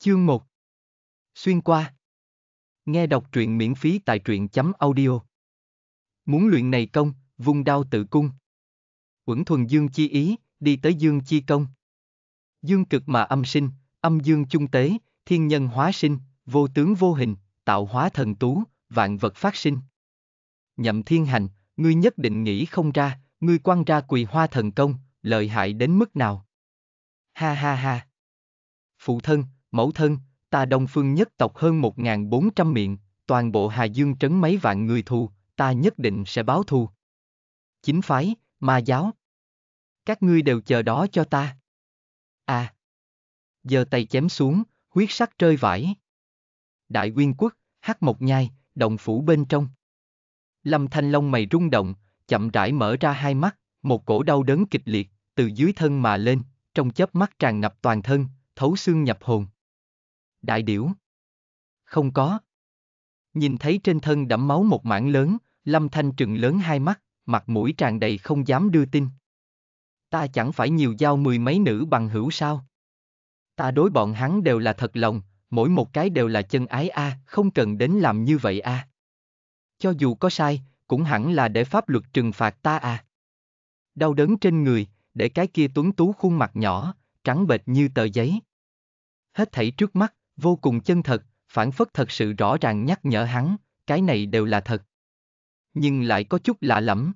Chương 1 Xuyên qua Nghe đọc truyện miễn phí tại truyện chấm audio Muốn luyện này công, vùng đao tự cung Quẩn thuần dương chi ý, đi tới dương chi công Dương cực mà âm sinh, âm dương chung tế, thiên nhân hóa sinh, vô tướng vô hình, tạo hóa thần tú, vạn vật phát sinh Nhậm thiên hành, ngươi nhất định nghĩ không ra, ngươi quăng ra quỳ hoa thần công, lợi hại đến mức nào Ha ha ha Phụ thân, mẫu thân, ta đông phương nhất tộc hơn 1.400 miệng, toàn bộ Hà Dương trấn mấy vạn người thù, ta nhất định sẽ báo thù. Chính phái, ma giáo. Các ngươi đều chờ đó cho ta. À. Giờ tay chém xuống, huyết sắc rơi vãi. Đại nguyên quốc, hát một nhai, đồng phủ bên trong. Lâm Thanh Long mày rung động, chậm rãi mở ra hai mắt, một cổ đau đớn kịch liệt, từ dưới thân mà lên, trong chớp mắt tràn ngập toàn thân, thấu xương nhập hồn đại điểu. Không có. Nhìn thấy trên thân đẫm máu một mảng lớn, Lâm Thanh trừng lớn hai mắt, mặt mũi tràn đầy không dám đưa tin. Ta chẳng phải nhiều giao mười mấy nữ bằng hữu sao? Ta đối bọn hắn đều là thật lòng, mỗi một cái đều là chân ái a, à, không cần đến làm như vậy a. À. Cho dù có sai, cũng hẳn là để pháp luật trừng phạt ta à. Đau đớn trên người, để cái kia tuấn tú khuôn mặt nhỏ, trắng bệch như tờ giấy. Hết thảy trước mắt, vô cùng chân thật, phản phất thật sự rõ ràng nhắc nhở hắn, cái này đều là thật. Nhưng lại có chút lạ lẫm.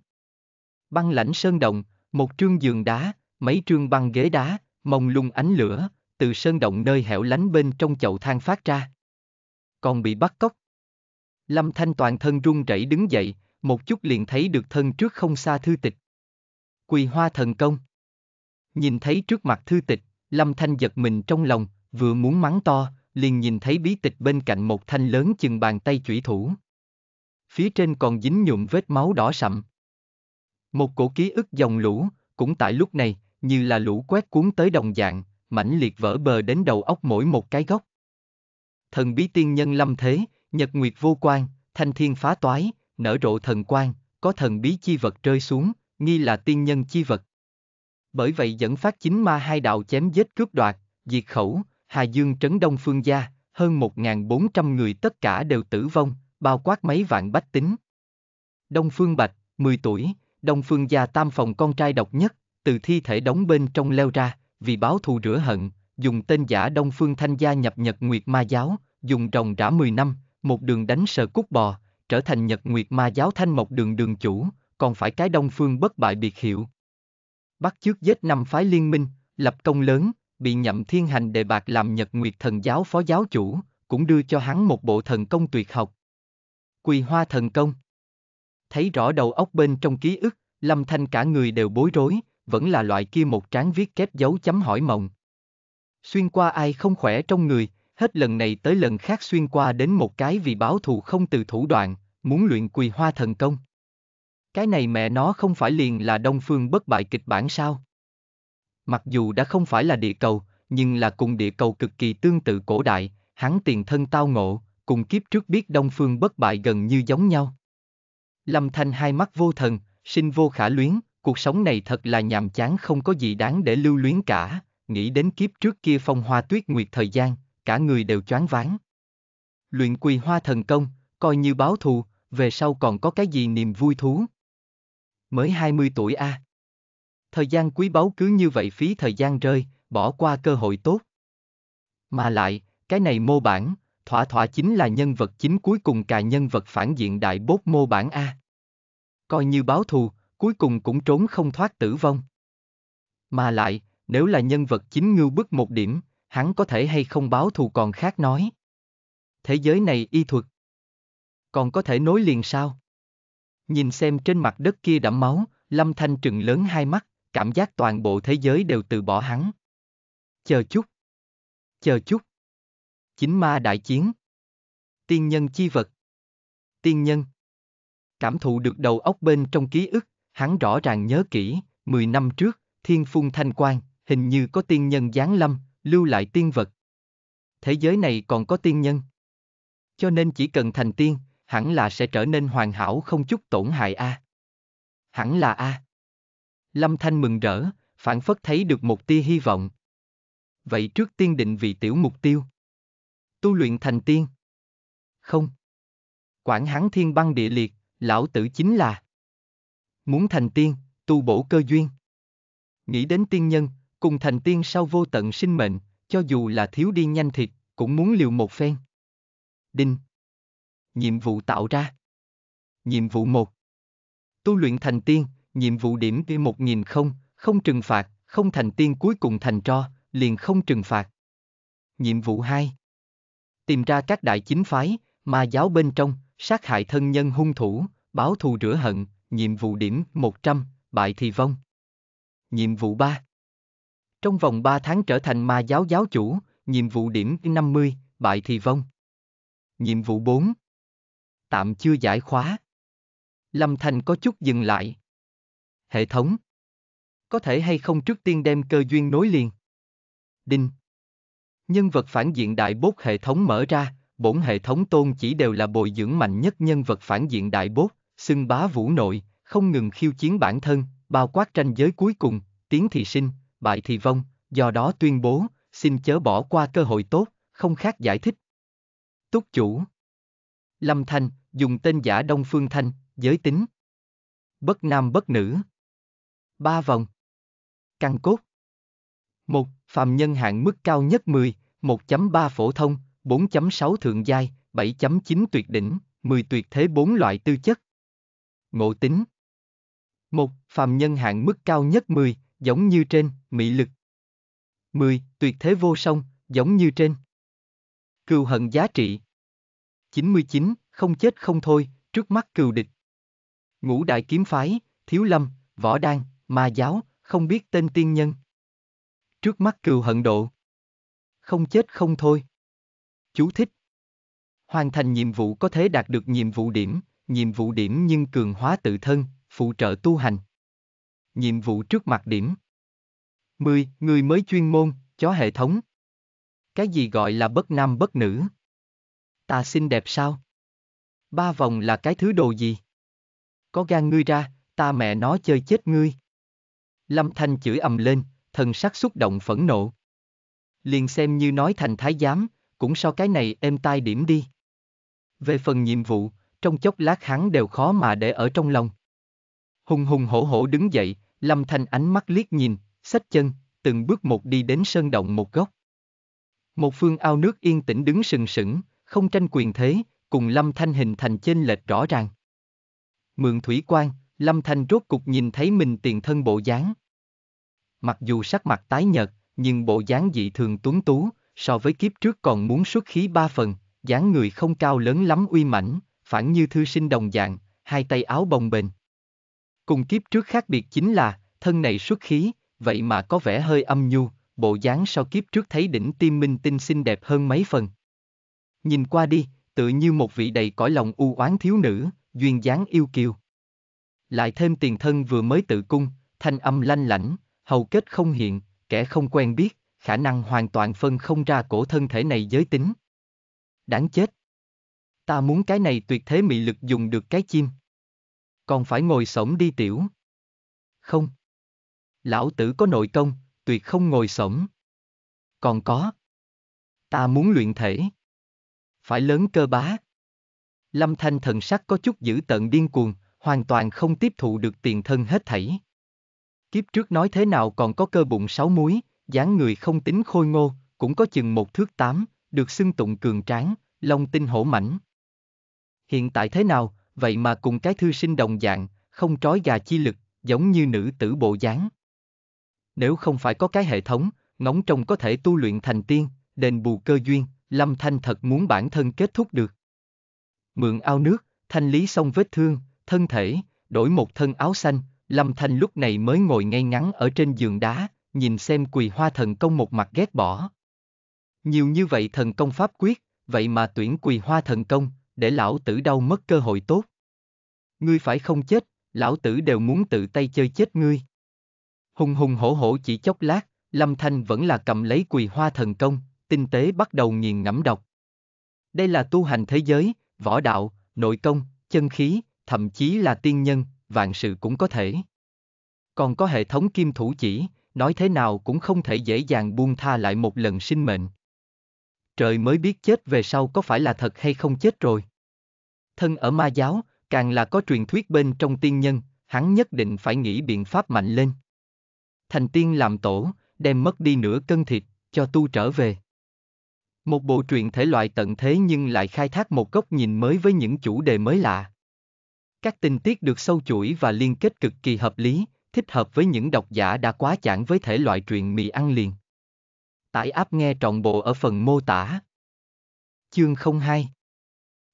Băng lãnh sơn động, một trương giường đá, mấy trương băng ghế đá, mông lung ánh lửa, từ sơn động nơi hẻo lánh bên trong chậu than phát ra. Còn bị bắt cóc. Lâm Thanh toàn thân run rẩy đứng dậy, một chút liền thấy được thân trước không xa thư tịch. Quỳ hoa thần công. Nhìn thấy trước mặt thư tịch, Lâm Thanh giật mình trong lòng, vừa muốn mắng to, liền nhìn thấy bí tịch bên cạnh một thanh lớn chừng bàn tay chủy thủ. Phía trên còn dính nhụm vết máu đỏ sậm. Một cổ ký ức dòng lũ, cũng tại lúc này, như là lũ quét cuốn tới đồng dạng, mãnh liệt vỡ bờ đến đầu óc mỗi một cái góc. Thần bí tiên nhân lâm thế, nhật nguyệt vô quan, thanh thiên phá toái, nở rộ thần quan, có thần bí chi vật rơi xuống, nghi là tiên nhân chi vật. Bởi vậy dẫn phát chính ma hai đạo chém giết cướp đoạt, diệt khẩu, Hà Dương trấn Đông Phương Gia, hơn 1.400 người tất cả đều tử vong, bao quát mấy vạn bách tính. Đông Phương Bạch, 10 tuổi, Đông Phương Gia tam phòng con trai độc nhất, từ thi thể đóng bên trong leo ra, vì báo thù rửa hận, dùng tên giả Đông Phương Thanh Gia nhập Nhật Nguyệt Ma Giáo, dùng rồng rã 10 năm, một đường đánh sờ cút bò, trở thành Nhật Nguyệt Ma Giáo Thanh Mộc Đường đường chủ, còn phải cái Đông Phương bất bại biệt hiệu. Bắt trước giết năm phái liên minh, lập công lớn, bị nhậm thiên hành đề bạc làm nhật nguyệt thần giáo phó giáo chủ, cũng đưa cho hắn một bộ thần công tuyệt học. Quỳ hoa thần công. Thấy rõ đầu óc bên trong ký ức, lâm thanh cả người đều bối rối, vẫn là loại kia một tráng viết kép dấu chấm hỏi mộng. Xuyên qua ai không khỏe trong người, hết lần này tới lần khác xuyên qua đến một cái vì báo thù không từ thủ đoạn, muốn luyện quỳ hoa thần công. Cái này mẹ nó không phải liền là đông phương bất bại kịch bản sao? Mặc dù đã không phải là địa cầu, nhưng là cùng địa cầu cực kỳ tương tự cổ đại, hắn tiền thân tao ngộ, cùng kiếp trước biết Đông Phương bất bại gần như giống nhau. Lâm Thanh hai mắt vô thần, sinh vô khả luyến, cuộc sống này thật là nhàm chán không có gì đáng để lưu luyến cả, nghĩ đến kiếp trước kia phong hoa tuyết nguyệt thời gian, cả người đều choáng váng. Luyện quỳ hoa thần công, coi như báo thù, về sau còn có cái gì niềm vui thú. Mới 20 tuổi a. À thời gian quý báu cứ như vậy phí thời gian rơi, bỏ qua cơ hội tốt. Mà lại, cái này mô bản, thỏa thỏa chính là nhân vật chính cuối cùng cài nhân vật phản diện đại bốt mô bản A. Coi như báo thù, cuối cùng cũng trốn không thoát tử vong. Mà lại, nếu là nhân vật chính ngưu bức một điểm, hắn có thể hay không báo thù còn khác nói. Thế giới này y thuật. Còn có thể nối liền sao? Nhìn xem trên mặt đất kia đẫm máu, Lâm Thanh trừng lớn hai mắt cảm giác toàn bộ thế giới đều từ bỏ hắn. Chờ chút. Chờ chút. Chính ma đại chiến. Tiên nhân chi vật. Tiên nhân. Cảm thụ được đầu óc bên trong ký ức, hắn rõ ràng nhớ kỹ, 10 năm trước, thiên phung thanh quan, hình như có tiên nhân giáng lâm, lưu lại tiên vật. Thế giới này còn có tiên nhân. Cho nên chỉ cần thành tiên, hẳn là sẽ trở nên hoàn hảo không chút tổn hại a. À. Hẳn là a. À. Lâm Thanh mừng rỡ, phản phất thấy được một tia hy vọng. Vậy trước tiên định vị tiểu mục tiêu. Tu luyện thành tiên. Không. Quảng hắn thiên băng địa liệt, lão tử chính là. Muốn thành tiên, tu bổ cơ duyên. Nghĩ đến tiên nhân, cùng thành tiên sau vô tận sinh mệnh, cho dù là thiếu đi nhanh thịt, cũng muốn liều một phen. Đinh. Nhiệm vụ tạo ra. Nhiệm vụ một, Tu luyện thành tiên, nhiệm vụ điểm kia một nghìn không, không trừng phạt, không thành tiên cuối cùng thành tro, liền không trừng phạt. Nhiệm vụ 2 Tìm ra các đại chính phái, ma giáo bên trong, sát hại thân nhân hung thủ, báo thù rửa hận, nhiệm vụ điểm 100, bại thì vong. Nhiệm vụ 3 Trong vòng 3 tháng trở thành ma giáo giáo chủ, nhiệm vụ điểm 50, bại thì vong. Nhiệm vụ 4 Tạm chưa giải khóa. Lâm Thành có chút dừng lại, Hệ thống. Có thể hay không trước tiên đem cơ duyên nối liền. Đinh. Nhân vật phản diện đại bốt hệ thống mở ra, bổn hệ thống tôn chỉ đều là bồi dưỡng mạnh nhất nhân vật phản diện đại bốt, xưng bá vũ nội, không ngừng khiêu chiến bản thân, bao quát tranh giới cuối cùng, tiến thì sinh, bại thì vong, do đó tuyên bố, xin chớ bỏ qua cơ hội tốt, không khác giải thích. Túc chủ Lâm Thanh, dùng tên giả Đông Phương Thanh, giới tính. Bất nam bất nữ. Ba vòng. Căn cốt. 1. Phạm nhân hạng mức cao nhất 10, 1.3 phổ thông, 4.6 thượng giai, 7.9 tuyệt đỉnh, 10 tuyệt thế bốn loại tư chất. Ngộ tính. 1. Phạm nhân hạng mức cao nhất 10, giống như trên, mị lực. 10. Tuyệt thế vô song, giống như trên. Cừu hận giá trị. 99, không chết không thôi, trước mắt cừu địch. Ngũ đại kiếm phái, Thiếu Lâm, Võ Đan, ma giáo, không biết tên tiên nhân. Trước mắt cừu hận độ. Không chết không thôi. Chú thích. Hoàn thành nhiệm vụ có thể đạt được nhiệm vụ điểm, nhiệm vụ điểm nhưng cường hóa tự thân, phụ trợ tu hành. Nhiệm vụ trước mặt điểm. 10. Người mới chuyên môn, chó hệ thống. Cái gì gọi là bất nam bất nữ? Ta xinh đẹp sao? Ba vòng là cái thứ đồ gì? Có gan ngươi ra, ta mẹ nó chơi chết ngươi. Lâm Thanh chửi ầm lên, thần sắc xúc động phẫn nộ. Liền xem như nói thành thái giám, cũng so cái này êm tai điểm đi. Về phần nhiệm vụ, trong chốc lát hắn đều khó mà để ở trong lòng. Hùng hùng hổ hổ đứng dậy, Lâm Thanh ánh mắt liếc nhìn, xách chân, từng bước một đi đến sơn động một góc. Một phương ao nước yên tĩnh đứng sừng sững, không tranh quyền thế, cùng Lâm Thanh hình thành chênh lệch rõ ràng. Mượn thủy quan, Lâm Thanh rốt cục nhìn thấy mình tiền thân bộ dáng. Mặc dù sắc mặt tái nhợt, nhưng bộ dáng dị thường tuấn tú, so với kiếp trước còn muốn xuất khí ba phần, dáng người không cao lớn lắm uy mãnh, phản như thư sinh đồng dạng, hai tay áo bồng bềnh. Cùng kiếp trước khác biệt chính là, thân này xuất khí, vậy mà có vẻ hơi âm nhu, bộ dáng sau kiếp trước thấy đỉnh tim minh tinh xinh đẹp hơn mấy phần. Nhìn qua đi, tự như một vị đầy cõi lòng u oán thiếu nữ, duyên dáng yêu kiều lại thêm tiền thân vừa mới tự cung, thanh âm lanh lảnh, hầu kết không hiện, kẻ không quen biết, khả năng hoàn toàn phân không ra cổ thân thể này giới tính. Đáng chết. Ta muốn cái này tuyệt thế mị lực dùng được cái chim. Còn phải ngồi sổng đi tiểu. Không. Lão tử có nội công, tuyệt không ngồi sổng. Còn có. Ta muốn luyện thể. Phải lớn cơ bá. Lâm Thanh thần sắc có chút giữ tận điên cuồng, hoàn toàn không tiếp thụ được tiền thân hết thảy. Kiếp trước nói thế nào còn có cơ bụng sáu múi, dáng người không tính khôi ngô, cũng có chừng một thước tám, được xưng tụng cường tráng, long tinh hổ mảnh. Hiện tại thế nào, vậy mà cùng cái thư sinh đồng dạng, không trói gà chi lực, giống như nữ tử bộ dáng. Nếu không phải có cái hệ thống, ngóng trông có thể tu luyện thành tiên, đền bù cơ duyên, Lâm Thanh thật muốn bản thân kết thúc được. Mượn ao nước, thanh lý xong vết thương, thân thể, đổi một thân áo xanh, Lâm Thanh lúc này mới ngồi ngay ngắn ở trên giường đá, nhìn xem quỳ hoa thần công một mặt ghét bỏ. Nhiều như vậy thần công pháp quyết, vậy mà tuyển quỳ hoa thần công, để lão tử đau mất cơ hội tốt. Ngươi phải không chết, lão tử đều muốn tự tay chơi chết ngươi. Hùng hùng hổ hổ chỉ chốc lát, Lâm Thanh vẫn là cầm lấy quỳ hoa thần công, tinh tế bắt đầu nghiền ngẫm đọc. Đây là tu hành thế giới, võ đạo, nội công, chân khí, thậm chí là tiên nhân, vạn sự cũng có thể. Còn có hệ thống kim thủ chỉ, nói thế nào cũng không thể dễ dàng buông tha lại một lần sinh mệnh. Trời mới biết chết về sau có phải là thật hay không chết rồi. Thân ở ma giáo, càng là có truyền thuyết bên trong tiên nhân, hắn nhất định phải nghĩ biện pháp mạnh lên. Thành tiên làm tổ, đem mất đi nửa cân thịt, cho tu trở về. Một bộ truyện thể loại tận thế nhưng lại khai thác một góc nhìn mới với những chủ đề mới lạ. Các tình tiết được sâu chuỗi và liên kết cực kỳ hợp lý, thích hợp với những độc giả đã quá chán với thể loại truyện mì ăn liền. Tải app nghe trọn bộ ở phần mô tả. Chương 02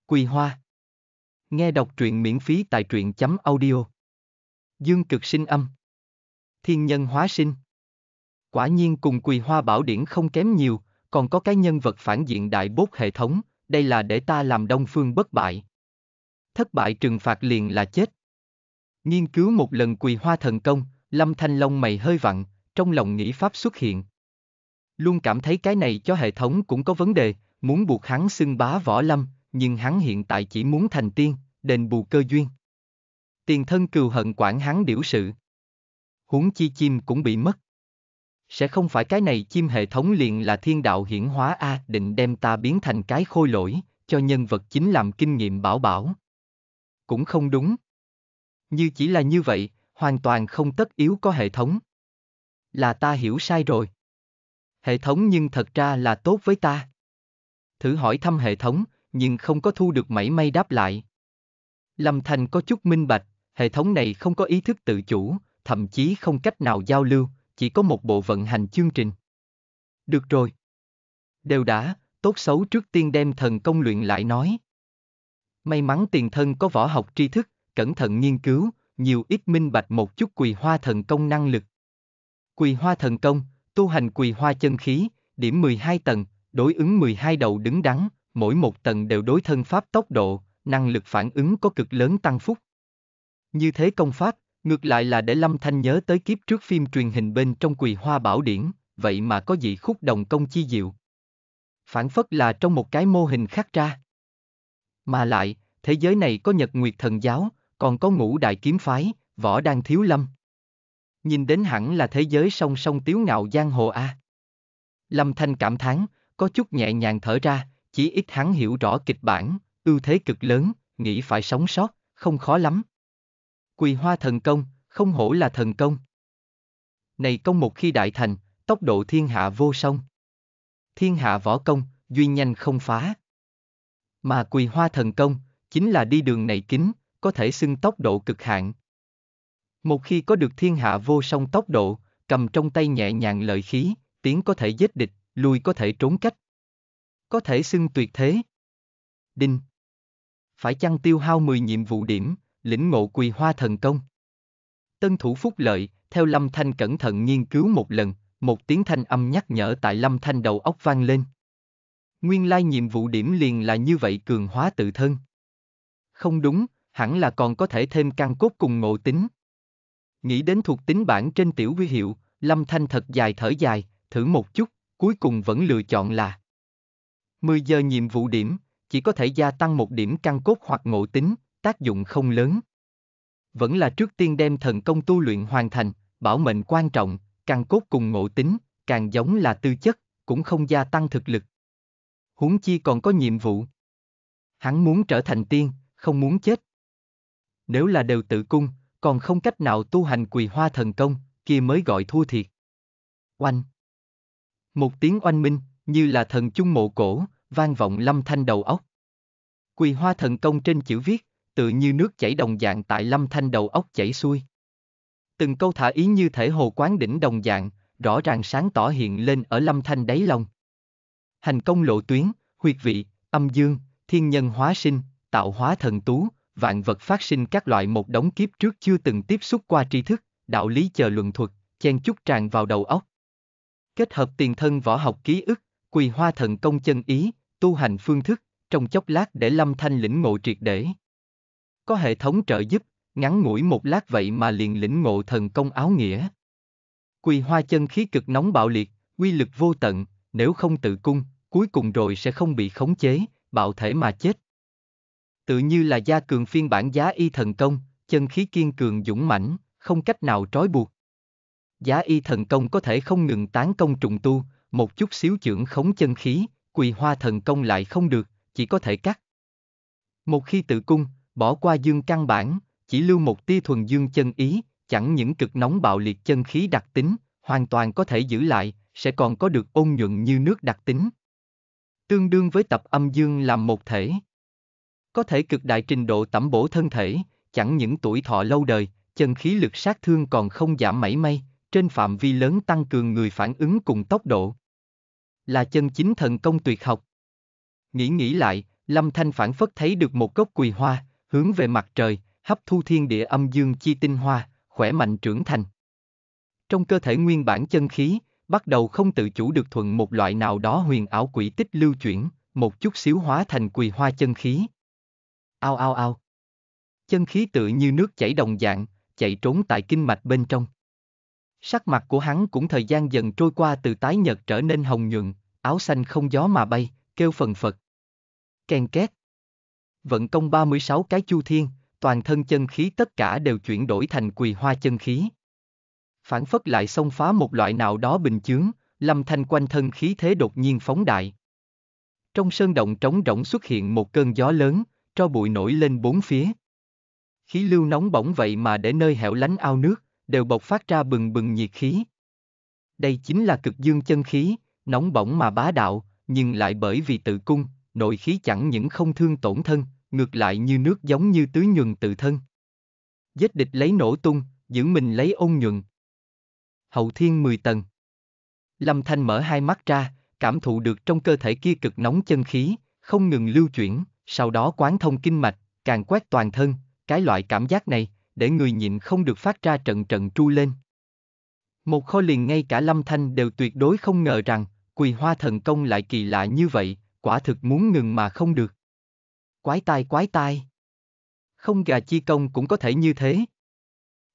Quỳ Hoa Nghe đọc truyện miễn phí tại truyện chấm audio. Dương cực sinh âm. Thiên nhân hóa sinh. Quả nhiên cùng Quỳ Hoa Bảo Điển không kém nhiều, còn có cái nhân vật phản diện đại bốt hệ thống, đây là để ta làm đông phương bất bại thất bại trừng phạt liền là chết. Nghiên cứu một lần quỳ hoa thần công, Lâm Thanh Long mày hơi vặn, trong lòng nghĩ pháp xuất hiện. Luôn cảm thấy cái này cho hệ thống cũng có vấn đề, muốn buộc hắn xưng bá võ lâm, nhưng hắn hiện tại chỉ muốn thành tiên, đền bù cơ duyên. Tiền thân cừu hận quản hắn điểu sự. Huống chi chim cũng bị mất. Sẽ không phải cái này chim hệ thống liền là thiên đạo hiển hóa A định đem ta biến thành cái khôi lỗi, cho nhân vật chính làm kinh nghiệm bảo bảo cũng không đúng. Như chỉ là như vậy, hoàn toàn không tất yếu có hệ thống. Là ta hiểu sai rồi. Hệ thống nhưng thật ra là tốt với ta. Thử hỏi thăm hệ thống, nhưng không có thu được mảy may đáp lại. Lâm Thành có chút minh bạch, hệ thống này không có ý thức tự chủ, thậm chí không cách nào giao lưu, chỉ có một bộ vận hành chương trình. Được rồi. Đều đã, tốt xấu trước tiên đem thần công luyện lại nói. May mắn tiền thân có võ học tri thức, cẩn thận nghiên cứu, nhiều ít minh bạch một chút quỳ hoa thần công năng lực. Quỳ hoa thần công, tu hành quỳ hoa chân khí, điểm 12 tầng, đối ứng 12 đầu đứng đắn, mỗi một tầng đều đối thân pháp tốc độ, năng lực phản ứng có cực lớn tăng phúc. Như thế công pháp, ngược lại là để Lâm Thanh nhớ tới kiếp trước phim truyền hình bên trong quỳ hoa bảo điển, vậy mà có dị khúc đồng công chi diệu. Phản phất là trong một cái mô hình khác ra. Mà lại, thế giới này có Nhật Nguyệt Thần Giáo, còn có ngũ đại kiếm phái, võ đang thiếu lâm. Nhìn đến hẳn là thế giới song song tiếu ngạo giang hồ A. Lâm Thanh cảm thán, có chút nhẹ nhàng thở ra, chỉ ít hắn hiểu rõ kịch bản, ưu thế cực lớn, nghĩ phải sống sót, không khó lắm. Quỳ hoa thần công, không hổ là thần công. Này công một khi đại thành, tốc độ thiên hạ vô song. Thiên hạ võ công, duy nhanh không phá. Mà quỳ hoa thần công, chính là đi đường này kính, có thể xưng tốc độ cực hạn. Một khi có được thiên hạ vô song tốc độ, cầm trong tay nhẹ nhàng lợi khí, tiến có thể giết địch, lui có thể trốn cách. Có thể xưng tuyệt thế. Đinh. Phải chăng tiêu hao 10 nhiệm vụ điểm, lĩnh ngộ quỳ hoa thần công? Tân thủ phúc lợi, theo Lâm Thanh cẩn thận nghiên cứu một lần, một tiếng thanh âm nhắc nhở tại Lâm Thanh đầu óc vang lên. Nguyên lai nhiệm vụ điểm liền là như vậy cường hóa tự thân. Không đúng, hẳn là còn có thể thêm căn cốt cùng ngộ tính. Nghĩ đến thuộc tính bản trên tiểu huy hiệu, Lâm Thanh thật dài thở dài, thử một chút, cuối cùng vẫn lựa chọn là 10 giờ nhiệm vụ điểm, chỉ có thể gia tăng một điểm căn cốt hoặc ngộ tính, tác dụng không lớn. Vẫn là trước tiên đem thần công tu luyện hoàn thành, bảo mệnh quan trọng, căn cốt cùng ngộ tính, càng giống là tư chất, cũng không gia tăng thực lực huống chi còn có nhiệm vụ. Hắn muốn trở thành tiên, không muốn chết. Nếu là đều tự cung, còn không cách nào tu hành quỳ hoa thần công, kia mới gọi thua thiệt. Oanh. Một tiếng oanh minh, như là thần chung mộ cổ, vang vọng lâm thanh đầu óc. Quỳ hoa thần công trên chữ viết, tự như nước chảy đồng dạng tại lâm thanh đầu óc chảy xuôi. Từng câu thả ý như thể hồ quán đỉnh đồng dạng, rõ ràng sáng tỏ hiện lên ở lâm thanh đáy lòng thành công lộ tuyến, huyệt vị, âm dương, thiên nhân hóa sinh, tạo hóa thần tú, vạn vật phát sinh các loại một đống kiếp trước chưa từng tiếp xúc qua tri thức, đạo lý chờ luận thuật, chen chút tràn vào đầu óc. Kết hợp tiền thân võ học ký ức, quỳ hoa thần công chân ý, tu hành phương thức, trong chốc lát để lâm thanh lĩnh ngộ triệt để. Có hệ thống trợ giúp, ngắn ngủi một lát vậy mà liền lĩnh ngộ thần công áo nghĩa. Quỳ hoa chân khí cực nóng bạo liệt, quy lực vô tận, nếu không tự cung, cuối cùng rồi sẽ không bị khống chế, bạo thể mà chết. Tự như là gia cường phiên bản giá y thần công, chân khí kiên cường dũng mãnh, không cách nào trói buộc. Giá y thần công có thể không ngừng tán công trùng tu, một chút xíu trưởng khống chân khí, quỳ hoa thần công lại không được, chỉ có thể cắt. Một khi tự cung, bỏ qua dương căn bản, chỉ lưu một tia thuần dương chân ý, chẳng những cực nóng bạo liệt chân khí đặc tính, hoàn toàn có thể giữ lại, sẽ còn có được ôn nhuận như nước đặc tính, tương đương với tập âm dương làm một thể. Có thể cực đại trình độ tẩm bổ thân thể, chẳng những tuổi thọ lâu đời, chân khí lực sát thương còn không giảm mảy may, trên phạm vi lớn tăng cường người phản ứng cùng tốc độ. Là chân chính thần công tuyệt học. Nghĩ nghĩ lại, Lâm Thanh phản phất thấy được một gốc quỳ hoa, hướng về mặt trời, hấp thu thiên địa âm dương chi tinh hoa, khỏe mạnh trưởng thành. Trong cơ thể nguyên bản chân khí, bắt đầu không tự chủ được thuận một loại nào đó huyền ảo quỷ tích lưu chuyển, một chút xíu hóa thành quỳ hoa chân khí. Ao ao ao. Chân khí tự như nước chảy đồng dạng, chạy trốn tại kinh mạch bên trong. Sắc mặt của hắn cũng thời gian dần trôi qua từ tái nhật trở nên hồng nhuận, áo xanh không gió mà bay, kêu phần phật. Ken két. Vận công 36 cái chu thiên, toàn thân chân khí tất cả đều chuyển đổi thành quỳ hoa chân khí phản phất lại xông phá một loại nào đó bình chướng, lâm thanh quanh thân khí thế đột nhiên phóng đại. Trong sơn động trống rỗng xuất hiện một cơn gió lớn, cho bụi nổi lên bốn phía. Khí lưu nóng bỏng vậy mà để nơi hẻo lánh ao nước, đều bộc phát ra bừng bừng nhiệt khí. Đây chính là cực dương chân khí, nóng bỏng mà bá đạo, nhưng lại bởi vì tự cung, nội khí chẳng những không thương tổn thân, ngược lại như nước giống như tưới nhuần tự thân. Giết địch lấy nổ tung, giữ mình lấy ôn nhuận hậu thiên 10 tầng. Lâm Thanh mở hai mắt ra, cảm thụ được trong cơ thể kia cực nóng chân khí, không ngừng lưu chuyển, sau đó quán thông kinh mạch, càng quét toàn thân, cái loại cảm giác này, để người nhịn không được phát ra trận trận tru lên. Một kho liền ngay cả Lâm Thanh đều tuyệt đối không ngờ rằng, quỳ hoa thần công lại kỳ lạ như vậy, quả thực muốn ngừng mà không được. Quái tai quái tai. Không gà chi công cũng có thể như thế.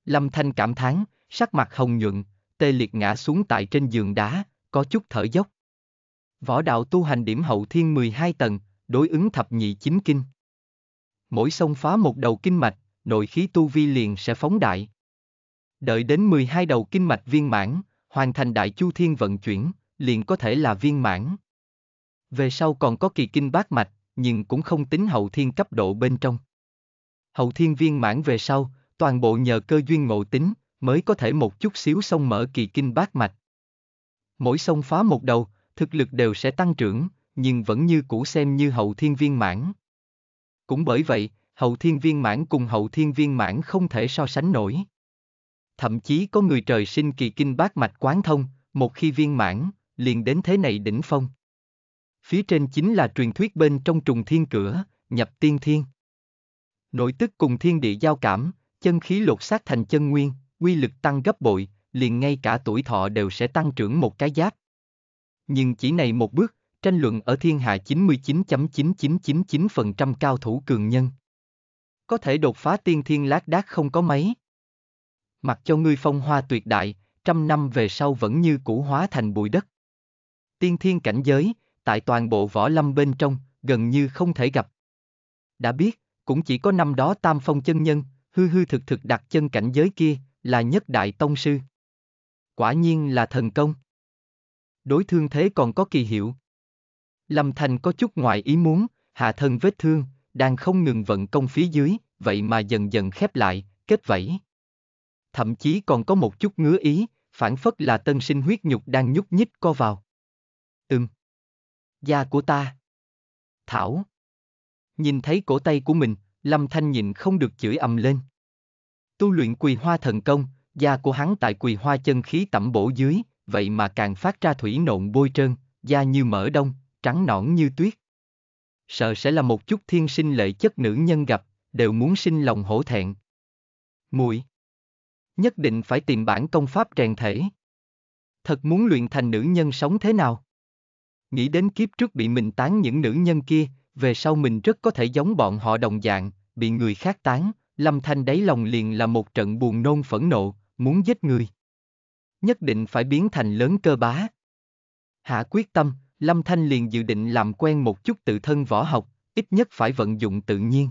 Lâm Thanh cảm thán, sắc mặt hồng nhuận, tê liệt ngã xuống tại trên giường đá, có chút thở dốc. Võ đạo tu hành điểm hậu thiên 12 tầng, đối ứng thập nhị chính kinh. Mỗi sông phá một đầu kinh mạch, nội khí tu vi liền sẽ phóng đại. Đợi đến 12 đầu kinh mạch viên mãn, hoàn thành đại chu thiên vận chuyển, liền có thể là viên mãn. Về sau còn có kỳ kinh bát mạch, nhưng cũng không tính hậu thiên cấp độ bên trong. Hậu thiên viên mãn về sau, toàn bộ nhờ cơ duyên ngộ tính, mới có thể một chút xíu xong mở kỳ kinh bát mạch. Mỗi sông phá một đầu, thực lực đều sẽ tăng trưởng, nhưng vẫn như cũ xem như hậu thiên viên mãn. Cũng bởi vậy, hậu thiên viên mãn cùng hậu thiên viên mãn không thể so sánh nổi. Thậm chí có người trời sinh kỳ kinh bát mạch quán thông, một khi viên mãn, liền đến thế này đỉnh phong. Phía trên chính là truyền thuyết bên trong trùng thiên cửa, nhập tiên thiên. Nội tức cùng thiên địa giao cảm, chân khí lột xác thành chân nguyên, quy lực tăng gấp bội, liền ngay cả tuổi thọ đều sẽ tăng trưởng một cái giáp. Nhưng chỉ này một bước, tranh luận ở thiên hạ 99.9999% cao thủ cường nhân. Có thể đột phá tiên thiên lát đác không có mấy. Mặc cho ngươi phong hoa tuyệt đại, trăm năm về sau vẫn như cũ hóa thành bụi đất. Tiên thiên cảnh giới, tại toàn bộ võ lâm bên trong, gần như không thể gặp. Đã biết, cũng chỉ có năm đó tam phong chân nhân, hư hư thực thực đặt chân cảnh giới kia, là nhất đại tông sư. Quả nhiên là thần công. Đối thương thế còn có kỳ hiệu. Lâm Thành có chút ngoại ý muốn, hạ thân vết thương, đang không ngừng vận công phía dưới, vậy mà dần dần khép lại, kết vẫy. Thậm chí còn có một chút ngứa ý, phản phất là tân sinh huyết nhục đang nhúc nhích co vào. Ừm. Da của ta. Thảo. Nhìn thấy cổ tay của mình, Lâm Thanh nhịn không được chửi ầm lên. Tu luyện quỳ hoa thần công, da của hắn tại quỳ hoa chân khí tẩm bổ dưới, vậy mà càng phát ra thủy nộn bôi trơn, da như mỡ đông, trắng nõn như tuyết. Sợ sẽ là một chút thiên sinh lệ chất nữ nhân gặp, đều muốn sinh lòng hổ thẹn. Mùi. Nhất định phải tìm bản công pháp rèn thể. Thật muốn luyện thành nữ nhân sống thế nào? Nghĩ đến kiếp trước bị mình tán những nữ nhân kia, về sau mình rất có thể giống bọn họ đồng dạng, bị người khác tán, Lâm Thanh đáy lòng liền là một trận buồn nôn phẫn nộ, muốn giết người. Nhất định phải biến thành lớn cơ bá. Hạ quyết tâm, Lâm Thanh liền dự định làm quen một chút tự thân võ học, ít nhất phải vận dụng tự nhiên.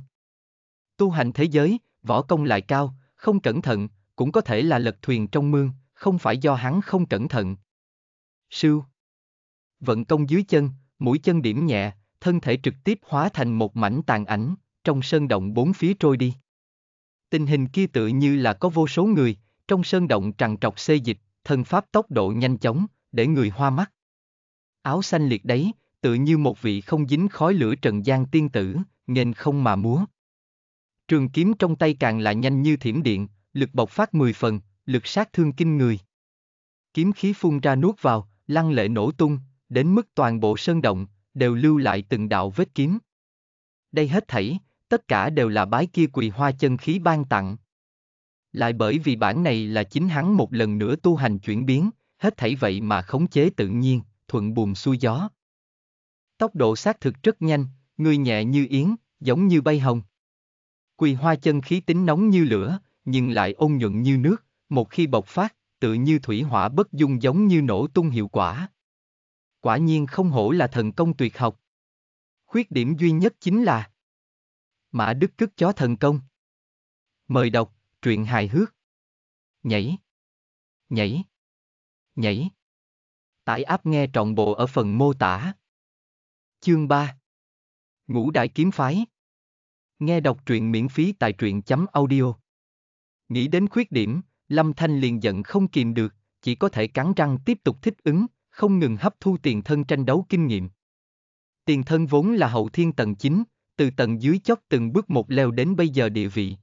Tu hành thế giới, võ công lại cao, không cẩn thận, cũng có thể là lật thuyền trong mương, không phải do hắn không cẩn thận. Sưu Vận công dưới chân, mũi chân điểm nhẹ, thân thể trực tiếp hóa thành một mảnh tàn ảnh, trong sơn động bốn phía trôi đi. Tình hình kia tự như là có vô số người, trong sơn động trằn trọc xê dịch, thần pháp tốc độ nhanh chóng, để người hoa mắt. Áo xanh liệt đấy, tự như một vị không dính khói lửa trần gian tiên tử, nghênh không mà múa. Trường kiếm trong tay càng là nhanh như thiểm điện, lực bộc phát mười phần, lực sát thương kinh người. Kiếm khí phun ra nuốt vào, lăng lệ nổ tung, đến mức toàn bộ sơn động, đều lưu lại từng đạo vết kiếm. Đây hết thảy, tất cả đều là bái kia quỳ hoa chân khí ban tặng. Lại bởi vì bản này là chính hắn một lần nữa tu hành chuyển biến, hết thảy vậy mà khống chế tự nhiên, thuận buồm xuôi gió. Tốc độ xác thực rất nhanh, người nhẹ như yến, giống như bay hồng. Quỳ hoa chân khí tính nóng như lửa, nhưng lại ôn nhuận như nước, một khi bộc phát, tự như thủy hỏa bất dung giống như nổ tung hiệu quả. Quả nhiên không hổ là thần công tuyệt học. Khuyết điểm duy nhất chính là Mã Đức cất chó thần công. Mời đọc, truyện hài hước. Nhảy. Nhảy. Nhảy. Tải áp nghe trọn bộ ở phần mô tả. Chương 3. Ngũ đại kiếm phái. Nghe đọc truyện miễn phí tại truyện.audio. chấm Nghĩ đến khuyết điểm, Lâm Thanh liền giận không kìm được, chỉ có thể cắn răng tiếp tục thích ứng, không ngừng hấp thu tiền thân tranh đấu kinh nghiệm. Tiền thân vốn là hậu thiên tầng chính từ tầng dưới chót từng bước một leo đến bây giờ địa vị.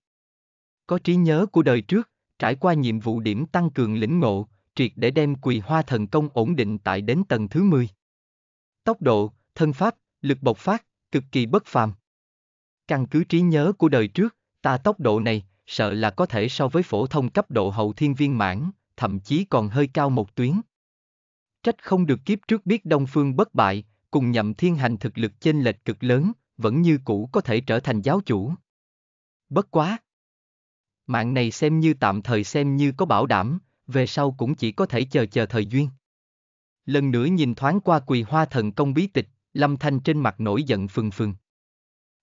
Có trí nhớ của đời trước, trải qua nhiệm vụ điểm tăng cường lĩnh ngộ, triệt để đem quỳ hoa thần công ổn định tại đến tầng thứ 10. Tốc độ, thân pháp, lực bộc phát, cực kỳ bất phàm. Căn cứ trí nhớ của đời trước, ta tốc độ này, sợ là có thể so với phổ thông cấp độ hậu thiên viên mãn, thậm chí còn hơi cao một tuyến. Trách không được kiếp trước biết Đông Phương bất bại, cùng nhậm thiên hành thực lực chênh lệch cực lớn, vẫn như cũ có thể trở thành giáo chủ. Bất quá. Mạng này xem như tạm thời xem như có bảo đảm, về sau cũng chỉ có thể chờ chờ thời duyên. Lần nữa nhìn thoáng qua quỳ hoa thần công bí tịch, Lâm Thanh trên mặt nổi giận phừng phừng.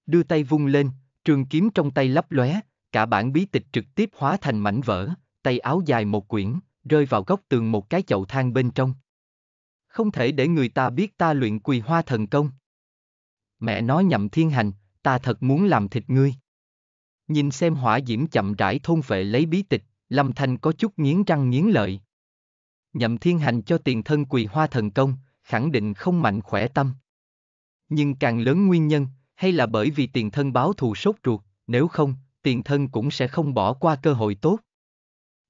Đưa tay vung lên, trường kiếm trong tay lấp lóe, cả bản bí tịch trực tiếp hóa thành mảnh vỡ, tay áo dài một quyển, rơi vào góc tường một cái chậu than bên trong. Không thể để người ta biết ta luyện quỳ hoa thần công mẹ nói nhậm thiên hành, ta thật muốn làm thịt ngươi. Nhìn xem hỏa diễm chậm rãi thôn phệ lấy bí tịch, Lâm Thanh có chút nghiến răng nghiến lợi. Nhậm thiên hành cho tiền thân quỳ hoa thần công, khẳng định không mạnh khỏe tâm. Nhưng càng lớn nguyên nhân, hay là bởi vì tiền thân báo thù sốt ruột, nếu không, tiền thân cũng sẽ không bỏ qua cơ hội tốt.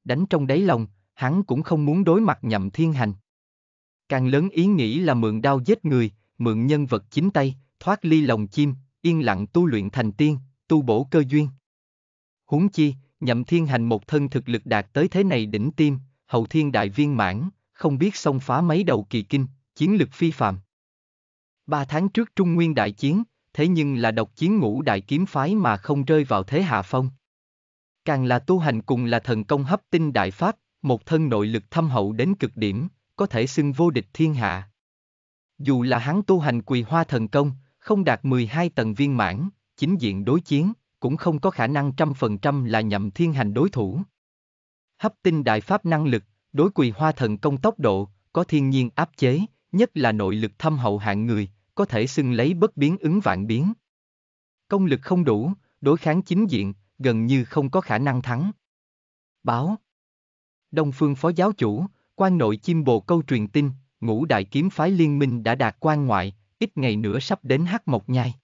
Đánh trong đáy lòng, hắn cũng không muốn đối mặt nhậm thiên hành. Càng lớn ý nghĩ là mượn đao giết người, mượn nhân vật chính tay, thoát ly lòng chim, yên lặng tu luyện thành tiên, tu bổ cơ duyên. Huống chi, nhậm thiên hành một thân thực lực đạt tới thế này đỉnh tim, hậu thiên đại viên mãn, không biết xông phá mấy đầu kỳ kinh, chiến lực phi phạm. Ba tháng trước Trung Nguyên đại chiến, thế nhưng là độc chiến ngũ đại kiếm phái mà không rơi vào thế hạ phong. Càng là tu hành cùng là thần công hấp tinh đại pháp, một thân nội lực thâm hậu đến cực điểm, có thể xưng vô địch thiên hạ. Dù là hắn tu hành quỳ hoa thần công, không đạt 12 tầng viên mãn, chính diện đối chiến, cũng không có khả năng trăm phần trăm là nhậm thiên hành đối thủ. Hấp tinh đại pháp năng lực, đối quỳ hoa thần công tốc độ, có thiên nhiên áp chế, nhất là nội lực thâm hậu hạng người, có thể xưng lấy bất biến ứng vạn biến. Công lực không đủ, đối kháng chính diện, gần như không có khả năng thắng. Báo Đông phương phó giáo chủ, quan nội chim bồ câu truyền tin, ngũ đại kiếm phái liên minh đã đạt quan ngoại, ít ngày nữa sắp đến hát một nhai.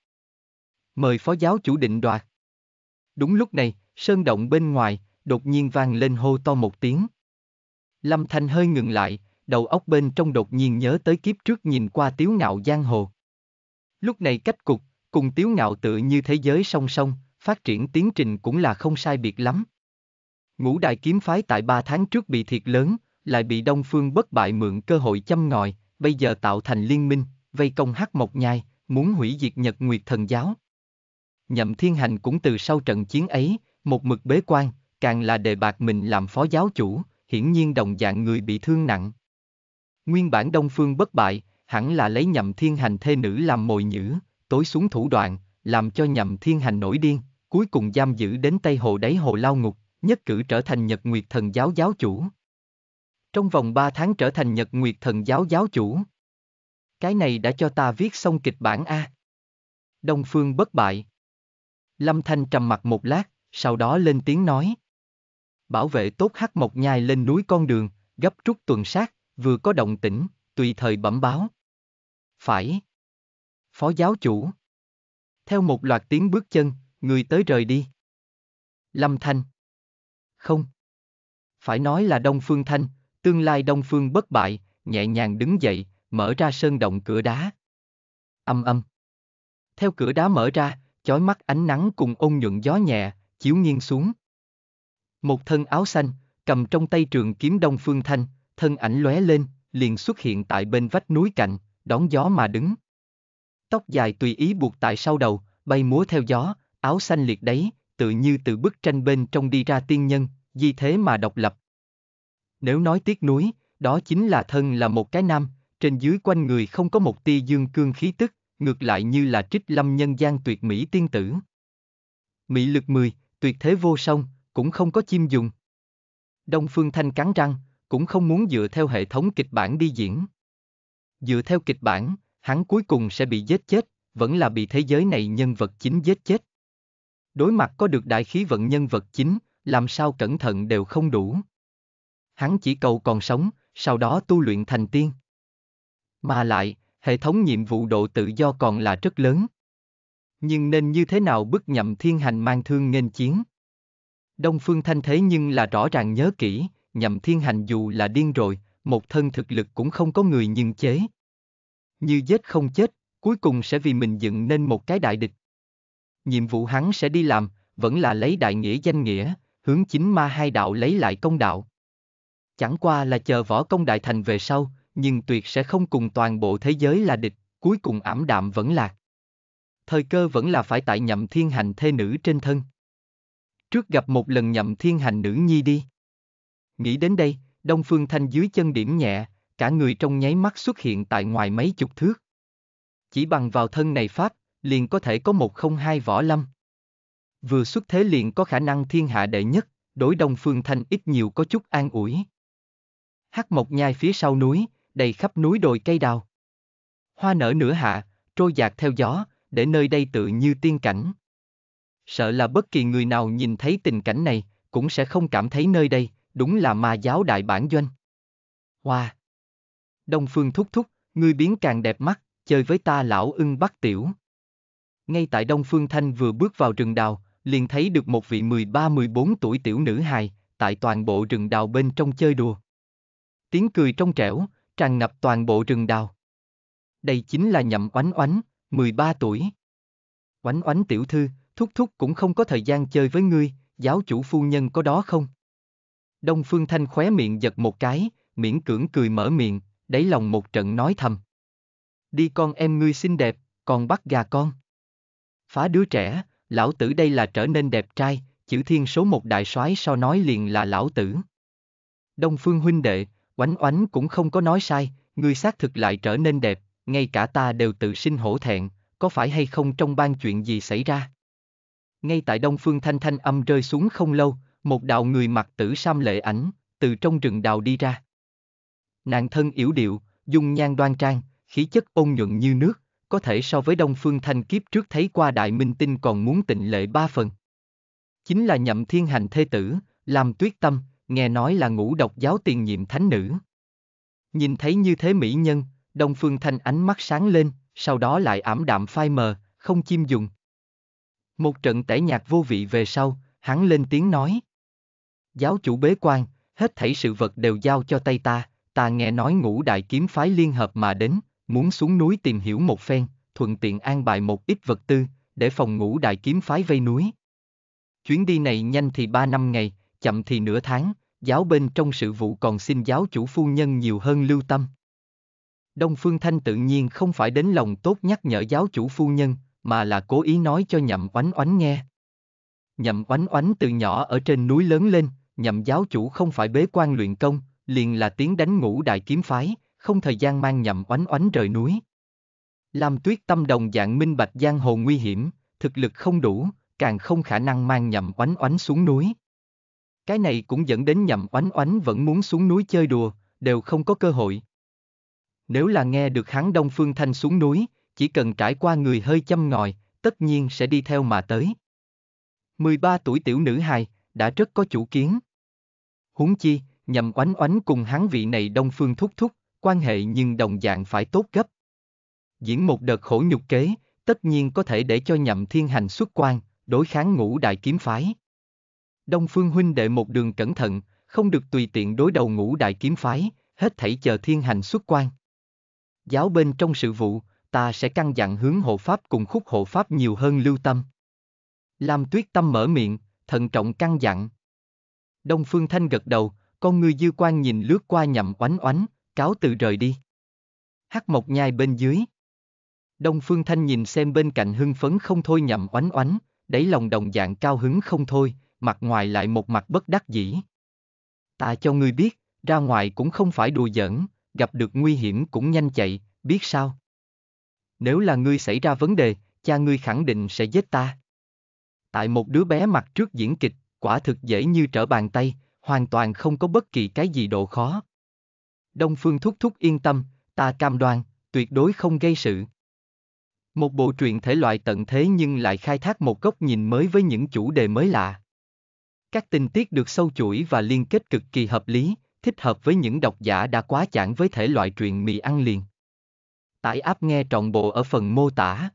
Mời phó giáo chủ định đoạt. Đúng lúc này, sơn động bên ngoài, đột nhiên vang lên hô to một tiếng. Lâm Thanh hơi ngừng lại, đầu óc bên trong đột nhiên nhớ tới kiếp trước nhìn qua tiếu ngạo giang hồ. Lúc này cách cục, cùng tiếu ngạo tự như thế giới song song, phát triển tiến trình cũng là không sai biệt lắm. Ngũ đại kiếm phái tại ba tháng trước bị thiệt lớn, lại bị Đông Phương bất bại mượn cơ hội châm ngòi, bây giờ tạo thành liên minh, vây công hắc mộc nhai, muốn hủy diệt Nhật Nguyệt Thần Giáo. Nhậm Thiên Hành cũng từ sau trận chiến ấy, một mực bế quan, càng là đề bạc mình làm phó giáo chủ, hiển nhiên đồng dạng người bị thương nặng. Nguyên bản Đông Phương bất bại, hẳn là lấy Nhậm Thiên Hành thê nữ làm mồi nhữ, tối xuống thủ đoạn, làm cho Nhậm Thiên Hành nổi điên, cuối cùng giam giữ đến Tây Hồ đáy hồ lao ngục, nhất cử trở thành Nhật Nguyệt Thần Giáo giáo chủ. Trong vòng ba tháng trở thành Nhật Nguyệt Thần Giáo giáo chủ, cái này đã cho ta viết xong kịch bản A. Đông Phương bất bại. Lâm Thanh trầm mặt một lát, sau đó lên tiếng nói. Bảo vệ tốt hắc mộc nhai lên núi con đường, gấp rút tuần sát, vừa có động tĩnh, tùy thời bẩm báo. Phải. Phó giáo chủ. Theo một loạt tiếng bước chân, người tới rời đi. Lâm Thanh. Không. Phải nói là Đông Phương Thanh, tương lai Đông Phương bất bại, nhẹ nhàng đứng dậy, mở ra sơn động cửa đá. Âm âm. Theo cửa đá mở ra, chói mắt ánh nắng cùng ôn nhuận gió nhẹ, chiếu nghiêng xuống. Một thân áo xanh, cầm trong tay trường kiếm đông phương thanh, thân ảnh lóe lên, liền xuất hiện tại bên vách núi cạnh, đón gió mà đứng. Tóc dài tùy ý buộc tại sau đầu, bay múa theo gió, áo xanh liệt đấy, tự như từ bức tranh bên trong đi ra tiên nhân, di thế mà độc lập. Nếu nói tiếc núi, đó chính là thân là một cái nam, trên dưới quanh người không có một tia dương cương khí tức, ngược lại như là trích lâm nhân gian tuyệt mỹ tiên tử. Mỹ lực 10, tuyệt thế vô song, cũng không có chim dùng. Đông Phương Thanh cắn răng, cũng không muốn dựa theo hệ thống kịch bản đi diễn. Dựa theo kịch bản, hắn cuối cùng sẽ bị giết chết, vẫn là bị thế giới này nhân vật chính giết chết. Đối mặt có được đại khí vận nhân vật chính, làm sao cẩn thận đều không đủ. Hắn chỉ cầu còn sống, sau đó tu luyện thành tiên. Mà lại, hệ thống nhiệm vụ độ tự do còn là rất lớn. Nhưng nên như thế nào bức nhậm thiên hành mang thương nghênh chiến? Đông Phương Thanh thế nhưng là rõ ràng nhớ kỹ, nhậm thiên hành dù là điên rồi, một thân thực lực cũng không có người nhưng chế. Như giết không chết, cuối cùng sẽ vì mình dựng nên một cái đại địch. Nhiệm vụ hắn sẽ đi làm, vẫn là lấy đại nghĩa danh nghĩa, hướng chính ma hai đạo lấy lại công đạo. Chẳng qua là chờ võ công đại thành về sau, nhưng tuyệt sẽ không cùng toàn bộ thế giới là địch, cuối cùng ảm đạm vẫn lạc. Thời cơ vẫn là phải tại nhậm thiên hành thê nữ trên thân. Trước gặp một lần nhậm thiên hành nữ nhi đi. Nghĩ đến đây, Đông Phương Thanh dưới chân điểm nhẹ, cả người trong nháy mắt xuất hiện tại ngoài mấy chục thước. Chỉ bằng vào thân này pháp, liền có thể có một không hai võ lâm. Vừa xuất thế liền có khả năng thiên hạ đệ nhất, đối Đông Phương Thanh ít nhiều có chút an ủi. Hắc Mộc Nhai phía sau núi, đầy khắp núi đồi cây đào. Hoa nở nửa hạ, trôi dạt theo gió, để nơi đây tự như tiên cảnh. Sợ là bất kỳ người nào nhìn thấy tình cảnh này, cũng sẽ không cảm thấy nơi đây, đúng là ma giáo đại bản doanh. Hoa! Đông Phương thúc thúc, ngươi biến càng đẹp mắt, chơi với ta lão ưng bắt tiểu. Ngay tại Đông Phương Thanh vừa bước vào rừng đào, liền thấy được một vị 13-14 tuổi tiểu nữ hài, tại toàn bộ rừng đào bên trong chơi đùa. Tiếng cười trong trẻo, tràn ngập toàn bộ rừng đào. Đây chính là nhậm oánh oánh, 13 tuổi. Oánh oánh tiểu thư, thúc thúc cũng không có thời gian chơi với ngươi, giáo chủ phu nhân có đó không? Đông Phương Thanh khóe miệng giật một cái, miễn cưỡng cười mở miệng, đáy lòng một trận nói thầm. Đi con em ngươi xinh đẹp, còn bắt gà con. Phá đứa trẻ, lão tử đây là trở nên đẹp trai, chữ thiên số một đại soái so nói liền là lão tử. Đông Phương huynh đệ, Oánh oánh cũng không có nói sai, người xác thực lại trở nên đẹp, ngay cả ta đều tự sinh hổ thẹn, có phải hay không trong ban chuyện gì xảy ra? Ngay tại đông phương thanh thanh âm rơi xuống không lâu, một đạo người mặc tử sam lệ ảnh, từ trong rừng đào đi ra. Nàng thân yếu điệu, dung nhan đoan trang, khí chất ôn nhuận như nước, có thể so với đông phương thanh kiếp trước thấy qua đại minh tinh còn muốn tịnh lệ ba phần. Chính là nhậm thiên hành thê tử, làm tuyết tâm, nghe nói là ngũ độc giáo tiền nhiệm thánh nữ. Nhìn thấy như thế mỹ nhân, Đông Phương Thanh ánh mắt sáng lên, sau đó lại ảm đạm phai mờ, không chim dùng. Một trận tẩy nhạc vô vị về sau, hắn lên tiếng nói. Giáo chủ bế quan, hết thảy sự vật đều giao cho tay ta, ta nghe nói ngũ đại kiếm phái liên hợp mà đến, muốn xuống núi tìm hiểu một phen, thuận tiện an bài một ít vật tư, để phòng ngũ đại kiếm phái vây núi. Chuyến đi này nhanh thì ba năm ngày, chậm thì nửa tháng, giáo bên trong sự vụ còn xin giáo chủ phu nhân nhiều hơn lưu tâm. Đông Phương Thanh tự nhiên không phải đến lòng tốt nhắc nhở giáo chủ phu nhân, mà là cố ý nói cho nhậm oánh oánh nghe. Nhậm oánh oánh từ nhỏ ở trên núi lớn lên, nhậm giáo chủ không phải bế quan luyện công, liền là tiếng đánh ngũ đại kiếm phái, không thời gian mang nhậm oánh oánh rời núi. Lam tuyết tâm đồng dạng minh bạch giang hồ nguy hiểm, thực lực không đủ, càng không khả năng mang nhậm oánh oánh xuống núi. Cái này cũng dẫn đến nhậm oánh oánh vẫn muốn xuống núi chơi đùa, đều không có cơ hội. Nếu là nghe được hắn Đông Phương Thanh xuống núi, chỉ cần trải qua người hơi châm ngòi, tất nhiên sẽ đi theo mà tới. 13 tuổi tiểu nữ hài, đã rất có chủ kiến. Huống chi, nhậm oánh oánh cùng hắn vị này Đông Phương thúc thúc, quan hệ nhưng đồng dạng phải tốt gấp. Diễn một đợt khổ nhục kế, tất nhiên có thể để cho nhậm thiên hành xuất quan, đối kháng ngũ đại kiếm phái. Đông Phương huynh đệ một đường cẩn thận, không được tùy tiện đối đầu ngũ đại kiếm phái, hết thảy chờ thiên hành xuất quan. Giáo bên trong sự vụ, ta sẽ căn dặn hướng hộ pháp cùng khúc hộ pháp nhiều hơn lưu tâm. Lam tuyết tâm mở miệng, thận trọng căn dặn. Đông Phương Thanh gật đầu, con ngươi dư quan nhìn lướt qua nhậm oánh oánh, cáo từ rời đi. Hắc mộc nhai bên dưới. Đông Phương Thanh nhìn xem bên cạnh hưng phấn không thôi nhậm oánh oánh, đẩy lòng đồng dạng cao hứng không thôi, mặt ngoài lại một mặt bất đắc dĩ. Ta cho ngươi biết, ra ngoài cũng không phải đùa giỡn, gặp được nguy hiểm cũng nhanh chạy, biết sao? Nếu là ngươi xảy ra vấn đề, cha ngươi khẳng định sẽ giết ta. Tại một đứa bé mặt trước diễn kịch, quả thực dễ như trở bàn tay, hoàn toàn không có bất kỳ cái gì độ khó. Đông Phương thúc thúc yên tâm, ta cam đoan, tuyệt đối không gây sự. Một bộ truyện thể loại tận thế nhưng lại khai thác một góc nhìn mới với những chủ đề mới lạ. Các tình tiết được sâu chuỗi và liên kết cực kỳ hợp lý, thích hợp với những độc giả đã quá chán với thể loại truyện mì ăn liền. Tải app nghe trọn bộ ở phần mô tả.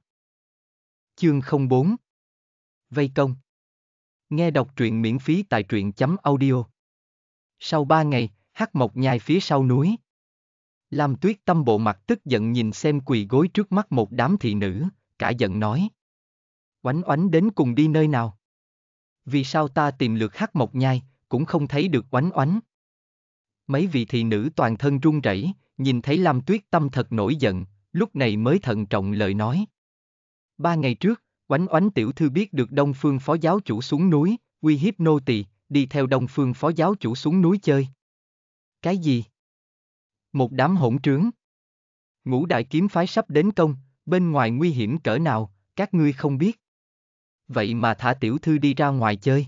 Chương 04 Vây công Nghe đọc truyện miễn phí tại truyện.audio chấm Sau 3 ngày, hát mộc nhai phía sau núi. Lam tuyết tâm bộ mặt tức giận nhìn xem quỳ gối trước mắt một đám thị nữ, cả giận nói. Oánh oánh đến cùng đi nơi nào? vì sao ta tìm lượt hát mộc nhai, cũng không thấy được oánh oánh. Mấy vị thị nữ toàn thân run rẩy, nhìn thấy Lam Tuyết tâm thật nổi giận, lúc này mới thận trọng lời nói. Ba ngày trước, oánh oánh tiểu thư biết được Đông Phương phó giáo chủ xuống núi, uy hiếp nô tỳ, đi theo Đông Phương phó giáo chủ xuống núi chơi. Cái gì? Một đám hỗn trướng. Ngũ đại kiếm phái sắp đến công, bên ngoài nguy hiểm cỡ nào, các ngươi không biết vậy mà thả tiểu thư đi ra ngoài chơi.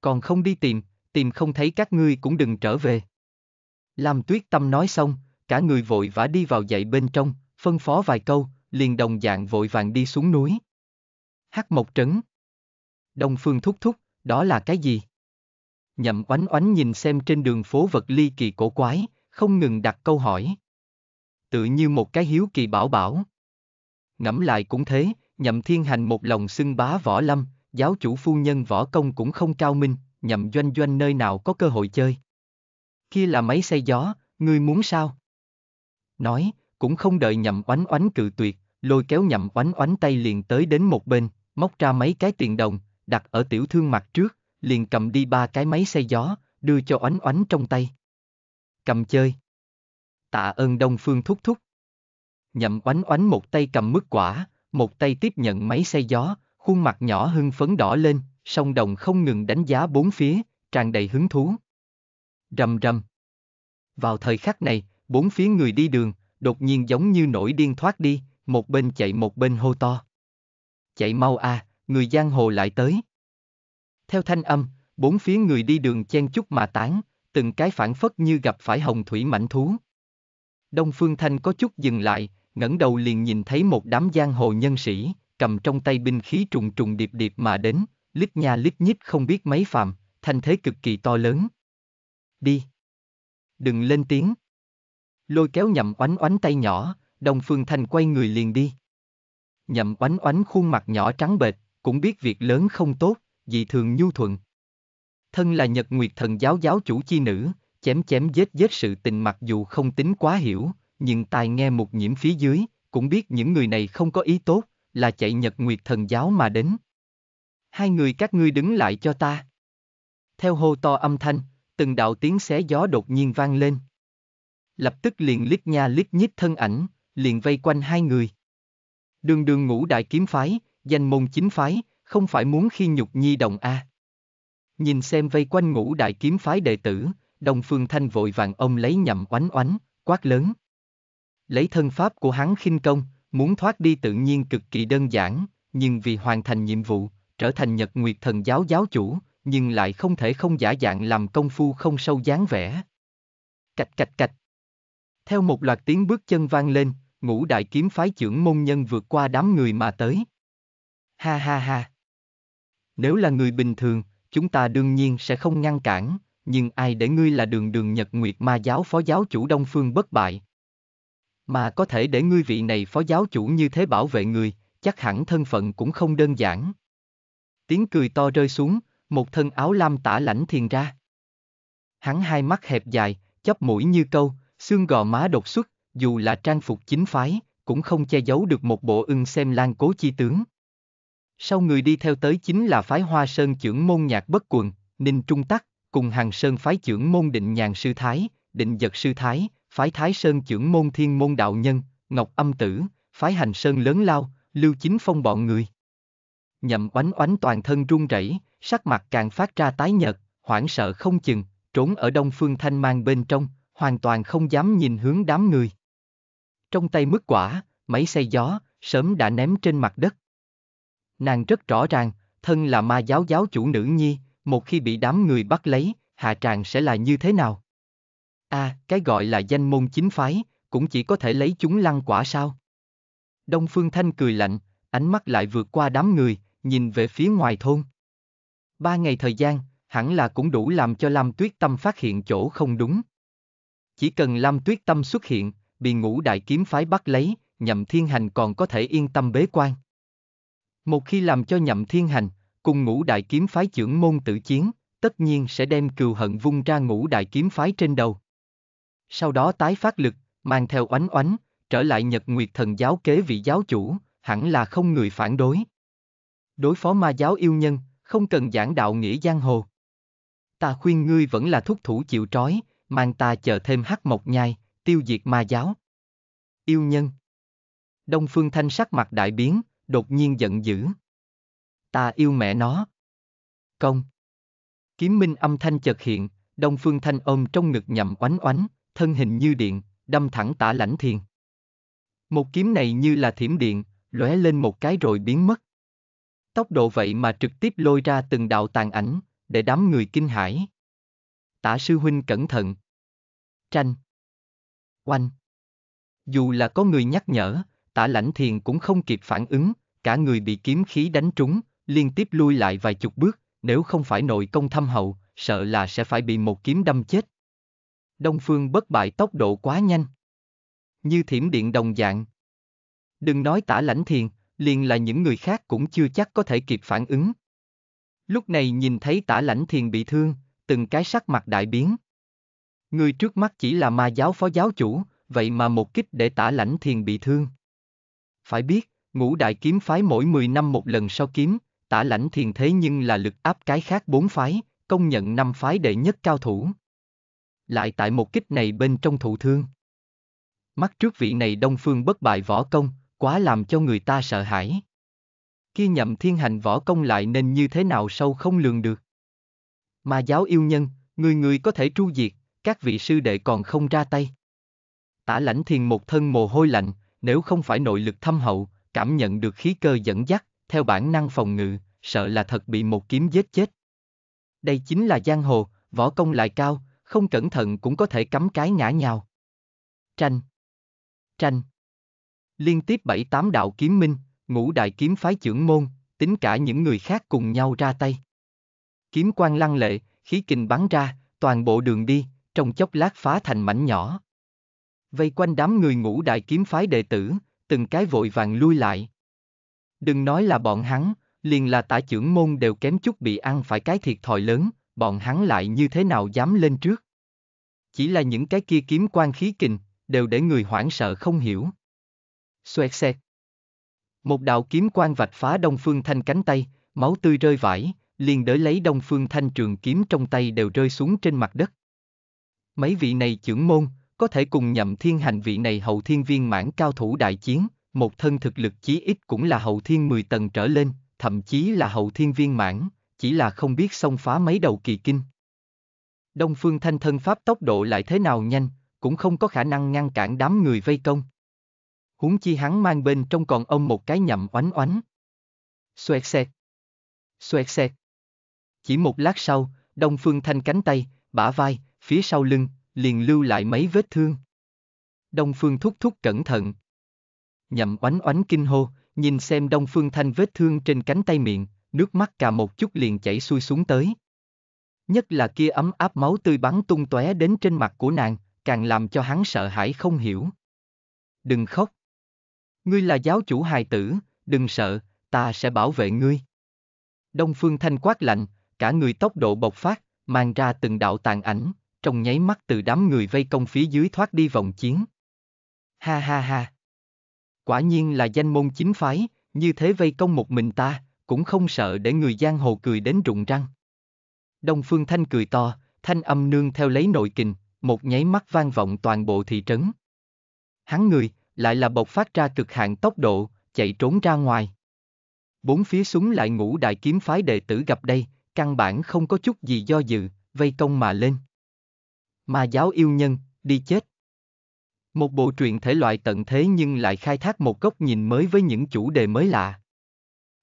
Còn không đi tìm, tìm không thấy các ngươi cũng đừng trở về. Lam Tuyết Tâm nói xong, cả người vội vã đi vào dậy bên trong, phân phó vài câu, liền đồng dạng vội vàng đi xuống núi. Hát Mộc Trấn Đông Phương thúc thúc, đó là cái gì? Nhậm oánh oánh nhìn xem trên đường phố vật ly kỳ cổ quái, không ngừng đặt câu hỏi. Tự như một cái hiếu kỳ bảo bảo. Ngẫm lại cũng thế, nhậm thiên hành một lòng xưng bá võ lâm, giáo chủ phu nhân võ công cũng không cao minh, nhậm doanh doanh nơi nào có cơ hội chơi. Kia là máy xay gió, ngươi muốn sao? Nói, cũng không đợi nhậm oánh oánh cự tuyệt, lôi kéo nhậm oánh oánh tay liền tới đến một bên, móc ra mấy cái tiền đồng, đặt ở tiểu thương mặt trước, liền cầm đi ba cái máy xay gió, đưa cho oánh oánh trong tay. Cầm chơi. Tạ ơn Đông Phương thúc thúc. Nhậm oánh oánh một tay cầm mức quả, một tay tiếp nhận máy xay gió, khuôn mặt nhỏ hưng phấn đỏ lên, sông đồng không ngừng đánh giá bốn phía, tràn đầy hứng thú. Rầm rầm. Vào thời khắc này, bốn phía người đi đường, đột nhiên giống như nổi điên thoát đi, một bên chạy một bên hô to. Chạy mau à, người giang hồ lại tới. Theo thanh âm, bốn phía người đi đường chen chúc mà tán, từng cái phản phất như gặp phải hồng thủy mạnh thú. Đông Phương Thanh có chút dừng lại, ngẩng đầu liền nhìn thấy một đám giang hồ nhân sĩ, cầm trong tay binh khí trùng trùng điệp điệp mà đến, lít nha lít nhít không biết mấy phạm, thanh thế cực kỳ to lớn. Đi! Đừng lên tiếng! Lôi kéo nhậm oánh oánh tay nhỏ, Đông Phương Thanh quay người liền đi. Nhậm oánh oánh khuôn mặt nhỏ trắng bệch, cũng biết việc lớn không tốt, dị thường nhu thuận. Thân là Nhật Nguyệt Thần Giáo giáo chủ chi nữ, chém chém giết giết sự tình mặc dù không tính quá hiểu, nhưng tài nghe một nhiễm phía dưới, cũng biết những người này không có ý tốt, là chạy nhật nguyệt thần giáo mà đến. Hai người các ngươi đứng lại cho ta. Theo hô to âm thanh, từng đạo tiếng xé gió đột nhiên vang lên. Lập tức liền lít nha lít nhít thân ảnh, liền vây quanh hai người. Đường đường ngũ đại kiếm phái, danh môn chính phái, không phải muốn khi nhục nhi đồng A. Nhìn xem vây quanh ngũ đại kiếm phái đệ tử, đồng phương thanh vội vàng ông lấy nhầm oánh oánh, quát lớn. Lấy thân pháp của hắn khinh công, muốn thoát đi tự nhiên cực kỳ đơn giản, nhưng vì hoàn thành nhiệm vụ, trở thành Nhật Nguyệt Thần giáo giáo chủ, nhưng lại không thể không giả dạng làm công phu không sâu dáng vẻ. Cạch cạch cạch. Theo một loạt tiếng bước chân vang lên, ngũ đại kiếm phái trưởng môn nhân vượt qua đám người mà tới. Ha ha ha. Nếu là người bình thường, chúng ta đương nhiên sẽ không ngăn cản, nhưng ai để ngươi là đường đường Nhật Nguyệt Ma giáo phó giáo chủ Đông Phương bất bại, mà có thể để ngươi vị này phó giáo chủ như thế bảo vệ người, chắc hẳn thân phận cũng không đơn giản. Tiếng cười to rơi xuống, một thân áo lam tả lãnh thiền ra. Hắn hai mắt hẹp dài, chóp mũi như câu, xương gò má đột xuất, dù là trang phục chính phái, cũng không che giấu được một bộ ưng xem lan cố chi tướng. Sau người đi theo tới chính là phái hoa sơn trưởng môn nhạc bất quần, ninh trung tắc, cùng hàng sơn phái trưởng môn định nhàn sư thái, định giật sư thái, phái Thái Sơn trưởng môn thiên môn đạo nhân, Ngọc Âm Tử, phái Hành Sơn lớn lao, Lưu Chính Phong bọn người. Nhậm oánh oánh toàn thân run rẩy, sắc mặt càng phát ra tái nhợt, hoảng sợ không chừng, trốn ở đông phương thanh mang bên trong, hoàn toàn không dám nhìn hướng đám người. Trong tay mức quả, máy xay gió, sớm đã ném trên mặt đất. Nàng rất rõ ràng, thân là ma giáo giáo chủ nữ nhi, một khi bị đám người bắt lấy, hạ tràng sẽ là như thế nào. À, cái gọi là danh môn chính phái, cũng chỉ có thể lấy chúng lăng quả sao? Đông Phương Thanh cười lạnh, ánh mắt lại vượt qua đám người, nhìn về phía ngoài thôn. Ba ngày thời gian, hẳn là cũng đủ làm cho Lam Tuyết Tâm phát hiện chỗ không đúng. Chỉ cần Lam Tuyết Tâm xuất hiện, bị ngũ đại kiếm phái bắt lấy, nhậm thiên hành còn có thể yên tâm bế quan. Một khi làm cho nhậm thiên hành, cùng ngũ đại kiếm phái trưởng môn tử chiến, tất nhiên sẽ đem cừu hận vung ra ngũ đại kiếm phái trên đầu sau đó tái phát lực, mang theo oánh oánh, trở lại Nhật Nguyệt Thần giáo kế vị giáo chủ, hẳn là không người phản đối. Đối phó ma giáo yêu nhân, không cần giảng đạo nghĩa giang hồ. Ta khuyên ngươi vẫn là thúc thủ chịu trói, mang ta chờ thêm hắc mộc nhai, tiêu diệt ma giáo. Yêu nhân Đông Phương Thanh sắc mặt đại biến, đột nhiên giận dữ. Ta yêu mẹ nó. Công Kiếm minh âm thanh chợt hiện, Đông Phương Thanh ôm trong ngực nhầm oánh oánh, thân hình như điện, đâm thẳng tả lãnh thiền. Một kiếm này như là thiểm điện, lóe lên một cái rồi biến mất. Tốc độ vậy mà trực tiếp lôi ra từng đạo tàn ảnh, để đám người kinh hãi. Tả sư huynh cẩn thận. Tranh. Oanh. Dù là có người nhắc nhở, tả lãnh thiền cũng không kịp phản ứng, cả người bị kiếm khí đánh trúng, liên tiếp lui lại vài chục bước, nếu không phải nội công thâm hậu, sợ là sẽ phải bị một kiếm đâm chết. Đông Phương bất bại tốc độ quá nhanh. Như thiểm điện đồng dạng. Đừng nói tả lãnh thiền, liền là những người khác cũng chưa chắc có thể kịp phản ứng. Lúc này nhìn thấy tả lãnh thiền bị thương, từng cái sắc mặt đại biến. Người trước mắt chỉ là ma giáo phó giáo chủ, vậy mà một kích để tả lãnh thiền bị thương. Phải biết, ngũ đại kiếm phái mỗi 10 năm một lần so kiếm, tả lãnh thiền thế nhưng là lực áp cái khác bốn phái, công nhận năm phái đệ nhất cao thủ lại tại một kích này bên trong thụ thương. Mắt trước vị này đông phương bất bại võ công, quá làm cho người ta sợ hãi. Kia nhậm thiên hành võ công lại nên như thế nào sâu không lường được. Mà giáo yêu nhân, người người có thể tru diệt, các vị sư đệ còn không ra tay. Tả lãnh thiền một thân mồ hôi lạnh, nếu không phải nội lực thâm hậu, cảm nhận được khí cơ dẫn dắt, theo bản năng phòng ngự, sợ là thật bị một kiếm giết chết. Đây chính là giang hồ, võ công lại cao, không cẩn thận cũng có thể cắm cái ngã nhào. Tranh. Tranh. Liên tiếp bảy tám đạo kiếm minh, ngũ đại kiếm phái trưởng môn, tính cả những người khác cùng nhau ra tay. Kiếm quang lăng lệ, khí kình bắn ra, toàn bộ đường đi, trong chốc lát phá thành mảnh nhỏ. Vây quanh đám người ngũ đại kiếm phái đệ tử, từng cái vội vàng lui lại. Đừng nói là bọn hắn, liền là tả trưởng môn đều kém chút bị ăn phải cái thiệt thòi lớn, bọn hắn lại như thế nào dám lên trước. Chỉ là những cái kia kiếm quan khí kình, đều để người hoảng sợ không hiểu. Xoẹt xẹt. Một đạo kiếm quan vạch phá Đông Phương Thanh cánh tay, máu tươi rơi vãi, liền đỡ lấy Đông Phương Thanh trường kiếm trong tay đều rơi xuống trên mặt đất. Mấy vị này trưởng môn, có thể cùng nhậm thiên hành vị này hậu thiên viên mãn cao thủ đại chiến, một thân thực lực chí ít cũng là hậu thiên 10 tầng trở lên, thậm chí là hậu thiên viên mãn, chỉ là không biết xông phá mấy đầu kỳ kinh. Đông Phương Thanh thân pháp tốc độ lại thế nào nhanh, cũng không có khả năng ngăn cản đám người vây công. Huống chi hắn mang bên trong còn ông một cái nhậm oánh oánh. Xoẹt xẹt. Xoẹt xẹt. Chỉ một lát sau, Đông Phương Thanh cánh tay, bả vai, phía sau lưng, liền lưu lại mấy vết thương. Đông Phương thúc thúc cẩn thận. Nhậm oánh oánh kinh hô, nhìn xem Đông Phương Thanh vết thương trên cánh tay miệng, nước mắt cà một chút liền chảy xuôi xuống tới. Nhất là kia ấm áp máu tươi bắn tung tóe đến trên mặt của nàng, càng làm cho hắn sợ hãi không hiểu. Đừng khóc. Ngươi là giáo chủ hài tử, đừng sợ, ta sẽ bảo vệ ngươi. Đông Phương Thanh quát lạnh, cả người tốc độ bộc phát, mang ra từng đạo tàn ảnh, trong nháy mắt từ đám người vây công phía dưới thoát đi vòng chiến. Ha ha ha. Quả nhiên là danh môn chính phái, như thế vây công một mình ta, cũng không sợ để người giang hồ cười đến rụng răng. Đông Phương Thanh cười to, thanh âm nương theo lấy nội kình, một nháy mắt vang vọng toàn bộ thị trấn. Hắn người, lại là bộc phát ra cực hạn tốc độ, chạy trốn ra ngoài. Bốn phía súng lại ngũ đại kiếm phái đệ tử gặp đây, căn bản không có chút gì do dự, vây công mà lên. Ma giáo yêu nhân, đi chết. Một bộ truyện thể loại tận thế nhưng lại khai thác một góc nhìn mới với những chủ đề mới lạ.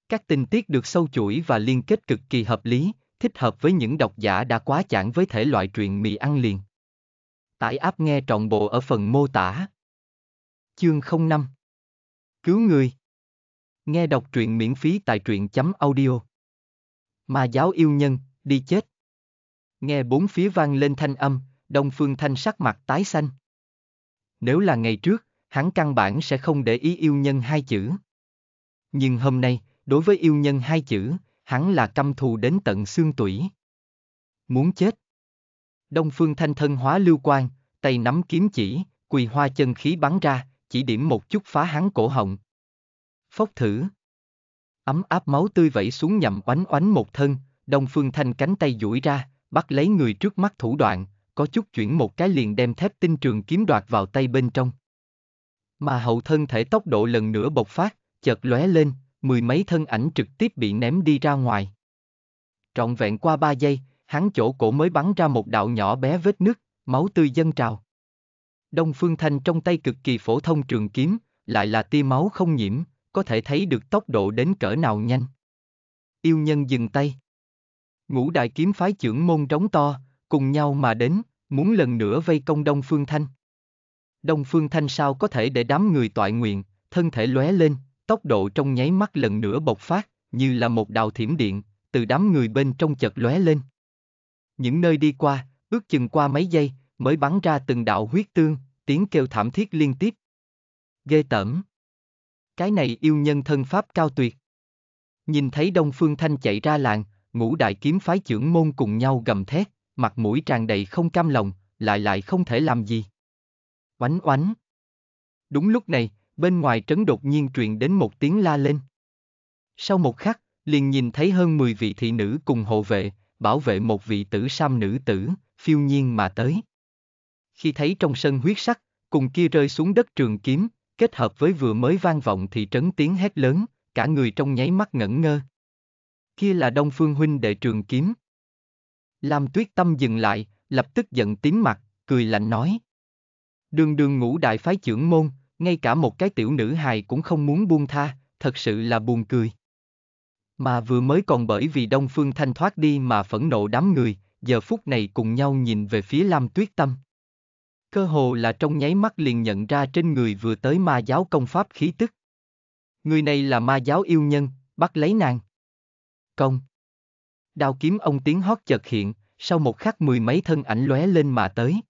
Các tình tiết được sâu chuỗi và liên kết cực kỳ hợp lý, thích hợp với những độc giả đã quá chán với thể loại truyện mì ăn liền. Tải app nghe trọn bộ ở phần mô tả. Chương 05 Cứu người Nghe đọc truyện miễn phí tại truyện.audio chấm Ma giáo yêu nhân, đi chết Nghe bốn phía vang lên thanh âm, Đông Phương Thanh sắc mặt tái xanh. Nếu là ngày trước, hắn căn bản sẽ không để ý yêu nhân hai chữ. Nhưng hôm nay, đối với yêu nhân hai chữ, hắn là căm thù đến tận xương tủy. Muốn chết. Đông Phương Thanh thân hóa lưu quan, tay nắm kiếm chỉ, quỳ hoa chân khí bắn ra, chỉ điểm một chút phá hắn cổ họng. Phốc thử. Ấm áp máu tươi vẩy xuống nhằm oánh oánh một thân, Đông Phương Thanh cánh tay duỗi ra, bắt lấy người trước mắt thủ đoạn, có chút chuyển một cái liền đem thép tinh trường kiếm đoạt vào tay bên trong. Mà hậu thân thể tốc độ lần nữa bộc phát, chợt lóe lên, mười mấy thân ảnh trực tiếp bị ném đi ra ngoài. Trọn vẹn qua ba giây, hắn chỗ cổ mới bắn ra một đạo nhỏ bé vết nứt, máu tươi dâng trào. Đông Phương Thanh trong tay cực kỳ phổ thông trường kiếm, lại là tia máu không nhiễm, có thể thấy được tốc độ đến cỡ nào nhanh. Yêu nhân dừng tay. Ngũ đại kiếm phái trưởng môn trống to, cùng nhau mà đến, muốn lần nữa vây công Đông Phương Thanh. Đông Phương Thanh sao có thể để đám người tọa nguyện, thân thể lóe lên, tốc độ trong nháy mắt lần nữa bộc phát, như là một đạo thiểm điện, từ đám người bên trong chợt lóe lên. Những nơi đi qua, ước chừng qua mấy giây, mới bắn ra từng đạo huyết tương, tiếng kêu thảm thiết liên tiếp. Ghê tởm. Cái này yêu nhân thân pháp cao tuyệt. Nhìn thấy Đông Phương Thanh chạy ra làng, ngũ đại kiếm phái trưởng môn cùng nhau gầm thét, mặt mũi tràn đầy không cam lòng, lại lại không thể làm gì. Oánh oánh. Đúng lúc này, bên ngoài trấn đột nhiên truyền đến một tiếng la lên. Sau một khắc, liền nhìn thấy hơn 10 vị thị nữ cùng hộ vệ, bảo vệ một vị tử sam nữ tử, phiêu nhiên mà tới. Khi thấy trong sân huyết sắc, cùng kia rơi xuống đất trường kiếm, kết hợp với vừa mới vang vọng thị trấn tiếng hét lớn, cả người trong nháy mắt ngẩn ngơ. Kia là Đông Phương Huynh đệ trường kiếm. Lam Tuyết Tâm dừng lại, lập tức giận tím mặt, cười lạnh nói. Đường đường ngũ đại phái trưởng môn, ngay cả một cái tiểu nữ hài cũng không muốn buông tha, thật sự là buồn cười. Mà vừa mới còn bởi vì Đông Phương Thanh thoát đi mà phẫn nộ đám người, giờ phút này cùng nhau nhìn về phía Lam Tuyết Tâm. Cơ hồ là trong nháy mắt liền nhận ra trên người vừa tới ma giáo công pháp khí tức. Người này là ma giáo yêu nhân, bắt lấy nàng. Công. Đao kiếm ông tiếng hót chợt hiện, sau một khắc mười mấy thân ảnh lóe lên mà tới.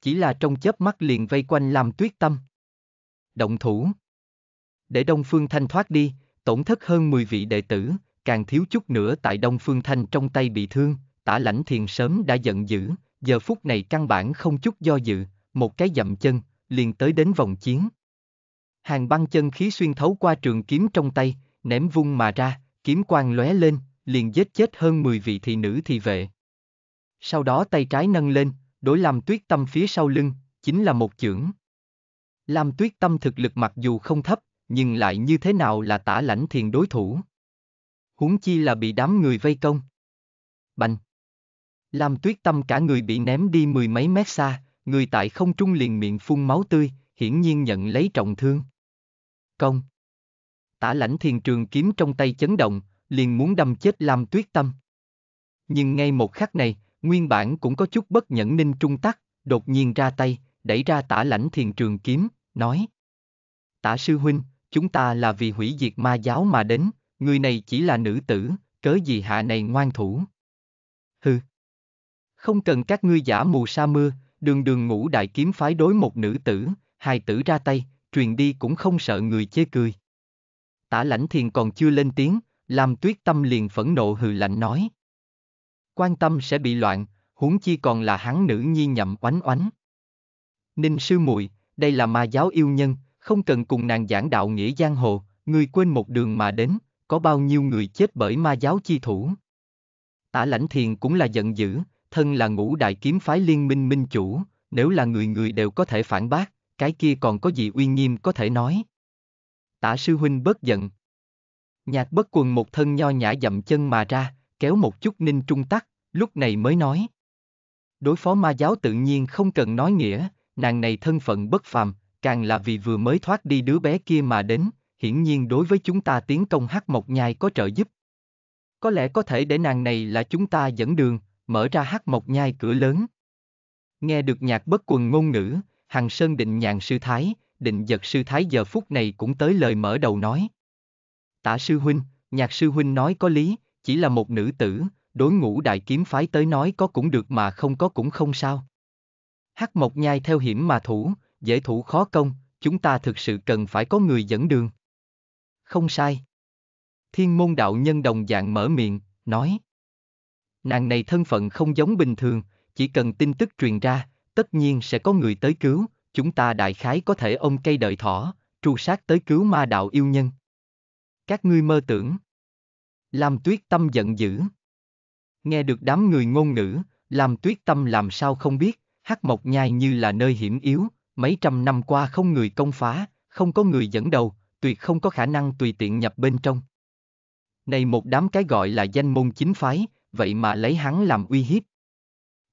Chỉ là trong chớp mắt liền vây quanh Lam Tuyết Tâm động thủ. Để Đông Phương Thanh thoát đi, tổn thất hơn 10 vị đệ tử, càng thiếu chút nữa tại Đông Phương Thanh trong tay bị thương, tả lãnh thiền sớm đã giận dữ, giờ phút này căn bản không chút do dự, một cái dậm chân, liền tới đến vòng chiến. Hàng băng chân khí xuyên thấu qua trường kiếm trong tay, ném vung mà ra, kiếm quang lóe lên, liền giết chết hơn 10 vị thị nữ thị vệ. Sau đó tay trái nâng lên, đối làm tuyết tâm phía sau lưng, chính là một chưởng. Lam Tuyết Tâm thực lực mặc dù không thấp, nhưng lại như thế nào là tả lãnh thiền đối thủ. Huống chi là bị đám người vây công. Bành! Lam Tuyết Tâm cả người bị ném đi mười mấy mét xa, người tại không trung liền miệng phun máu tươi, hiển nhiên nhận lấy trọng thương. Công! Tả lãnh thiền trường kiếm trong tay chấn động, liền muốn đâm chết Lam Tuyết Tâm. Nhưng ngay một khắc này, nguyên bản cũng có chút bất nhẫn ninh trung tắc, đột nhiên ra tay, đẩy ra tả lãnh thiền trường kiếm, nói. Tả sư huynh, chúng ta là vì hủy diệt ma giáo mà đến, người này chỉ là nữ tử, cớ gì hạ này ngoan thủ. Hừ. Không cần các ngươi giả mù sa mưa, đường đường ngũ đại kiếm phái đối một nữ tử, hai tử ra tay, truyền đi cũng không sợ người chê cười. Tả lãnh thiền còn chưa lên tiếng, làm tuyết tâm liền phẫn nộ hừ lạnh nói. Quan tâm sẽ bị loạn, huống chi còn là hắn nữ nhi nhậm oánh oánh. Ninh sư muội, đây là ma giáo yêu nhân, không cần cùng nàng giảng đạo nghĩa giang hồ, người quên một đường mà đến, có bao nhiêu người chết bởi ma giáo chi thủ. Tả lãnh thiền cũng là giận dữ, thân là ngũ đại kiếm phái liên minh minh chủ, nếu là người người đều có thể phản bác, cái kia còn có gì uy nghiêm có thể nói. Tả sư huynh bớt giận. Nhạc bất quần một thân nho nhã dậm chân mà ra, kéo một chút ninh trung tắc, lúc này mới nói. Đối phó ma giáo tự nhiên không cần nói nghĩa, nàng này thân phận bất phàm, càng là vì vừa mới thoát đi đứa bé kia mà đến, hiển nhiên đối với chúng ta tiến công hắc mộc nhai có trợ giúp. Có lẽ có thể để nàng này là chúng ta dẫn đường, mở ra hắc mộc nhai cửa lớn. Nghe được nhạc bất quần ngôn ngữ, hằng Sơn định nhàn sư thái, định giật sư thái giờ phút này cũng tới lời mở đầu nói. Tả sư huynh, nhạc sư huynh nói có lý, chỉ là một nữ tử, đối ngũ đại kiếm phái tới nói có cũng được mà không có cũng không sao. Hắc Mộc Nhai theo hiểm mà thủ, dễ thủ khó công, chúng ta thực sự cần phải có người dẫn đường. Không sai. Thiên môn đạo nhân đồng dạng mở miệng, nói. Nàng này thân phận không giống bình thường, chỉ cần tin tức truyền ra, tất nhiên sẽ có người tới cứu, chúng ta đại khái có thể ôm cây đợi thỏ, tru sát tới cứu ma đạo yêu nhân. Các ngươi mơ tưởng. Lam tuyết tâm giận dữ. Nghe được đám người ngôn ngữ, Lam tuyết tâm làm sao không biết, Hắc Mộc Nhai như là nơi hiểm yếu, mấy trăm năm qua không người công phá, không có người dẫn đầu, tuyệt không có khả năng tùy tiện nhập bên trong. Này một đám cái gọi là danh môn chính phái, vậy mà lấy hắn làm uy hiếp.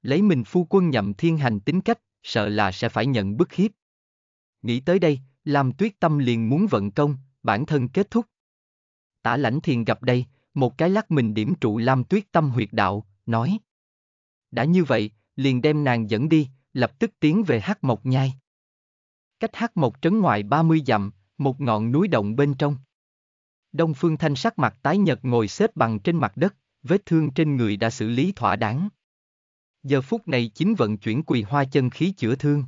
Lấy mình phu quân nhậm thiên hành tính cách, sợ là sẽ phải nhận bức hiếp. Nghĩ tới đây, Lam Tuyết Tâm liền muốn vận công, bản thân kết thúc. Tả lãnh thiền gặp đây, một cái lắc mình điểm trụ Lam Tuyết Tâm huyệt đạo, nói. Đã như vậy, liền đem nàng dẫn đi, lập tức tiến về Hắc Mộc Nhai. Cách Hắc Mộc trấn ngoại 30 dặm, một ngọn núi động bên trong. Đông Phương Thanh sắc mặt tái nhợt ngồi xếp bằng trên mặt đất, vết thương trên người đã xử lý thỏa đáng. Giờ phút này chính vận chuyển quỳ hoa chân khí chữa thương.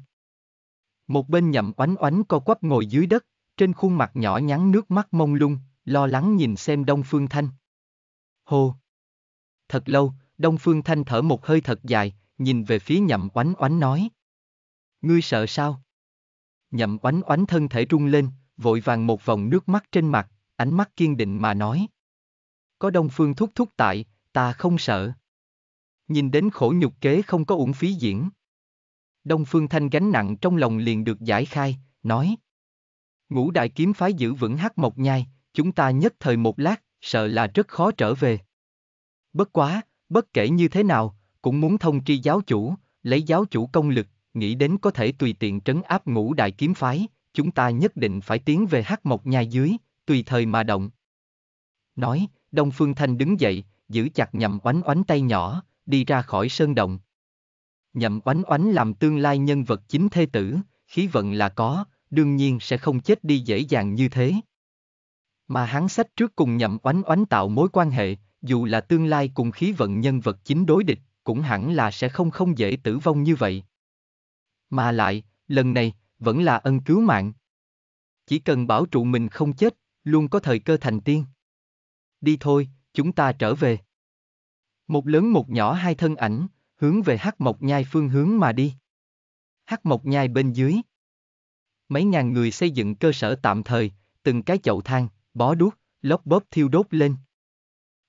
Một bên nhậm oánh oánh co quắp ngồi dưới đất, trên khuôn mặt nhỏ nhắn nước mắt mông lung, lo lắng nhìn xem Đông Phương Thanh. hô. Thật lâu, Đông Phương Thanh thở một hơi thật dài, nhìn về phía nhậm oánh oánh nói. Ngươi sợ sao? Nhậm oánh oánh thân thể rung lên, vội vàng một vòng nước mắt trên mặt, ánh mắt kiên định mà nói. Có đông phương thúc thúc tại, ta không sợ. Nhìn đến khổ nhục kế không có uổng phí diễn. Đông phương thanh gánh nặng trong lòng liền được giải khai, nói. Ngũ đại kiếm phái giữ vững hát mộc nhai, chúng ta nhất thời một lát, sợ là rất khó trở về. Bất quá, bất kể như thế nào, cũng muốn thông tri giáo chủ, lấy giáo chủ công lực, nghĩ đến có thể tùy tiện trấn áp ngũ đại kiếm phái, chúng ta nhất định phải tiến về hắc mộc nhai dưới, tùy thời mà động. Nói, Đông Phương Thanh đứng dậy, giữ chặt nhậm oánh oánh tay nhỏ, đi ra khỏi sơn động. Nhậm oánh oánh làm tương lai nhân vật chính thê tử, khí vận là có, đương nhiên sẽ không chết đi dễ dàng như thế. Mà hắn sách trước cùng nhậm oánh oánh tạo mối quan hệ, dù là tương lai cùng khí vận nhân vật chính đối địch, cũng hẳn là sẽ không không dễ tử vong như vậy. Mà lại, lần này, vẫn là ân cứu mạng. Chỉ cần bảo trụ mình không chết, luôn có thời cơ thành tiên. Đi thôi, chúng ta trở về. Một lớn một nhỏ hai thân ảnh, hướng về hắc mộc nhai phương hướng mà đi. Hắc mộc nhai bên dưới. Mấy ngàn người xây dựng cơ sở tạm thời, từng cái chậu than, bó đuốc, lóc bóp thiêu đốt lên.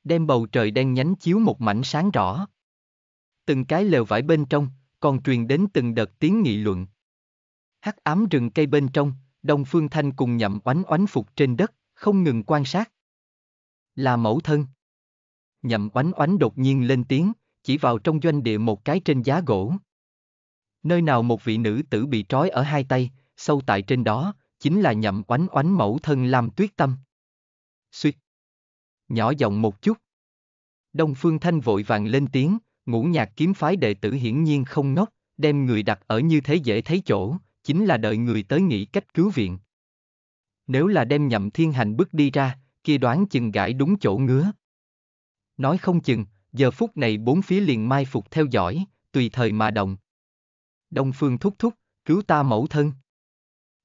Đem bầu trời đen nhánh chiếu một mảnh sáng rõ từng cái lều vải bên trong, còn truyền đến từng đợt tiếng nghị luận. Hắc ám rừng cây bên trong, Đông Phương Thanh cùng nhậm oánh oánh phục trên đất, không ngừng quan sát. Là mẫu thân. Nhậm oánh oánh đột nhiên lên tiếng, chỉ vào trong doanh địa một cái trên giá gỗ. Nơi nào một vị nữ tử bị trói ở hai tay, sâu tại trên đó, chính là nhậm oánh oánh mẫu thân làm tuyết tâm. Xuyệt. Nhỏ giọng một chút. Đông Phương Thanh vội vàng lên tiếng, ngũ nhạc kiếm phái đệ tử hiển nhiên không ngốc, đem người đặt ở như thế dễ thấy chỗ, chính là đợi người tới nghĩ cách cứu viện. Nếu là đem nhậm thiên hành bước đi ra, kia đoán chừng gãi đúng chỗ ngứa. Nói không chừng, giờ phút này bốn phía liền mai phục theo dõi, tùy thời mà động. Đông Phương thúc thúc, cứu ta mẫu thân.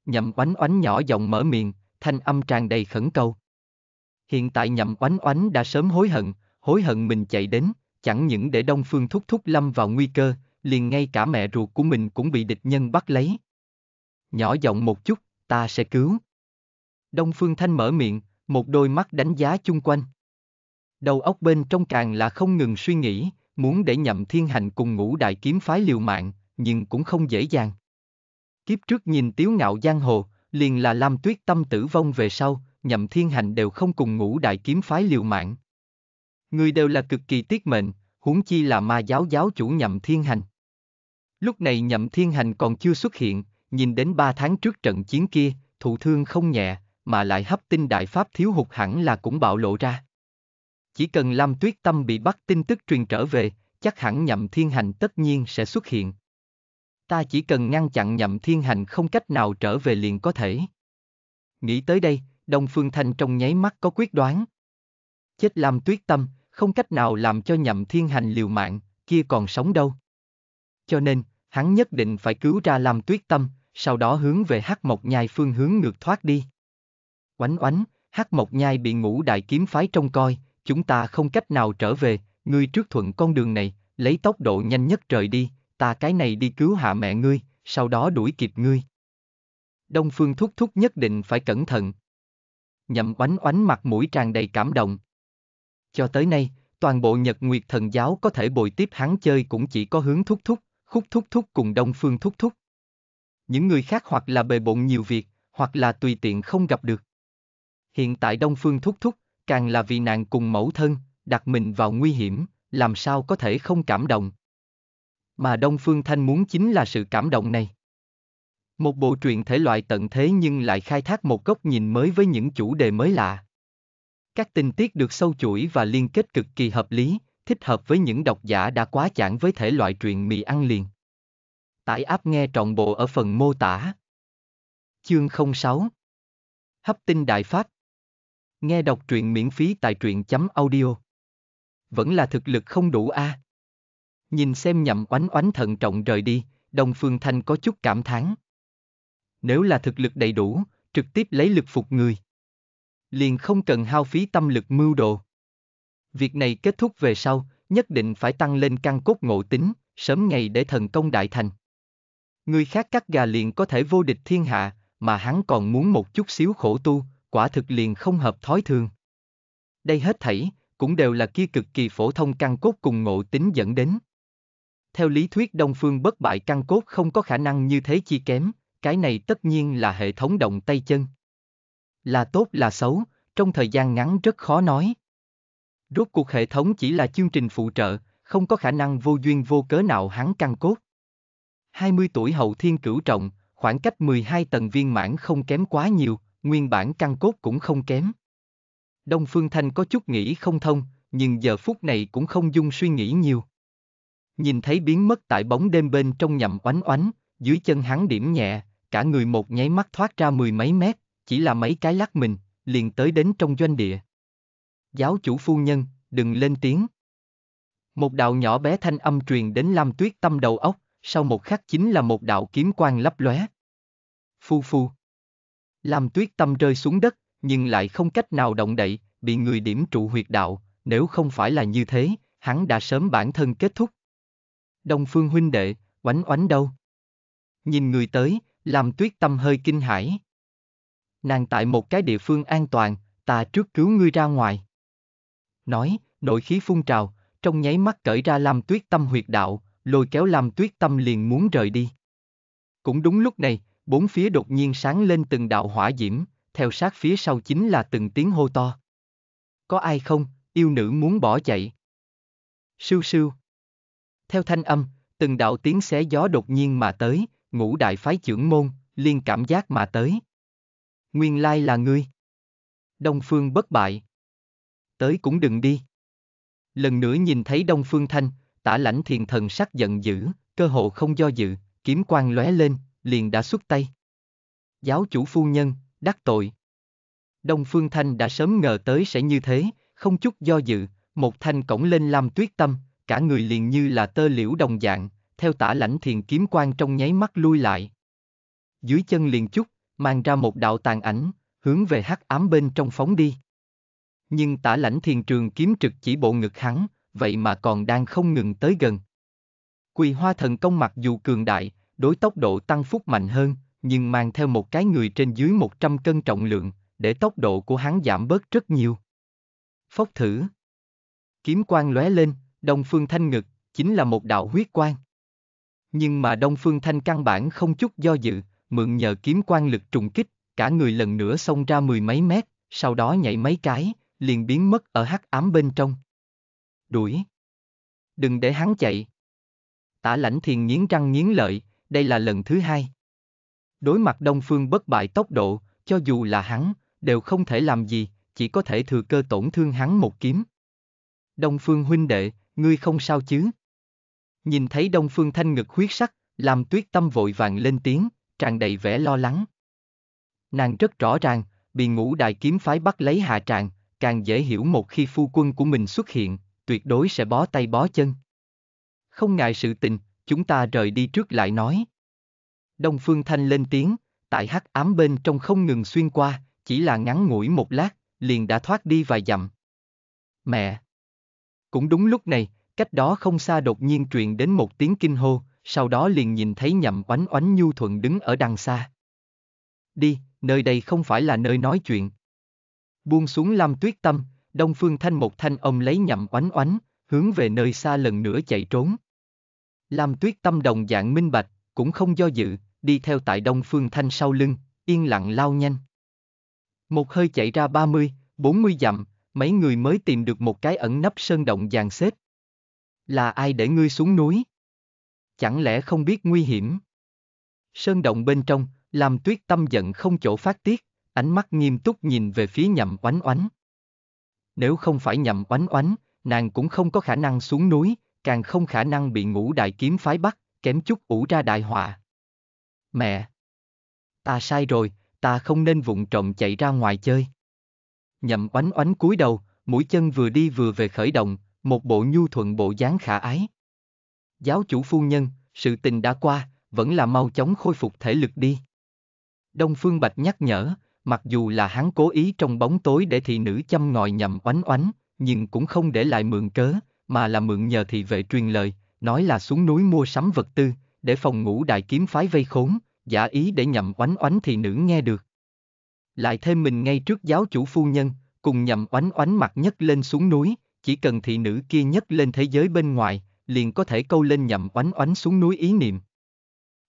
Nhậm oánh oánh nhỏ giọng mở miệng, thanh âm tràn đầy khẩn cầu. Hiện tại nhậm oánh oánh đã sớm hối hận, hối hận mình chạy đến, chẳng những để Đông Phương Thúc Thúc lâm vào nguy cơ, liền ngay cả mẹ ruột của mình cũng bị địch nhân bắt lấy. Nhỏ giọng một chút, ta sẽ cứu. Đông Phương Thanh mở miệng, một đôi mắt đánh giá chung quanh. Đầu óc bên trong càng là không ngừng suy nghĩ, muốn để nhậm thiên hành cùng ngũ đại kiếm phái liều mạng, nhưng cũng không dễ dàng. Kiếp trước nhìn tiếu ngạo giang hồ, liền là Lam Tuyết Tâm tử vong về sau, nhậm thiên hành đều không cùng ngũ đại kiếm phái liều mạng. Ngươi đều là cực kỳ tiết mệnh, huống chi là ma giáo giáo chủ nhậm thiên hành. Lúc này nhậm thiên hành còn chưa xuất hiện, nhìn đến ba tháng trước trận chiến kia, thụ thương không nhẹ, mà lại hấp tinh đại pháp thiếu hụt hẳn là cũng bạo lộ ra. Chỉ cần Lam Tuyết Tâm bị bắt tin tức truyền trở về, chắc hẳn nhậm thiên hành tất nhiên sẽ xuất hiện. Ta chỉ cần ngăn chặn nhậm thiên hành không cách nào trở về liền có thể. Nghĩ tới đây, Đông Phương Thanh trong nháy mắt có quyết đoán. Chết Lam Tuyết Tâm, không cách nào làm cho nhậm thiên hành liều mạng, kia còn sống đâu. Cho nên, hắn nhất định phải cứu ra Lam tuyết tâm, sau đó hướng về hắc mộc nhai phương hướng ngược thoát đi. Oánh oánh, hắc mộc nhai bị ngũ đại kiếm phái trông coi, chúng ta không cách nào trở về, ngươi trước thuận con đường này, lấy tốc độ nhanh nhất trời đi, ta cái này đi cứu hạ mẹ ngươi, sau đó đuổi kịp ngươi. Đông Phương thúc thúc nhất định phải cẩn thận. Nhậm oánh oánh mặt mũi tràn đầy cảm động. Cho tới nay, toàn bộ Nhật Nguyệt Thần Giáo có thể bồi tiếp hắn chơi cũng chỉ có hướng thúc thúc, khúc thúc thúc cùng Đông Phương thúc thúc. Những người khác hoặc là bề bộn nhiều việc, hoặc là tùy tiện không gặp được. Hiện tại Đông Phương thúc thúc, càng là vì nàng cùng mẫu thân, đặt mình vào nguy hiểm, làm sao có thể không cảm động. Mà Đông Phương Thanh muốn chính là sự cảm động này. Một bộ truyện thể loại tận thế nhưng lại khai thác một góc nhìn mới với những chủ đề mới lạ. Các tình tiết được sâu chuỗi và liên kết cực kỳ hợp lý, thích hợp với những độc giả đã quá chãn với thể loại truyện mì ăn liền. Tải app nghe trọn bộ ở phần mô tả. Chương 06 Hấp tinh đại phát Nghe đọc truyện miễn phí tại truyện.audio chấm Vẫn là thực lực không đủ a à? Nhìn xem nhậm oánh oánh thận trọng rời đi, đồng phương thanh có chút cảm thán. Nếu là thực lực đầy đủ, trực tiếp lấy lực phục người liền không cần hao phí tâm lực mưu đồ. Việc này kết thúc về sau, nhất định phải tăng lên căn cốt ngộ tính, sớm ngày để thần công đại thành. Người khác cắt gà liền có thể vô địch thiên hạ, mà hắn còn muốn một chút xíu khổ tu, quả thực liền không hợp thói thường. Đây hết thảy, cũng đều là kia cực kỳ phổ thông căn cốt cùng ngộ tính dẫn đến. Theo lý thuyết Đông Phương bất bại căn cốt không có khả năng như thế chi kém, cái này tất nhiên là hệ thống động tay chân là tốt là xấu, trong thời gian ngắn rất khó nói. Rốt cuộc hệ thống chỉ là chương trình phụ trợ, không có khả năng vô duyên vô cớ nào hắn căng cốt. 20 tuổi hậu thiên cửu trọng, khoảng cách 12 tầng viên mãn không kém quá nhiều, nguyên bản căng cốt cũng không kém. Đông Phương Thanh có chút nghĩ không thông, nhưng giờ phút này cũng không dung suy nghĩ nhiều. Nhìn thấy biến mất tại bóng đêm bên trong nhầm oánh oánh, dưới chân hắn điểm nhẹ, cả người một nháy mắt thoát ra mười mấy mét, chỉ là mấy cái lắc mình, liền tới đến trong doanh địa. Giáo chủ phu nhân, đừng lên tiếng. Một đạo nhỏ bé thanh âm truyền đến Lam Tuyết tâm đầu óc, sau một khắc chính là một đạo kiếm quang lấp lóe. Phu phu. Lam Tuyết tâm rơi xuống đất, nhưng lại không cách nào động đậy, bị người điểm trụ huyệt đạo, nếu không phải là như thế, hắn đã sớm bản thân kết thúc. Đông Phương huynh đệ, oánh oánh đâu? Nhìn người tới, Lam Tuyết tâm hơi kinh hãi nàng tại một cái địa phương an toàn, ta trước cứu ngươi ra ngoài. Nói, nội khí phun trào, trong nháy mắt cởi ra Lam Tuyết Tâm huyệt đạo, lôi kéo Lam Tuyết Tâm liền muốn rời đi. Cũng đúng lúc này, bốn phía đột nhiên sáng lên từng đạo hỏa diễm, theo sát phía sau chính là từng tiếng hô to. Có ai không, yêu nữ muốn bỏ chạy. Sưu sưu. Theo thanh âm, từng đạo tiếng xé gió đột nhiên mà tới, ngũ đại phái trưởng môn, liên cảm giác mà tới. Nguyên lai là ngươi. Đông Phương bất bại. Tới cũng đừng đi. Lần nữa nhìn thấy Đông Phương Thanh, tả lãnh thiền thần sắc giận dữ, cơ hộ không do dự, kiếm quan lóe lên, liền đã xuất tay. Giáo chủ phu nhân, đắc tội. Đông Phương Thanh đã sớm ngờ tới sẽ như thế, không chút do dự, một thanh cổng lên làm tuyết tâm, cả người liền như là tơ liễu đồng dạng, theo tả lãnh thiền kiếm quan trong nháy mắt lui lại. Dưới chân liền chút, mang ra một đạo tàn ảnh, hướng về hắc ám bên trong phóng đi. Nhưng tả lãnh thiền trường kiếm trực chỉ bộ ngực hắn, vậy mà còn đang không ngừng tới gần. Quỳ hoa thần công mặc dù cường đại, đối tốc độ tăng phúc mạnh hơn, nhưng mang theo một cái người trên dưới 100 cân trọng lượng, để tốc độ của hắn giảm bớt rất nhiều. Phốc thử. Kiếm quang lóe lên, Đông Phương Thanh ngực, chính là một đạo huyết quang. Nhưng mà Đông Phương Thanh căn bản không chút do dự, mượn nhờ kiếm quan lực trùng kích, cả người lần nữa xông ra mười mấy mét, sau đó nhảy mấy cái, liền biến mất ở hắc ám bên trong. Đuổi! Đừng để hắn chạy! Tả lãnh thiền nghiến răng nghiến lợi, đây là lần thứ hai. Đối mặt Đông Phương bất bại tốc độ, cho dù là hắn, đều không thể làm gì, chỉ có thể thừa cơ tổn thương hắn một kiếm. Đông Phương huynh đệ, ngươi không sao chứ? Nhìn thấy Đông Phương thanh ngực huyết sắc, làm tuyết tâm vội vàng lên tiếng tràn đầy vẻ lo lắng. Nàng rất rõ ràng, bị ngũ đại kiếm phái bắt lấy hạ tràng, càng dễ hiểu một khi phu quân của mình xuất hiện, tuyệt đối sẽ bó tay bó chân. Không ngại sự tình, chúng ta rời đi trước lại nói. Đông Phương Thanh lên tiếng, tại hắc ám bên trong không ngừng xuyên qua, chỉ là ngắn ngủi một lát, liền đã thoát đi vài dặm. Mẹ! Cũng đúng lúc này, cách đó không xa đột nhiên truyền đến một tiếng kinh hô, sau đó liền nhìn thấy nhậm oánh oánh nhu thuận đứng ở đằng xa. Đi, nơi đây không phải là nơi nói chuyện. Buông xuống Lam Tuyết Tâm, Đông Phương Thanh một thanh ông lấy nhậm oánh oánh, hướng về nơi xa lần nữa chạy trốn. Lam Tuyết Tâm đồng dạng minh bạch, cũng không do dự, đi theo tại Đông Phương Thanh sau lưng, yên lặng lao nhanh. Một hơi chạy ra 30, 40 dặm, mấy người mới tìm được một cái ẩn nấp sơn động dàn xếp. Là ai để ngươi xuống núi? Chẳng lẽ không biết nguy hiểm? Sơn động bên trong, làm tuyết tâm giận không chỗ phát tiết, ánh mắt nghiêm túc nhìn về phía nhậm oánh oánh. Nếu không phải nhậm oánh oánh, nàng cũng không có khả năng xuống núi, càng không khả năng bị ngũ đại kiếm phái bắt, kém chút ủ ra đại họa. Mẹ! Ta sai rồi, ta không nên vụng trộm chạy ra ngoài chơi. Nhậm oánh oánh cúi đầu, mũi chân vừa đi vừa về khởi động, một bộ nhu thuận bộ dáng khả ái giáo chủ phu nhân, sự tình đã qua, vẫn là mau chóng khôi phục thể lực đi. Đông Phương Bạch nhắc nhở, mặc dù là hắn cố ý trong bóng tối để thị nữ chăm ngòi nhằm oánh oánh, nhưng cũng không để lại mượn cớ, mà là mượn nhờ thị vệ truyền lời, nói là xuống núi mua sắm vật tư, để phòng ngủ đại kiếm phái vây khốn, giả ý để nhằm oánh oánh thị nữ nghe được. Lại thêm mình ngay trước giáo chủ phu nhân, cùng nhằm oánh oánh mặt nhất lên xuống núi, chỉ cần thị nữ kia nhất lên thế giới bên ngoài, liền có thể câu lên nhậm oánh oánh xuống núi ý niệm.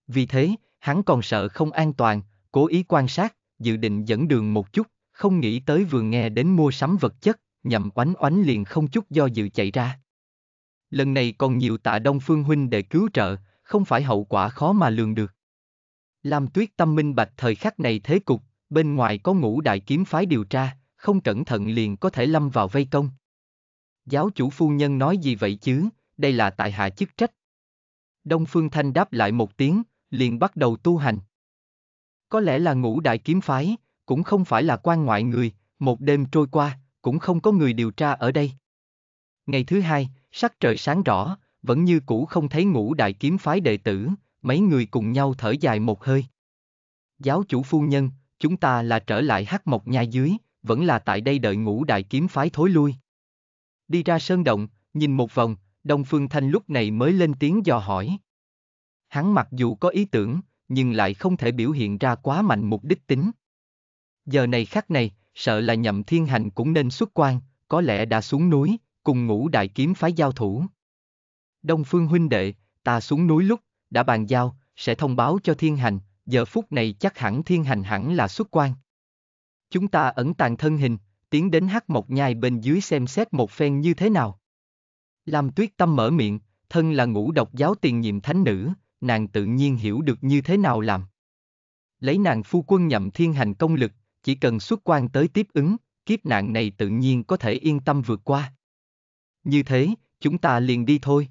Vì thế, hắn còn sợ không an toàn, cố ý quan sát, dự định dẫn đường một chút, không nghĩ tới vừa nghe đến mua sắm vật chất, nhậm oánh oánh liền không chút do dự chạy ra. Lần này còn nhiều tạ Đông Phương Huynh để cứu trợ, không phải hậu quả khó mà lường được. Lam Tuyết tâm minh bạch thời khắc này thế cục, bên ngoài có ngũ đại kiếm phái điều tra, không cẩn thận liền có thể lâm vào vây công. Giáo chủ phu nhân nói gì vậy chứ, đây là tại hạ chức trách. Đông Phương Thanh đáp lại một tiếng, liền bắt đầu tu hành. Có lẽ là ngũ đại kiếm phái, cũng không phải là quan ngoại người, một đêm trôi qua, cũng không có người điều tra ở đây. Ngày thứ hai, sắc trời sáng rõ, vẫn như cũ không thấy ngũ đại kiếm phái đệ tử, mấy người cùng nhau thở dài một hơi. Giáo chủ phu nhân, chúng ta là trở lại hắc mộc nhai dưới, vẫn là tại đây đợi ngũ đại kiếm phái thối lui. Đi ra sơn động, nhìn một vòng, Đông Phương Thanh lúc này mới lên tiếng dò hỏi. Hắn mặc dù có ý tưởng, nhưng lại không thể biểu hiện ra quá mạnh mục đích tính. Giờ này khắc này, sợ là nhậm thiên hành cũng nên xuất quan, có lẽ đã xuống núi, cùng ngũ đại kiếm phái giao thủ. Đông Phương huynh đệ, ta xuống núi lúc, đã bàn giao, sẽ thông báo cho thiên hành, giờ phút này chắc hẳn thiên hành hẳn là xuất quan. Chúng ta ẩn tàng thân hình, tiến đến hắc mộc nhai bên dưới xem xét một phen như thế nào. Lam Tuyết Tâm mở miệng, thân là ngũ độc giáo tiền nhiệm thánh nữ, nàng tự nhiên hiểu được như thế nào làm. Lấy nàng phu quân nhậm thiên hành công lực, chỉ cần xuất quan tới tiếp ứng, kiếp nạn này tự nhiên có thể yên tâm vượt qua. Như thế, chúng ta liền đi thôi.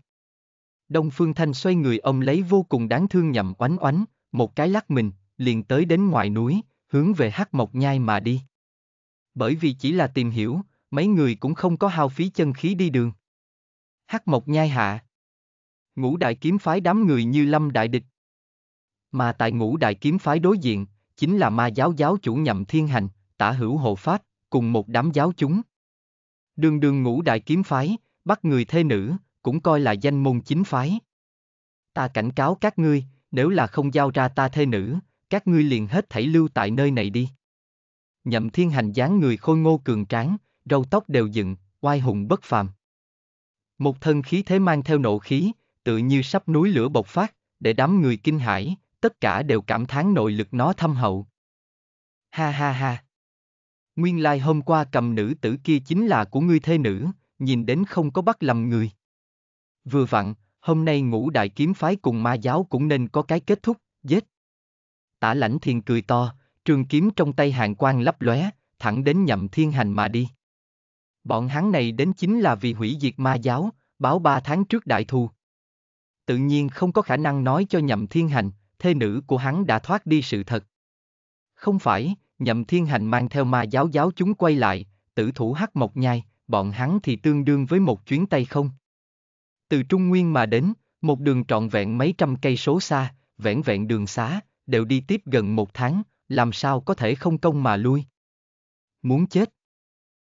Đông Phương Thanh xoay người ông lấy vô cùng đáng thương nhậm oánh oánh, một cái lắc mình, liền tới đến ngoài núi, hướng về hắc mộc nhai mà đi. Bởi vì chỉ là tìm hiểu, mấy người cũng không có hao phí chân khí đi đường hắc mộc nhai hạ. Ngũ đại kiếm phái đám người như lâm đại địch. Mà tại ngũ đại kiếm phái đối diện, chính là ma giáo giáo chủ nhậm thiên hành, tả hữu hộ pháp, cùng một đám giáo chúng. Đường đường ngũ đại kiếm phái, bắt người thê nữ, cũng coi là danh môn chính phái. Ta cảnh cáo các ngươi, nếu là không giao ra ta thê nữ, các ngươi liền hết thảy lưu tại nơi này đi. Nhậm thiên hành dáng người khôi ngô cường tráng, râu tóc đều dựng, oai hùng bất phàm. Một thân khí thế mang theo nộ khí, tự như sắp núi lửa bộc phát, để đám người kinh hãi, tất cả đều cảm thán nội lực nó thâm hậu. Ha ha ha. Nguyên lai like hôm qua cầm nữ tử kia chính là của ngươi thê nữ, nhìn đến không có bắt lầm người. Vừa vặn, hôm nay ngũ đại kiếm phái cùng ma giáo cũng nên có cái kết thúc, giết. Tả lãnh thiền cười to, trường kiếm trong tay hàng quan lấp lóe, thẳng đến nhậm thiên hành mà đi bọn hắn này đến chính là vì hủy diệt ma giáo, báo ba tháng trước đại thù. Tự nhiên không có khả năng nói cho nhậm thiên hành, thê nữ của hắn đã thoát đi sự thật. Không phải, nhậm thiên hành mang theo ma giáo giáo chúng quay lại, tử thủ hắc mộc nhai, bọn hắn thì tương đương với một chuyến tay không. Từ Trung Nguyên mà đến, một đường trọn vẹn mấy trăm cây số xa, vẹn vẹn đường xá, đều đi tiếp gần một tháng, làm sao có thể không công mà lui. Muốn chết.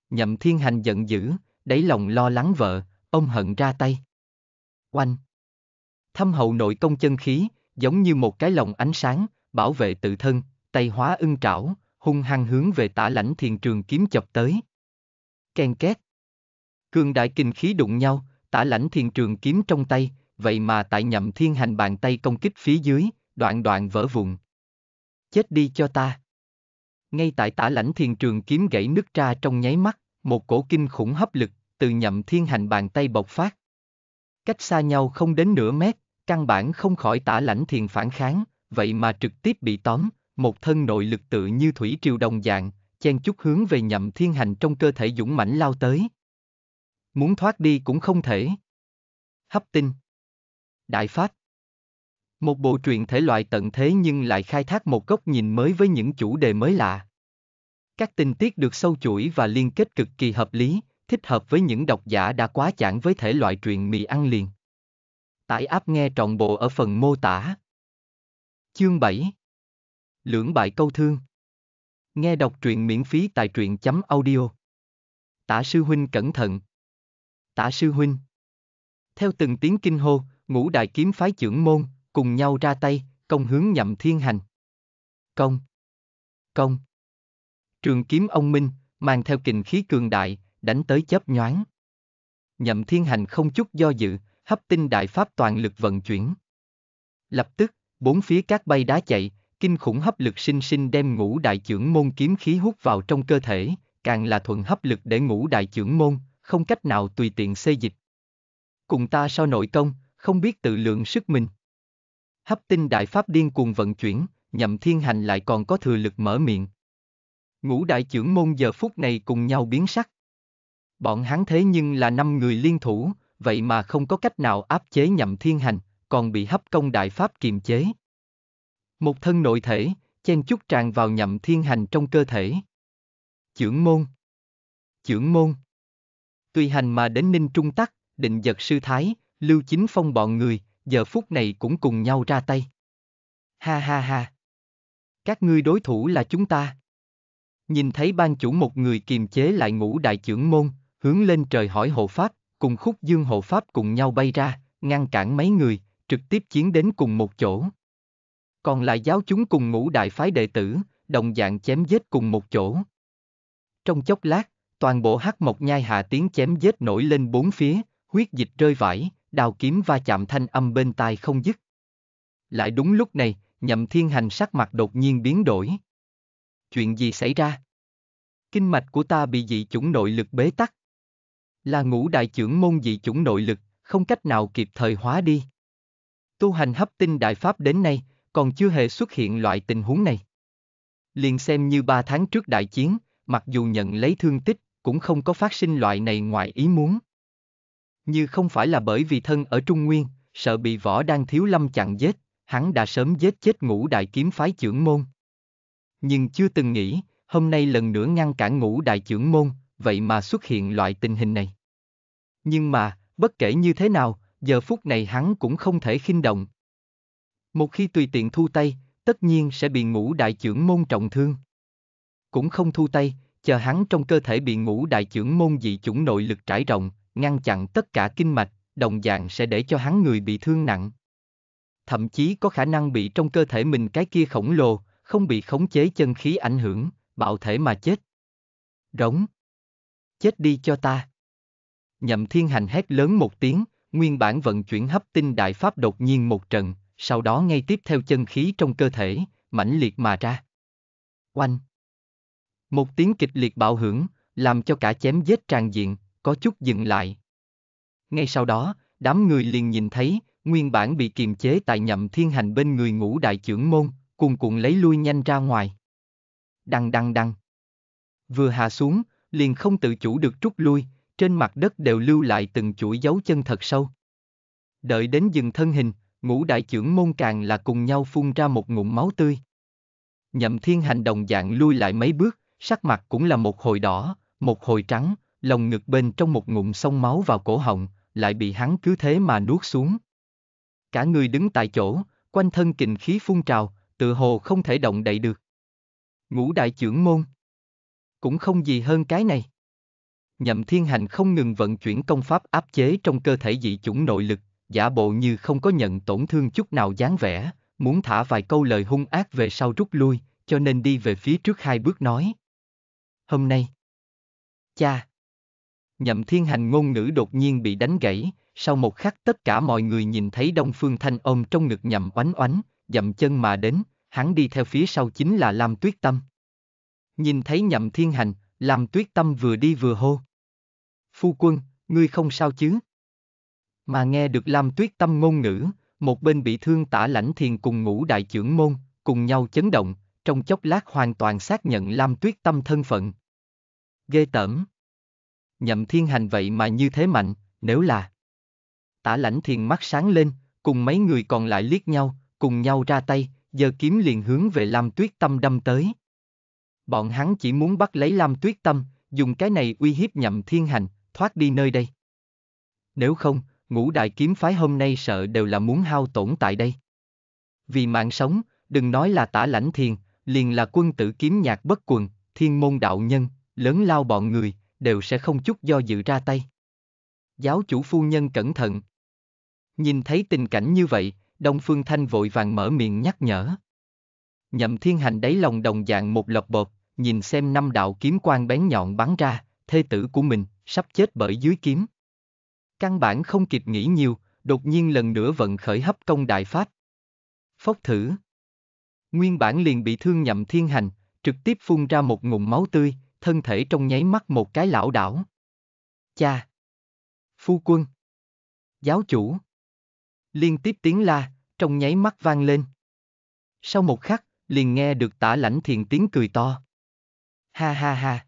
Nhậm Thiên Hành giận dữ, đáy lòng lo lắng vợ, ông hận ra tay. Oanh! Thâm hậu nội công chân khí, giống như một cái lồng ánh sáng, bảo vệ tự thân, tay hóa ưng trảo, hung hăng hướng về tả lãnh thiền trường kiếm chập tới. Ken két! Cường đại kinh khí đụng nhau, tả lãnh thiền trường kiếm trong tay, vậy mà tại nhậm thiên hành bàn tay công kích phía dưới, đoạn đoạn vỡ vụn. Chết đi cho ta! ngay tại tả lãnh thiên trường kiếm gãy nước ra trong nháy mắt, một cổ kinh khủng hấp lực, từ nhậm thiên hành bàn tay bộc phát. Cách xa nhau không đến nửa mét, căn bản không khỏi tả lãnh thiền phản kháng, vậy mà trực tiếp bị tóm, một thân nội lực tự như thủy triều đồng dạng, chen chút hướng về nhậm thiên hành trong cơ thể dũng mãnh lao tới. Muốn thoát đi cũng không thể. Hấp tinh. Đại phát một bộ truyện thể loại tận thế nhưng lại khai thác một góc nhìn mới với những chủ đề mới lạ. Các tình tiết được sâu chuỗi và liên kết cực kỳ hợp lý, thích hợp với những độc giả đã quá chán với thể loại truyện mì ăn liền. Tải app nghe trọn bộ ở phần mô tả. Chương 7 Lưỡng bại câu thương Nghe đọc truyện miễn phí tại truyện.audio chấm Tả sư huynh cẩn thận Tả sư huynh Theo từng tiếng kinh hô, ngũ đại kiếm phái trưởng môn, cùng nhau ra tay, công hướng nhậm thiên hành. Công! Công! Trường kiếm ông Minh, mang theo kình khí cường đại, đánh tới chớp nhoáng. Nhậm thiên hành không chút do dự, hấp tinh đại pháp toàn lực vận chuyển. Lập tức, bốn phía các bay đá chạy, kinh khủng hấp lực sinh sinh đem ngũ đại trưởng môn kiếm khí hút vào trong cơ thể, càng là thuận hấp lực để ngũ đại trưởng môn, không cách nào tùy tiện xê dịch. Cùng ta so nội công, không biết tự lượng sức mình hấp tinh đại pháp điên cuồng vận chuyển, nhậm thiên hành lại còn có thừa lực mở miệng. Ngũ đại trưởng môn giờ phút này cùng nhau biến sắc. Bọn hắn thế nhưng là năm người liên thủ, vậy mà không có cách nào áp chế nhậm thiên hành, còn bị hấp công đại pháp kiềm chế. Một thân nội thể, chen chút tràn vào nhậm thiên hành trong cơ thể. Chưởng môn Chưởng môn Tùy hành mà đến ninh trung tắc, định giật sư thái, lưu chính phong bọn người, giờ phút này cũng cùng nhau ra tay. Ha ha ha. Các ngươi đối thủ là chúng ta. Nhìn thấy ban chủ một người kiềm chế lại ngũ đại trưởng môn, hướng lên trời hỏi hộ pháp, cùng khúc dương hộ pháp cùng nhau bay ra, ngăn cản mấy người, trực tiếp chiến đến cùng một chỗ. Còn lại giáo chúng cùng ngũ đại phái đệ tử, đồng dạng chém giết cùng một chỗ. Trong chốc lát, toàn bộ hắc mộc nhai hạ tiếng chém giết nổi lên bốn phía, huyết dịch rơi vãi, đào kiếm va chạm thanh âm bên tai không dứt. Lại đúng lúc này, nhậm thiên hành sắc mặt đột nhiên biến đổi. Chuyện gì xảy ra? Kinh mạch của ta bị dị chủng nội lực bế tắc. Là ngũ đại trưởng môn dị chủng nội lực, không cách nào kịp thời hóa đi. Tu hành hấp tinh đại pháp đến nay, còn chưa hề xuất hiện loại tình huống này. Liền xem như ba tháng trước đại chiến, mặc dù nhận lấy thương tích, cũng không có phát sinh loại này ngoài ý muốn. Như không phải là bởi vì thân ở Trung Nguyên, sợ bị võ đang thiếu lâm chặn giết, hắn đã sớm giết chết ngũ đại kiếm phái trưởng môn. Nhưng chưa từng nghĩ, hôm nay lần nữa ngăn cản ngũ đại trưởng môn, vậy mà xuất hiện loại tình hình này. Nhưng mà, bất kể như thế nào, giờ phút này hắn cũng không thể khinh động. Một khi tùy tiện thu tay, tất nhiên sẽ bị ngũ đại trưởng môn trọng thương. Cũng không thu tay, chờ hắn trong cơ thể bị ngũ đại trưởng môn dị chủng nội lực trải rộng, ngăn chặn tất cả kinh mạch, đồng dạng sẽ để cho hắn người bị thương nặng. Thậm chí có khả năng bị trong cơ thể mình cái kia khổng lồ, không bị khống chế chân khí ảnh hưởng, bạo thể mà chết. Rống. Chết đi cho ta. Nhậm thiên hành hét lớn một tiếng, nguyên bản vận chuyển hấp tinh đại pháp đột nhiên một trận, sau đó ngay tiếp theo chân khí trong cơ thể, mãnh liệt mà ra. Oanh. Một tiếng kịch liệt bạo hưởng, làm cho cả chém giết tràn diện, có chút dừng lại. Ngay sau đó, đám người liền nhìn thấy, nguyên bản bị kiềm chế tại nhậm thiên hành bên người ngũ đại trưởng môn, cuồn cuộn lấy lui nhanh ra ngoài. Đăng đăng đăng. Vừa hạ xuống, liền không tự chủ được rút lui, trên mặt đất đều lưu lại từng chuỗi dấu chân thật sâu. Đợi đến dừng thân hình, ngũ đại trưởng môn càng là cùng nhau phun ra một ngụm máu tươi. Nhậm thiên hành đồng dạng lui lại mấy bước, sắc mặt cũng là một hồi đỏ, một hồi trắng, lồng ngực bên trong một ngụm sông máu vào cổ họng, lại bị hắn cứ thế mà nuốt xuống. Cả người đứng tại chỗ, quanh thân kình khí phun trào, tự hồ không thể động đậy được. Ngũ đại trưởng môn. Cũng không gì hơn cái này. Nhậm thiên hành không ngừng vận chuyển công pháp áp chế trong cơ thể dị chủng nội lực, giả bộ như không có nhận tổn thương chút nào dáng vẻ, muốn thả vài câu lời hung ác về sau rút lui, cho nên đi về phía trước hai bước nói. Hôm nay, cha, Nhậm thiên hành ngôn ngữ đột nhiên bị đánh gãy, sau một khắc tất cả mọi người nhìn thấy Đông Phương Thanh ôm trong ngực nhậm oánh oánh, dậm chân mà đến, hắn đi theo phía sau chính là Lam Tuyết Tâm. Nhìn thấy nhậm thiên hành, Lam Tuyết Tâm vừa đi vừa hô. Phu quân, ngươi không sao chứ? Mà nghe được Lam Tuyết Tâm ngôn ngữ, một bên bị thương tả lãnh thiền cùng ngũ đại trưởng môn, cùng nhau chấn động, trong chốc lát hoàn toàn xác nhận Lam Tuyết Tâm thân phận. Ghê tởm nhậm thiên hành vậy mà như thế mạnh, nếu là... Tả lãnh thiền mắt sáng lên, cùng mấy người còn lại liếc nhau, cùng nhau ra tay, giờ kiếm liền hướng về Lam Tuyết Tâm đâm tới. Bọn hắn chỉ muốn bắt lấy Lam Tuyết Tâm, dùng cái này uy hiếp nhậm thiên hành, thoát đi nơi đây. Nếu không, ngũ đại kiếm phái hôm nay sợ đều là muốn hao tổn tại đây. Vì mạng sống, đừng nói là tả lãnh thiền, liền là quân tử kiếm nhạc bất quần, thiên môn đạo nhân, lớn lao bọn người, đều sẽ không chút do dự ra tay. Giáo chủ phu nhân cẩn thận. Nhìn thấy tình cảnh như vậy, Đông Phương Thanh vội vàng mở miệng nhắc nhở. Nhậm thiên hành đáy lòng đồng dạng một lọc bột, nhìn xem năm đạo kiếm quan bén nhọn bắn ra, thê tử của mình, sắp chết bởi dưới kiếm. Căn bản không kịp nghĩ nhiều, đột nhiên lần nữa vận khởi hấp công đại pháp. Phốc thử. Nguyên bản liền bị thương nhậm thiên hành, trực tiếp phun ra một ngụm máu tươi, thân thể trong nháy mắt một cái lão đảo. Cha! Phu quân! Giáo chủ! Liên tiếp tiếng la, trong nháy mắt vang lên. Sau một khắc, liền nghe được tả lãnh thiền tiếng cười to. Ha ha ha!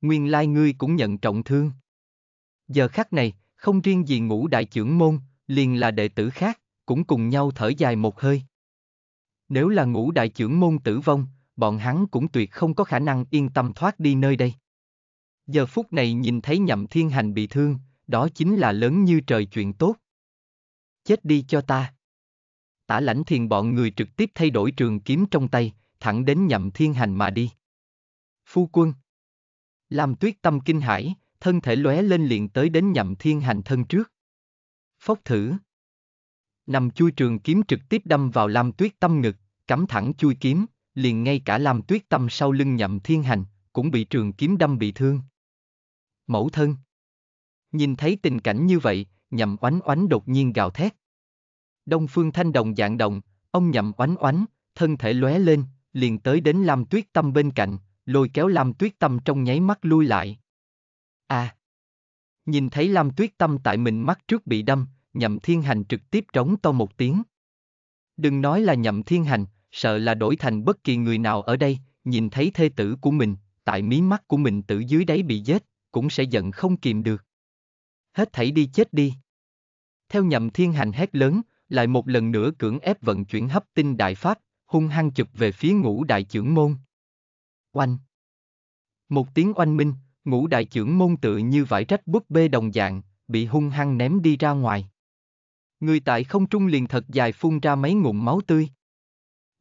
Nguyên lai ngươi cũng nhận trọng thương. Giờ khắc này, không riêng gì ngũ đại trưởng môn, liền là đệ tử khác, cũng cùng nhau thở dài một hơi. Nếu là ngũ đại trưởng môn tử vong, bọn hắn cũng tuyệt không có khả năng yên tâm thoát đi nơi đây. Giờ phút này nhìn thấy nhậm thiên hành bị thương, đó chính là lớn như trời chuyện tốt. Chết đi cho ta. Tả lãnh thiền bọn người trực tiếp thay đổi trường kiếm trong tay, thẳng đến nhậm thiên hành mà đi. Phu quân. Làm tuyết tâm kinh hãi, thân thể lóe lên liền tới đến nhậm thiên hành thân trước. Phốc thử. Nằm chui trường kiếm trực tiếp đâm vào Lam tuyết tâm ngực, cắm thẳng chui kiếm liền ngay cả Lam tuyết tâm sau lưng nhậm thiên hành, cũng bị trường kiếm đâm bị thương. Mẫu thân Nhìn thấy tình cảnh như vậy, nhậm oánh oánh đột nhiên gào thét. Đông phương thanh đồng dạng động, ông nhậm oánh oánh, thân thể lóe lên, liền tới đến Lam Tuyết Tâm bên cạnh, lôi kéo Lam Tuyết Tâm trong nháy mắt lui lại. À! Nhìn thấy Lam Tuyết Tâm tại mình mắt trước bị đâm, nhậm thiên hành trực tiếp trống to một tiếng. Đừng nói là nhậm thiên hành, sợ là đổi thành bất kỳ người nào ở đây, nhìn thấy thê tử của mình, tại mí mắt của mình tử dưới đáy bị giết, cũng sẽ giận không kìm được. Hết thảy đi chết đi. Theo nhầm thiên hành hét lớn, lại một lần nữa cưỡng ép vận chuyển hấp tinh đại pháp, hung hăng chụp về phía ngũ đại trưởng môn. Oanh! Một tiếng oanh minh, ngũ đại trưởng môn tự như vải rách búp bê đồng dạng, bị hung hăng ném đi ra ngoài. Người tại không trung liền thật dài phun ra mấy ngụm máu tươi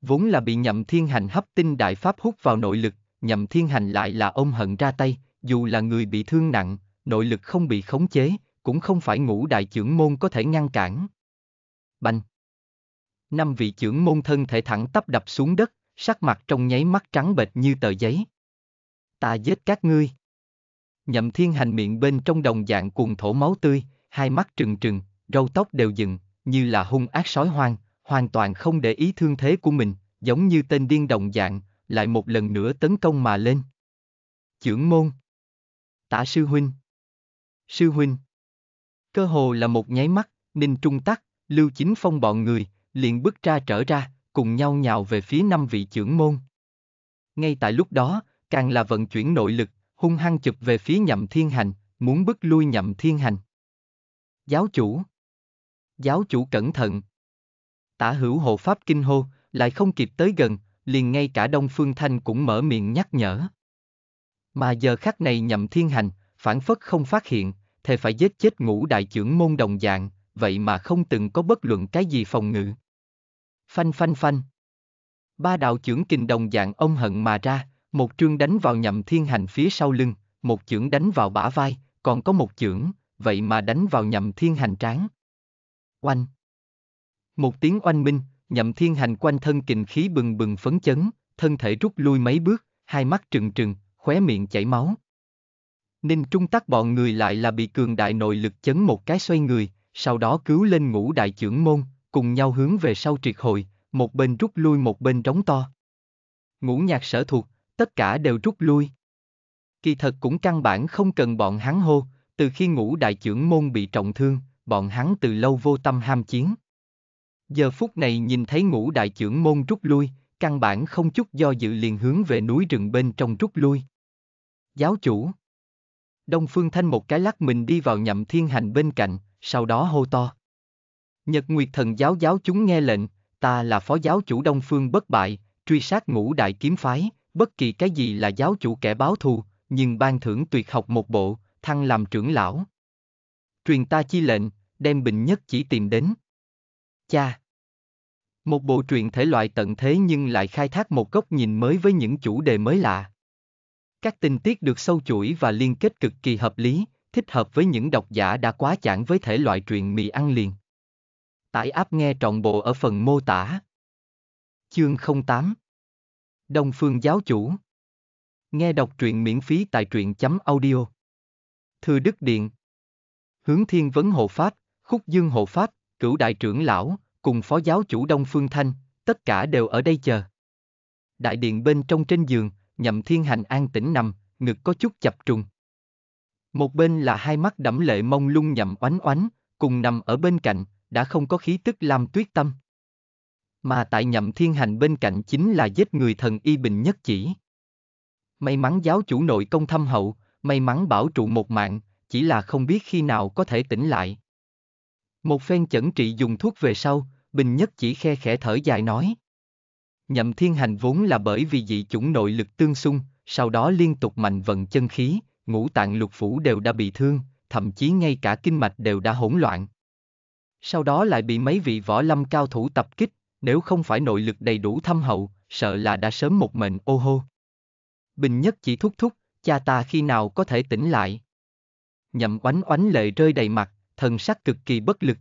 vốn là bị nhậm thiên hành hấp tinh đại pháp hút vào nội lực, nhậm thiên hành lại là ông hận ra tay, dù là người bị thương nặng, nội lực không bị khống chế, cũng không phải ngũ đại trưởng môn có thể ngăn cản. Bành! Năm vị trưởng môn thân thể thẳng tắp đập xuống đất, sắc mặt trong nháy mắt trắng bệch như tờ giấy. Ta giết các ngươi! Nhậm thiên hành miệng bên trong đồng dạng cuồng thổ máu tươi, hai mắt trừng trừng, râu tóc đều dựng, như là hung ác sói hoang, hoàn toàn không để ý thương thế của mình, giống như tên điên đồng dạng, lại một lần nữa tấn công mà lên. Chưởng môn Tả sư huynh Sư huynh Cơ hồ là một nháy mắt, Ninh Trung Tắc, Lưu Chính Phong bọn người, liền bước ra trở ra, cùng nhau nhào về phía năm vị trưởng môn. Ngay tại lúc đó, càng là vận chuyển nội lực, hung hăng chụp về phía nhậm thiên hành, muốn bức lui nhậm thiên hành. Giáo chủ Giáo chủ cẩn thận tả hữu hộ pháp kinh hô, lại không kịp tới gần, liền ngay cả Đông Phương Thanh cũng mở miệng nhắc nhở. Mà giờ khắc này nhậm thiên hành, phản phất không phát hiện, thề phải giết chết ngũ đại trưởng môn đồng dạng, vậy mà không từng có bất luận cái gì phòng ngự. Phanh phanh phanh. Ba đạo trưởng kinh đồng dạng ông hận mà ra, một trương đánh vào nhậm thiên hành phía sau lưng, một chưởng đánh vào bả vai, còn có một chưởng, vậy mà đánh vào nhậm thiên hành tráng Oanh! Một tiếng oanh minh, nhậm thiên hành quanh thân kình khí bừng bừng phấn chấn, thân thể rút lui mấy bước, hai mắt trừng trừng, khóe miệng chảy máu. Ninh trung tắc bọn người lại là bị cường đại nội lực chấn một cái xoay người, sau đó cứu lên ngũ đại trưởng môn, cùng nhau hướng về sau triệt hội, một bên rút lui một bên trống to. Ngũ nhạc sở thuộc, tất cả đều rút lui. Kỳ thật cũng căn bản không cần bọn hắn hô, từ khi ngũ đại trưởng môn bị trọng thương, bọn hắn từ lâu vô tâm ham chiến giờ phút này nhìn thấy ngũ đại trưởng môn rút lui, căn bản không chút do dự liền hướng về núi rừng bên trong rút lui. Giáo chủ Đông Phương Thanh một cái lắc mình đi vào nhậm thiên hành bên cạnh, sau đó hô to. Nhật Nguyệt thần giáo giáo chúng nghe lệnh, ta là phó giáo chủ Đông Phương bất bại, truy sát ngũ đại kiếm phái, bất kỳ cái gì là giáo chủ kẻ báo thù, nhưng ban thưởng tuyệt học một bộ, thăng làm trưởng lão. Truyền ta chi lệnh, đem bình nhất chỉ tìm đến. Cha, Một bộ truyện thể loại tận thế nhưng lại khai thác một góc nhìn mới với những chủ đề mới lạ. Các tình tiết được sâu chuỗi và liên kết cực kỳ hợp lý, thích hợp với những độc giả đã quá chán với thể loại truyện mì ăn liền. Tải app nghe trọn bộ ở phần mô tả. Chương 08 Đông Phương Giáo Chủ Nghe đọc truyện miễn phí tại truyện.audio Thư Đức Điện Hướng Thiên Vấn Hộ Pháp, Khúc Dương Hộ Pháp, cửu đại trưởng lão, cùng phó giáo chủ Đông Phương Thanh, tất cả đều ở đây chờ. Đại điện bên trong trên giường, nhậm thiên hành an tĩnh nằm, ngực có chút chập trùng. Một bên là hai mắt đẫm lệ mông lung nhậm oánh oánh, cùng nằm ở bên cạnh, đã không có khí tức làm tuyết tâm. Mà tại nhậm thiên hành bên cạnh chính là giết người thần y bình nhất chỉ. May mắn giáo chủ nội công thâm hậu, may mắn bảo trụ một mạng, chỉ là không biết khi nào có thể tỉnh lại. Một phen chẩn trị dùng thuốc về sau, Bình Nhất chỉ khe khẽ thở dài nói. Nhậm thiên hành vốn là bởi vì dị chủng nội lực tương xung, sau đó liên tục mạnh vận chân khí, ngũ tạng lục phủ đều đã bị thương, thậm chí ngay cả kinh mạch đều đã hỗn loạn. Sau đó lại bị mấy vị võ lâm cao thủ tập kích, nếu không phải nội lực đầy đủ thâm hậu, sợ là đã sớm một mệnh ô hô. Bình Nhất chỉ thúc thúc, cha ta khi nào có thể tỉnh lại. Nhậm oánh oánh lệ rơi đầy mặt, thần sắc cực kỳ bất lực.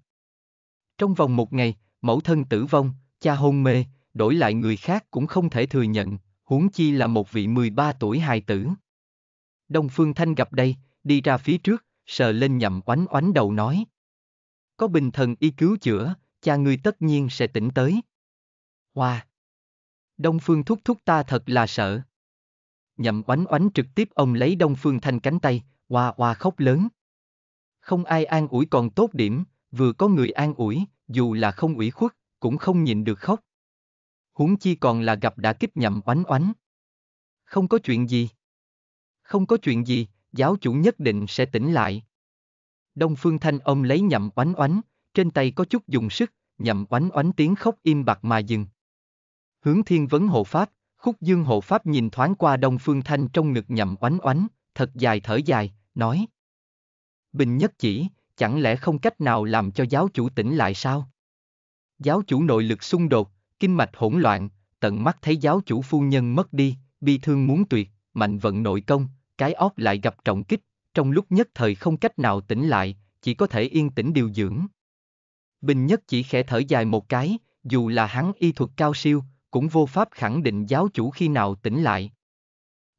Trong vòng một ngày, mẫu thân tử vong, cha hôn mê, đổi lại người khác cũng không thể thừa nhận, huống chi là một vị 13 tuổi hài tử. Đông Phương Thanh gặp đây, đi ra phía trước, sờ lên nhậm oánh oánh đầu nói. Có bình thần y cứu chữa, cha ngươi tất nhiên sẽ tỉnh tới. Hoa! Wow. Đông Phương thúc thúc ta thật là sợ. Nhậm oánh oánh trực tiếp ông lấy Đông Phương Thanh cánh tay, hoa hoa khóc lớn không ai an ủi còn tốt điểm, vừa có người an ủi, dù là không ủy khuất, cũng không nhìn được khóc. Huống chi còn là gặp đã kích nhậm oánh oánh. Không có chuyện gì. Không có chuyện gì, giáo chủ nhất định sẽ tỉnh lại. Đông Phương Thanh ông lấy nhậm oánh oánh, trên tay có chút dùng sức, nhậm oánh oánh tiếng khóc im bặt mà dừng. Hướng thiên vấn hộ pháp, khúc dương hộ pháp nhìn thoáng qua Đông Phương Thanh trong ngực nhậm oánh oánh, thật dài thở dài, nói. Bình nhất chỉ, chẳng lẽ không cách nào làm cho giáo chủ tỉnh lại sao? Giáo chủ nội lực xung đột, kinh mạch hỗn loạn, tận mắt thấy giáo chủ phu nhân mất đi, bi thương muốn tuyệt, mạnh vận nội công, cái óc lại gặp trọng kích, trong lúc nhất thời không cách nào tỉnh lại, chỉ có thể yên tĩnh điều dưỡng. Bình nhất chỉ khẽ thở dài một cái, dù là hắn y thuật cao siêu, cũng vô pháp khẳng định giáo chủ khi nào tỉnh lại.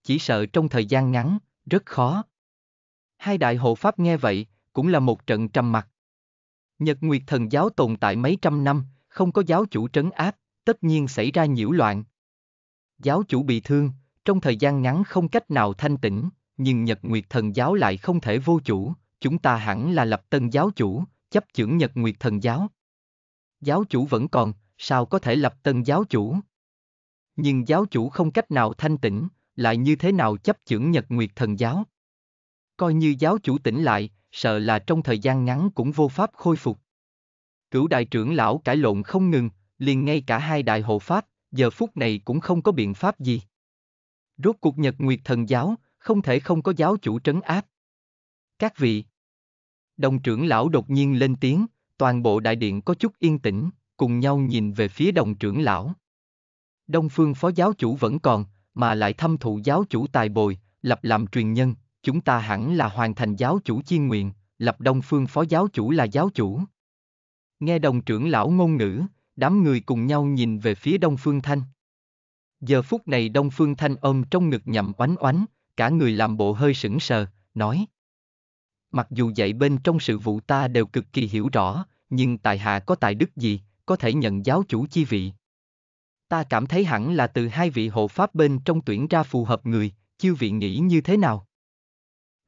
Chỉ sợ trong thời gian ngắn, rất khó. Hai đại hộ pháp nghe vậy, cũng là một trận trầm mặc. Nhật Nguyệt Thần Giáo tồn tại mấy trăm năm, không có giáo chủ trấn áp, tất nhiên xảy ra nhiễu loạn. Giáo chủ bị thương, trong thời gian ngắn không cách nào thanh tĩnh, nhưng Nhật Nguyệt Thần Giáo lại không thể vô chủ, chúng ta hẳn là lập tân giáo chủ, chấp chưởng Nhật Nguyệt Thần Giáo. Giáo chủ vẫn còn, sao có thể lập tân giáo chủ? Nhưng giáo chủ không cách nào thanh tĩnh, lại như thế nào chấp chưởng Nhật Nguyệt Thần Giáo? coi như giáo chủ tỉnh lại, sợ là trong thời gian ngắn cũng vô pháp khôi phục. Cửu đại trưởng lão cãi lộn không ngừng, liền ngay cả hai đại hộ pháp, giờ phút này cũng không có biện pháp gì. Rốt cuộc Nhật Nguyệt Thần Giáo, không thể không có giáo chủ trấn áp. Các vị Đồng trưởng lão đột nhiên lên tiếng, toàn bộ đại điện có chút yên tĩnh, cùng nhau nhìn về phía đồng trưởng lão. Đông phương phó giáo chủ vẫn còn, mà lại thâm thụ giáo chủ tài bồi, lập làm truyền nhân, chúng ta hẳn là hoàn thành giáo chủ chiên nguyện, lập đông phương phó giáo chủ là giáo chủ. Nghe đồng trưởng lão ngôn ngữ, đám người cùng nhau nhìn về phía đông phương thanh. Giờ phút này đông phương thanh ôm trong ngực nhậm oánh oánh, cả người làm bộ hơi sững sờ, nói. Mặc dù dạy bên trong sự vụ ta đều cực kỳ hiểu rõ, nhưng tại hạ có tài đức gì, có thể nhận giáo chủ chi vị. Ta cảm thấy hẳn là từ hai vị hộ pháp bên trong tuyển ra phù hợp người, chư vị nghĩ như thế nào?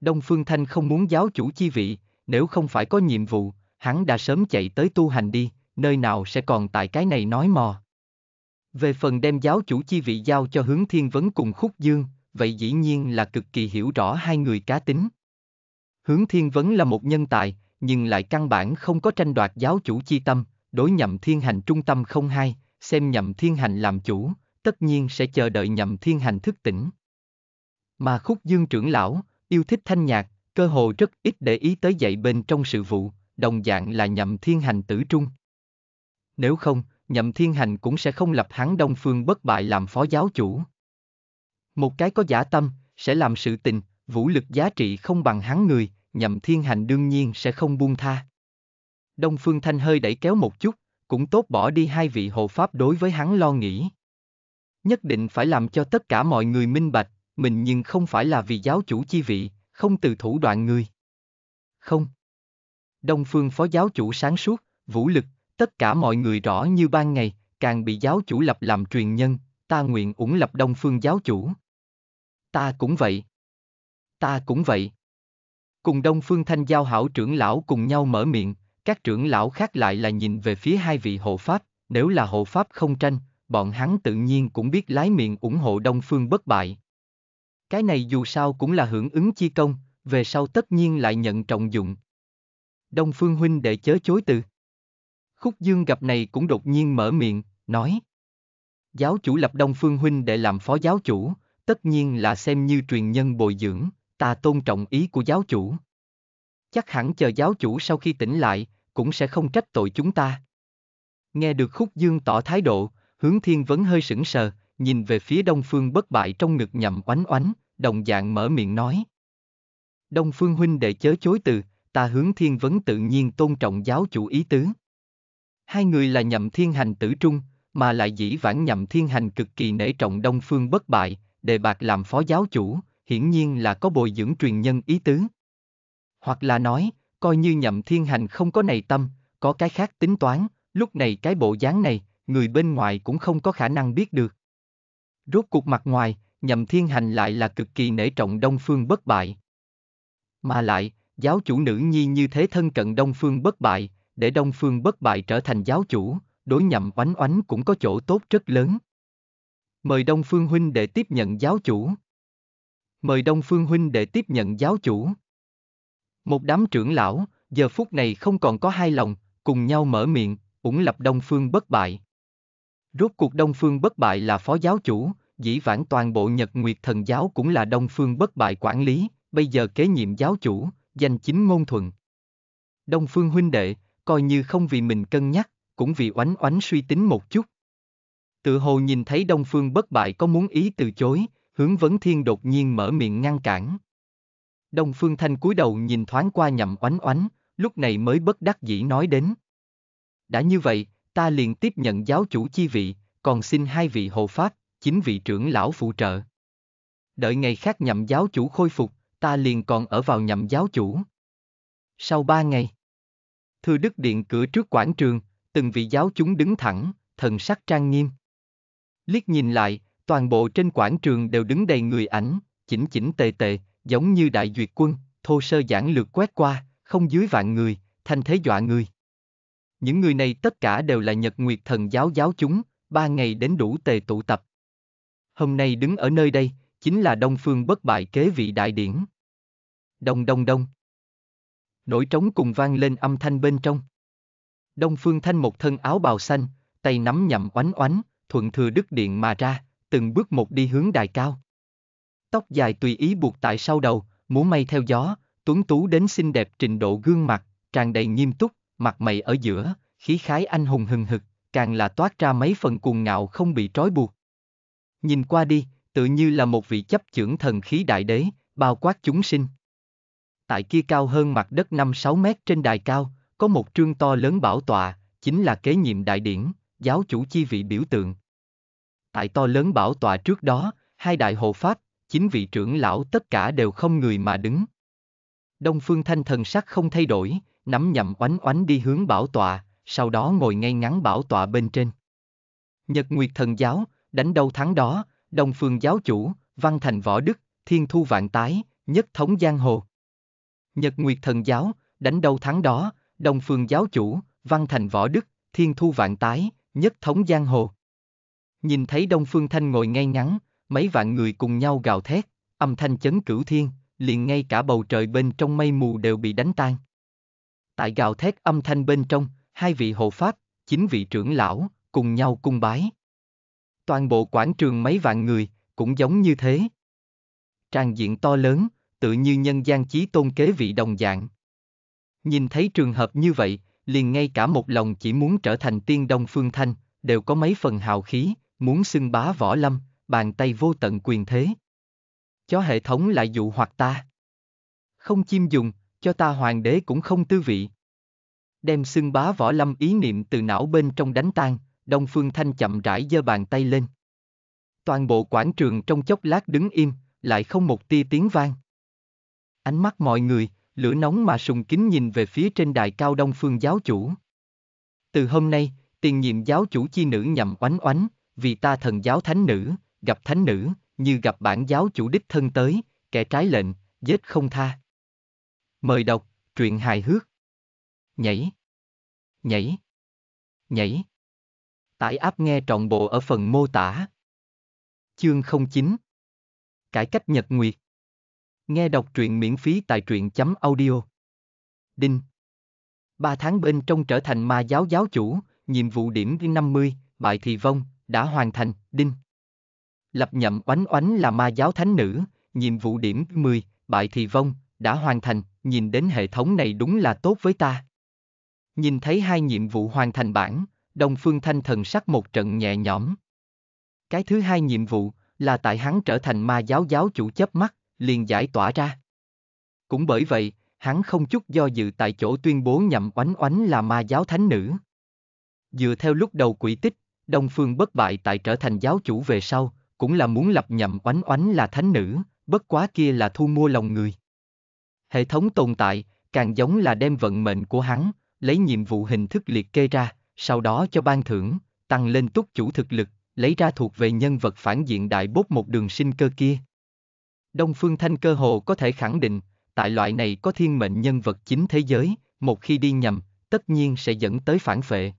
Đông Phương Thanh không muốn giáo chủ chi vị, nếu không phải có nhiệm vụ, hắn đã sớm chạy tới tu hành đi, nơi nào sẽ còn tại cái này nói mò. Về phần đem giáo chủ chi vị giao cho hướng thiên vấn cùng khúc dương, vậy dĩ nhiên là cực kỳ hiểu rõ hai người cá tính. Hướng thiên vấn là một nhân tài, nhưng lại căn bản không có tranh đoạt giáo chủ chi tâm, đối nhậm thiên hành trung tâm không hai, xem nhậm thiên hành làm chủ, tất nhiên sẽ chờ đợi nhậm thiên hành thức tỉnh. Mà khúc dương trưởng lão, yêu thích thanh nhạc, cơ hồ rất ít để ý tới dạy bên trong sự vụ, đồng dạng là nhậm thiên hành tử trung. Nếu không, nhậm thiên hành cũng sẽ không lập hắn đông phương bất bại làm phó giáo chủ. Một cái có giả tâm, sẽ làm sự tình, vũ lực giá trị không bằng hắn người, nhậm thiên hành đương nhiên sẽ không buông tha. Đông Phương Thanh hơi đẩy kéo một chút, cũng tốt bỏ đi hai vị hộ pháp đối với hắn lo nghĩ. Nhất định phải làm cho tất cả mọi người minh bạch, mình nhưng không phải là vì giáo chủ chi vị, không từ thủ đoạn người. Không. Đông phương phó giáo chủ sáng suốt, vũ lực, tất cả mọi người rõ như ban ngày, càng bị giáo chủ lập làm truyền nhân, ta nguyện ủng lập đông phương giáo chủ. Ta cũng vậy. Ta cũng vậy. Cùng đông phương thanh giao hảo trưởng lão cùng nhau mở miệng, các trưởng lão khác lại là nhìn về phía hai vị hộ pháp, nếu là hộ pháp không tranh, bọn hắn tự nhiên cũng biết lái miệng ủng hộ đông phương bất bại. Cái này dù sao cũng là hưởng ứng chi công, về sau tất nhiên lại nhận trọng dụng. Đông Phương Huynh để chớ chối từ. Khúc Dương gặp này cũng đột nhiên mở miệng, nói. Giáo chủ lập Đông Phương Huynh để làm phó giáo chủ, tất nhiên là xem như truyền nhân bồi dưỡng, ta tôn trọng ý của giáo chủ. Chắc hẳn chờ giáo chủ sau khi tỉnh lại, cũng sẽ không trách tội chúng ta. Nghe được Khúc Dương tỏ thái độ, hướng thiên vấn hơi sững sờ, nhìn về phía Đông Phương bất bại trong ngực nhậm oánh oánh, đồng dạng mở miệng nói. Đông Phương huynh đệ chớ chối từ, ta hướng thiên vấn tự nhiên tôn trọng giáo chủ ý tứ. Hai người là nhậm thiên hành tử trung, mà lại dĩ vãng nhậm thiên hành cực kỳ nể trọng Đông Phương bất bại, đề bạc làm phó giáo chủ, hiển nhiên là có bồi dưỡng truyền nhân ý tứ. Hoặc là nói, coi như nhậm thiên hành không có này tâm, có cái khác tính toán, lúc này cái bộ dáng này, người bên ngoài cũng không có khả năng biết được. Rốt cuộc mặt ngoài, nhầm thiên hành lại là cực kỳ nể trọng đông phương bất bại. Mà lại, giáo chủ nữ nhi như thế thân cận đông phương bất bại, để đông phương bất bại trở thành giáo chủ, đối nhầm oánh oánh cũng có chỗ tốt rất lớn. Mời đông phương huynh để tiếp nhận giáo chủ. Mời đông phương huynh để tiếp nhận giáo chủ. Một đám trưởng lão, giờ phút này không còn có hai lòng, cùng nhau mở miệng, ủng lập đông phương bất bại. Rốt cuộc đông phương bất bại là phó giáo chủ, dĩ vãng toàn bộ Nhật Nguyệt Thần Giáo cũng là Đông Phương bất bại quản lý, bây giờ kế nhiệm giáo chủ, danh chính ngôn thuận. Đông Phương huynh đệ, coi như không vì mình cân nhắc, cũng vì oánh oánh suy tính một chút. Tự hồ nhìn thấy Đông Phương bất bại có muốn ý từ chối, hướng vấn thiên đột nhiên mở miệng ngăn cản. Đông Phương Thanh cúi đầu nhìn thoáng qua nhậm oánh oánh, lúc này mới bất đắc dĩ nói đến. Đã như vậy, ta liền tiếp nhận giáo chủ chi vị, còn xin hai vị hộ pháp chính vị trưởng lão phụ trợ. Đợi ngày khác nhậm giáo chủ khôi phục, ta liền còn ở vào nhậm giáo chủ. Sau ba ngày, thư đức điện cửa trước quảng trường, từng vị giáo chúng đứng thẳng, thần sắc trang nghiêm. Liếc nhìn lại, toàn bộ trên quảng trường đều đứng đầy người ảnh, chỉnh chỉnh tề tề, giống như đại duyệt quân, thô sơ giản lược quét qua, không dưới vạn người, thanh thế dọa người. Những người này tất cả đều là Nhật Nguyệt Thần giáo giáo chúng, ba ngày đến đủ tề tụ tập hôm nay đứng ở nơi đây, chính là Đông Phương bất bại kế vị đại điển. Đông đông đông. Nổi trống cùng vang lên âm thanh bên trong. Đông Phương Thanh một thân áo bào xanh, tay nắm nhậm oánh oánh, thuận thừa đức điện mà ra, từng bước một đi hướng đài cao. Tóc dài tùy ý buộc tại sau đầu, múa may theo gió, tuấn tú đến xinh đẹp trình độ gương mặt, tràn đầy nghiêm túc, mặt mày ở giữa, khí khái anh hùng hừng hực, càng là toát ra mấy phần cuồng ngạo không bị trói buộc. Nhìn qua đi, tự như là một vị chấp chưởng thần khí đại đế, bao quát chúng sinh. Tại kia cao hơn mặt đất 5-6 mét trên đài cao, có một trương to lớn bảo tọa, chính là kế nhiệm đại điển, giáo chủ chi vị biểu tượng. Tại to lớn bảo tọa trước đó, hai đại hộ pháp, chính vị trưởng lão tất cả đều không người mà đứng. Đông Phương Thanh thần sắc không thay đổi, nắm nhậm oánh oánh đi hướng bảo tọa, sau đó ngồi ngay ngắn bảo tọa bên trên. Nhật Nguyệt thần giáo, đánh đâu thắng đó, đồng phường giáo chủ, văn thành võ đức, thiên thu vạn tái, nhất thống giang hồ. Nhật Nguyệt Thần Giáo, đánh đâu thắng đó, đồng phường giáo chủ, văn thành võ đức, thiên thu vạn tái, nhất thống giang hồ. Nhìn thấy Đông Phương Thanh ngồi ngay ngắn, mấy vạn người cùng nhau gào thét, âm thanh chấn cửu thiên, liền ngay cả bầu trời bên trong mây mù đều bị đánh tan. Tại gào thét âm thanh bên trong, hai vị hộ pháp, chính vị trưởng lão, cùng nhau cung bái. Toàn bộ quảng trường mấy vạn người, cũng giống như thế. trang diện to lớn, tự như nhân gian chí tôn kế vị đồng dạng. Nhìn thấy trường hợp như vậy, liền ngay cả một lòng chỉ muốn trở thành tiên đông phương thanh, đều có mấy phần hào khí, muốn xưng bá võ lâm, bàn tay vô tận quyền thế. Cho hệ thống lại dụ hoặc ta. Không chim dùng, cho ta hoàng đế cũng không tư vị. Đem xưng bá võ lâm ý niệm từ não bên trong đánh tan, Đông Phương Thanh chậm rãi giơ bàn tay lên. Toàn bộ quảng trường trong chốc lát đứng im, lại không một tia tiếng vang. Ánh mắt mọi người, lửa nóng mà sùng kính nhìn về phía trên đài cao Đông Phương giáo chủ. Từ hôm nay, tiền nhiệm giáo chủ chi nữ nhậm oánh oánh, vì ta thần giáo thánh nữ, gặp thánh nữ, như gặp bản giáo chủ đích thân tới, kẻ trái lệnh, giết không tha. Mời đọc, truyện hài hước. Nhảy. Nhảy. Nhảy. Tải app nghe trọn bộ ở phần mô tả. Chương 09 Cải cách Nhật Nguyệt Nghe đọc truyện miễn phí tại truyện.audio chấm Đinh Ba tháng bên trong trở thành ma giáo giáo chủ, nhiệm vụ điểm 50, bại thì vong, đã hoàn thành, Đinh Lập nhậm oánh oánh là ma giáo thánh nữ, nhiệm vụ điểm 10, bại thì vong, đã hoàn thành, nhìn đến hệ thống này đúng là tốt với ta. Nhìn thấy hai nhiệm vụ hoàn thành bản, Đông Phương Thanh thần sắc một trận nhẹ nhõm. Cái thứ hai nhiệm vụ là tại hắn trở thành ma giáo giáo chủ chấp mắt, liền giải tỏa ra. Cũng bởi vậy, hắn không chút do dự tại chỗ tuyên bố nhậm oánh oánh là ma giáo thánh nữ. Dựa theo lúc đầu quỷ tích, Đông Phương bất bại tại trở thành giáo chủ về sau, cũng là muốn lập nhậm oánh oánh là thánh nữ, bất quá kia là thu mua lòng người. Hệ thống tồn tại, càng giống là đem vận mệnh của hắn, lấy nhiệm vụ hình thức liệt kê ra, sau đó cho ban thưởng, tăng lên túc chủ thực lực, lấy ra thuộc về nhân vật phản diện đại bốt một đường sinh cơ kia. Đông Phương Thanh cơ hồ có thể khẳng định, tại loại này có thiên mệnh nhân vật chính thế giới, một khi đi nhầm, tất nhiên sẽ dẫn tới phản phệ.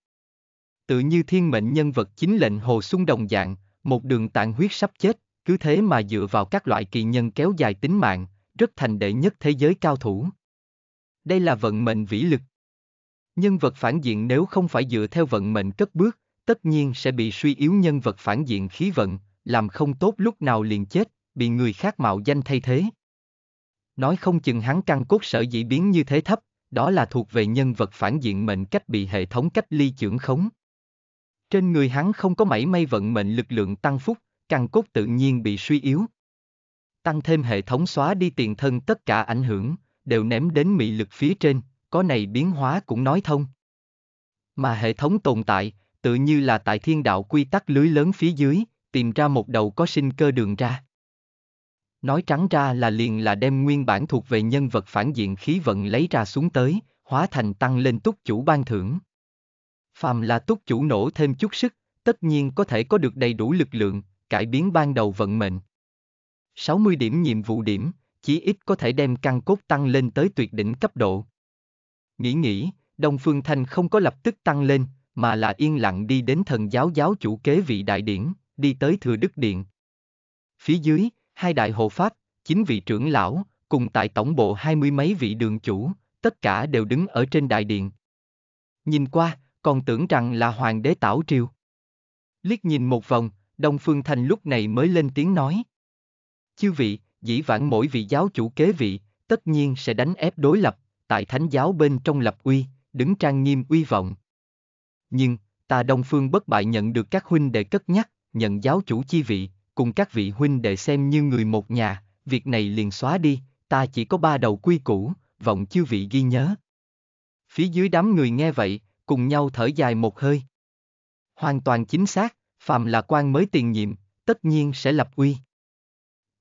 Tự như thiên mệnh nhân vật chính lệnh Hồ Xuân Đồng dạng, một đường tàn huyết sắp chết, cứ thế mà dựa vào các loại kỳ nhân kéo dài tính mạng, rất thành đệ nhất thế giới cao thủ. Đây là vận mệnh vĩ lực, Nhân vật phản diện nếu không phải dựa theo vận mệnh cất bước, tất nhiên sẽ bị suy yếu nhân vật phản diện khí vận, làm không tốt lúc nào liền chết, bị người khác mạo danh thay thế. Nói không chừng hắn căn cốt sở dĩ biến như thế thấp, đó là thuộc về nhân vật phản diện mệnh cách bị hệ thống cách ly trưởng khống. Trên người hắn không có mảy may vận mệnh lực lượng tăng phúc, căn cốt tự nhiên bị suy yếu. Tăng thêm hệ thống xóa đi tiền thân tất cả ảnh hưởng, đều ném đến mị lực phía trên, có này biến hóa cũng nói thông. Mà hệ thống tồn tại, tự như là tại thiên đạo quy tắc lưới lớn phía dưới, tìm ra một đầu có sinh cơ đường ra. Nói trắng ra là liền là đem nguyên bản thuộc về nhân vật phản diện khí vận lấy ra xuống tới, hóa thành tăng lên túc chủ ban thưởng. Phàm là túc chủ nổ thêm chút sức, tất nhiên có thể có được đầy đủ lực lượng, cải biến ban đầu vận mệnh. 60 điểm nhiệm vụ điểm, chỉ ít có thể đem căn cốt tăng lên tới tuyệt đỉnh cấp độ, Nghĩ nghĩ, Đông Phương Thanh không có lập tức tăng lên, mà là yên lặng đi đến thần giáo giáo chủ kế vị đại điển, đi tới Thừa Đức Điện. Phía dưới, hai đại hộ pháp, chính vị trưởng lão, cùng tại tổng bộ hai mươi mấy vị đường chủ, tất cả đều đứng ở trên đại điện. Nhìn qua, còn tưởng rằng là hoàng đế tảo triều. Liếc nhìn một vòng, Đông Phương Thanh lúc này mới lên tiếng nói. Chư vị, dĩ vãng mỗi vị giáo chủ kế vị, tất nhiên sẽ đánh ép đối lập, tại thánh giáo bên trong lập uy, đứng trang nghiêm uy vọng. Nhưng, ta Đông Phương bất bại nhận được các huynh đệ cất nhắc, nhận giáo chủ chi vị, cùng các vị huynh đệ xem như người một nhà, việc này liền xóa đi, ta chỉ có ba đầu quy củ, vọng chư vị ghi nhớ. Phía dưới đám người nghe vậy, cùng nhau thở dài một hơi. Hoàn toàn chính xác, phàm là quan mới tiền nhiệm, tất nhiên sẽ lập uy.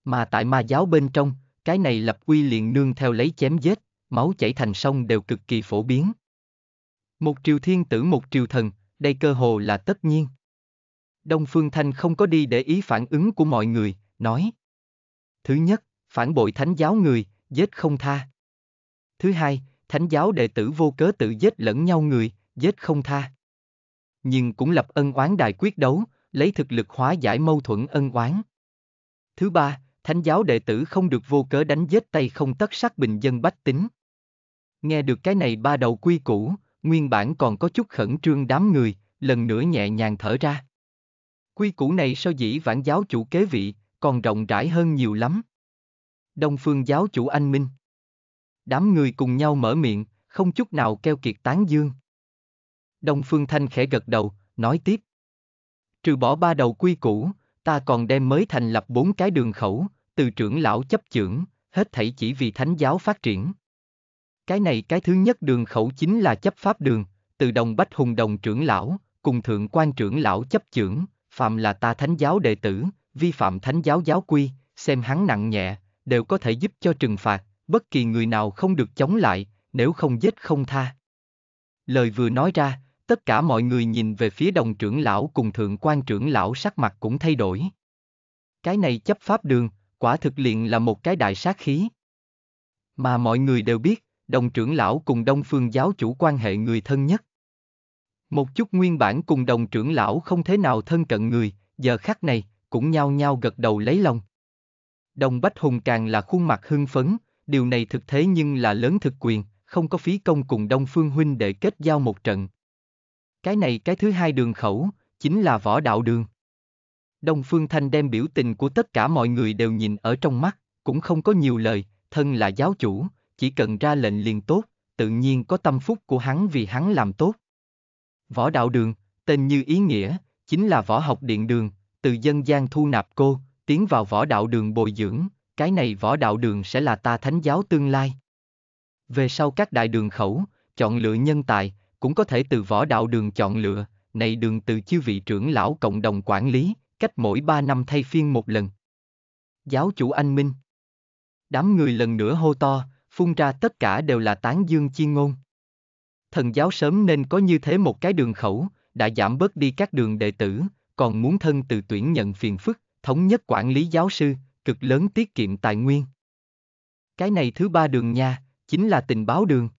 Mà tại ma giáo bên trong, cái này lập uy liền nương theo lấy chém giết, máu chảy thành sông đều cực kỳ phổ biến. Một triều thiên tử một triều thần, đây cơ hồ là tất nhiên. Đông Phương Thanh không có đi để ý phản ứng của mọi người, nói. Thứ nhất, phản bội thánh giáo người, giết không tha. Thứ hai, thánh giáo đệ tử vô cớ tự giết lẫn nhau người, giết không tha. Nhưng cũng lập ân oán đài quyết đấu, lấy thực lực hóa giải mâu thuẫn ân oán. Thứ ba, thánh giáo đệ tử không được vô cớ đánh giết tay không tất sát bình dân bách tính. Nghe được cái này ba đầu quy củ, nguyên bản còn có chút khẩn trương đám người, lần nữa nhẹ nhàng thở ra. Quy củ này so dĩ vãn giáo chủ kế vị, còn rộng rãi hơn nhiều lắm. Đông phương giáo chủ anh Minh. Đám người cùng nhau mở miệng, không chút nào keo kiệt tán dương. Đông phương thanh khẽ gật đầu, nói tiếp. Trừ bỏ ba đầu quy củ, ta còn đem mới thành lập bốn cái đường khẩu, từ trưởng lão chấp trưởng, hết thảy chỉ vì thánh giáo phát triển. Cái này cái thứ nhất đường khẩu chính là chấp pháp đường, từ đồng Bách Hùng Đồng trưởng lão, cùng thượng quan trưởng lão chấp trưởng, phạm là ta thánh giáo đệ tử, vi phạm thánh giáo giáo quy, xem hắn nặng nhẹ, đều có thể giúp cho trừng phạt, bất kỳ người nào không được chống lại, nếu không giết không tha. Lời vừa nói ra, tất cả mọi người nhìn về phía đồng trưởng lão cùng thượng quan trưởng lão sắc mặt cũng thay đổi. Cái này chấp pháp đường, quả thực liền là một cái đại sát khí. Mà mọi người đều biết, đồng trưởng lão cùng đông phương giáo chủ quan hệ người thân nhất. Một chút nguyên bản cùng đồng trưởng lão không thế nào thân cận người, giờ khắc này, cũng nhao nhao gật đầu lấy lòng. Đồng Bách Hùng càng là khuôn mặt hưng phấn, điều này thực thế nhưng là lớn thực quyền, không có phí công cùng Đông Phương Huynh để kết giao một trận. Cái này cái thứ hai đường khẩu, chính là võ đạo đường. Đông Phương Thanh đem biểu tình của tất cả mọi người đều nhìn ở trong mắt, cũng không có nhiều lời, thân là giáo chủ, chỉ cần ra lệnh liền tốt, tự nhiên có tâm phúc của hắn vì hắn làm tốt. Võ đạo đường, tên như ý nghĩa, chính là võ học điện đường, từ dân gian thu nạp cô, tiến vào võ đạo đường bồi dưỡng, cái này võ đạo đường sẽ là ta thánh giáo tương lai. Về sau các đại đường khẩu, chọn lựa nhân tài, cũng có thể từ võ đạo đường chọn lựa, này đường từ chư vị trưởng lão cộng đồng quản lý, cách mỗi ba năm thay phiên một lần. Giáo chủ anh Minh Đám người lần nữa hô to, phun ra tất cả đều là tán dương chi ngôn. Thần giáo sớm nên có như thế một cái đường khẩu, đã giảm bớt đi các đường đệ tử, còn muốn thân từ tuyển nhận phiền phức, thống nhất quản lý giáo sư, cực lớn tiết kiệm tài nguyên. Cái này thứ ba đường nha, chính là tình báo đường.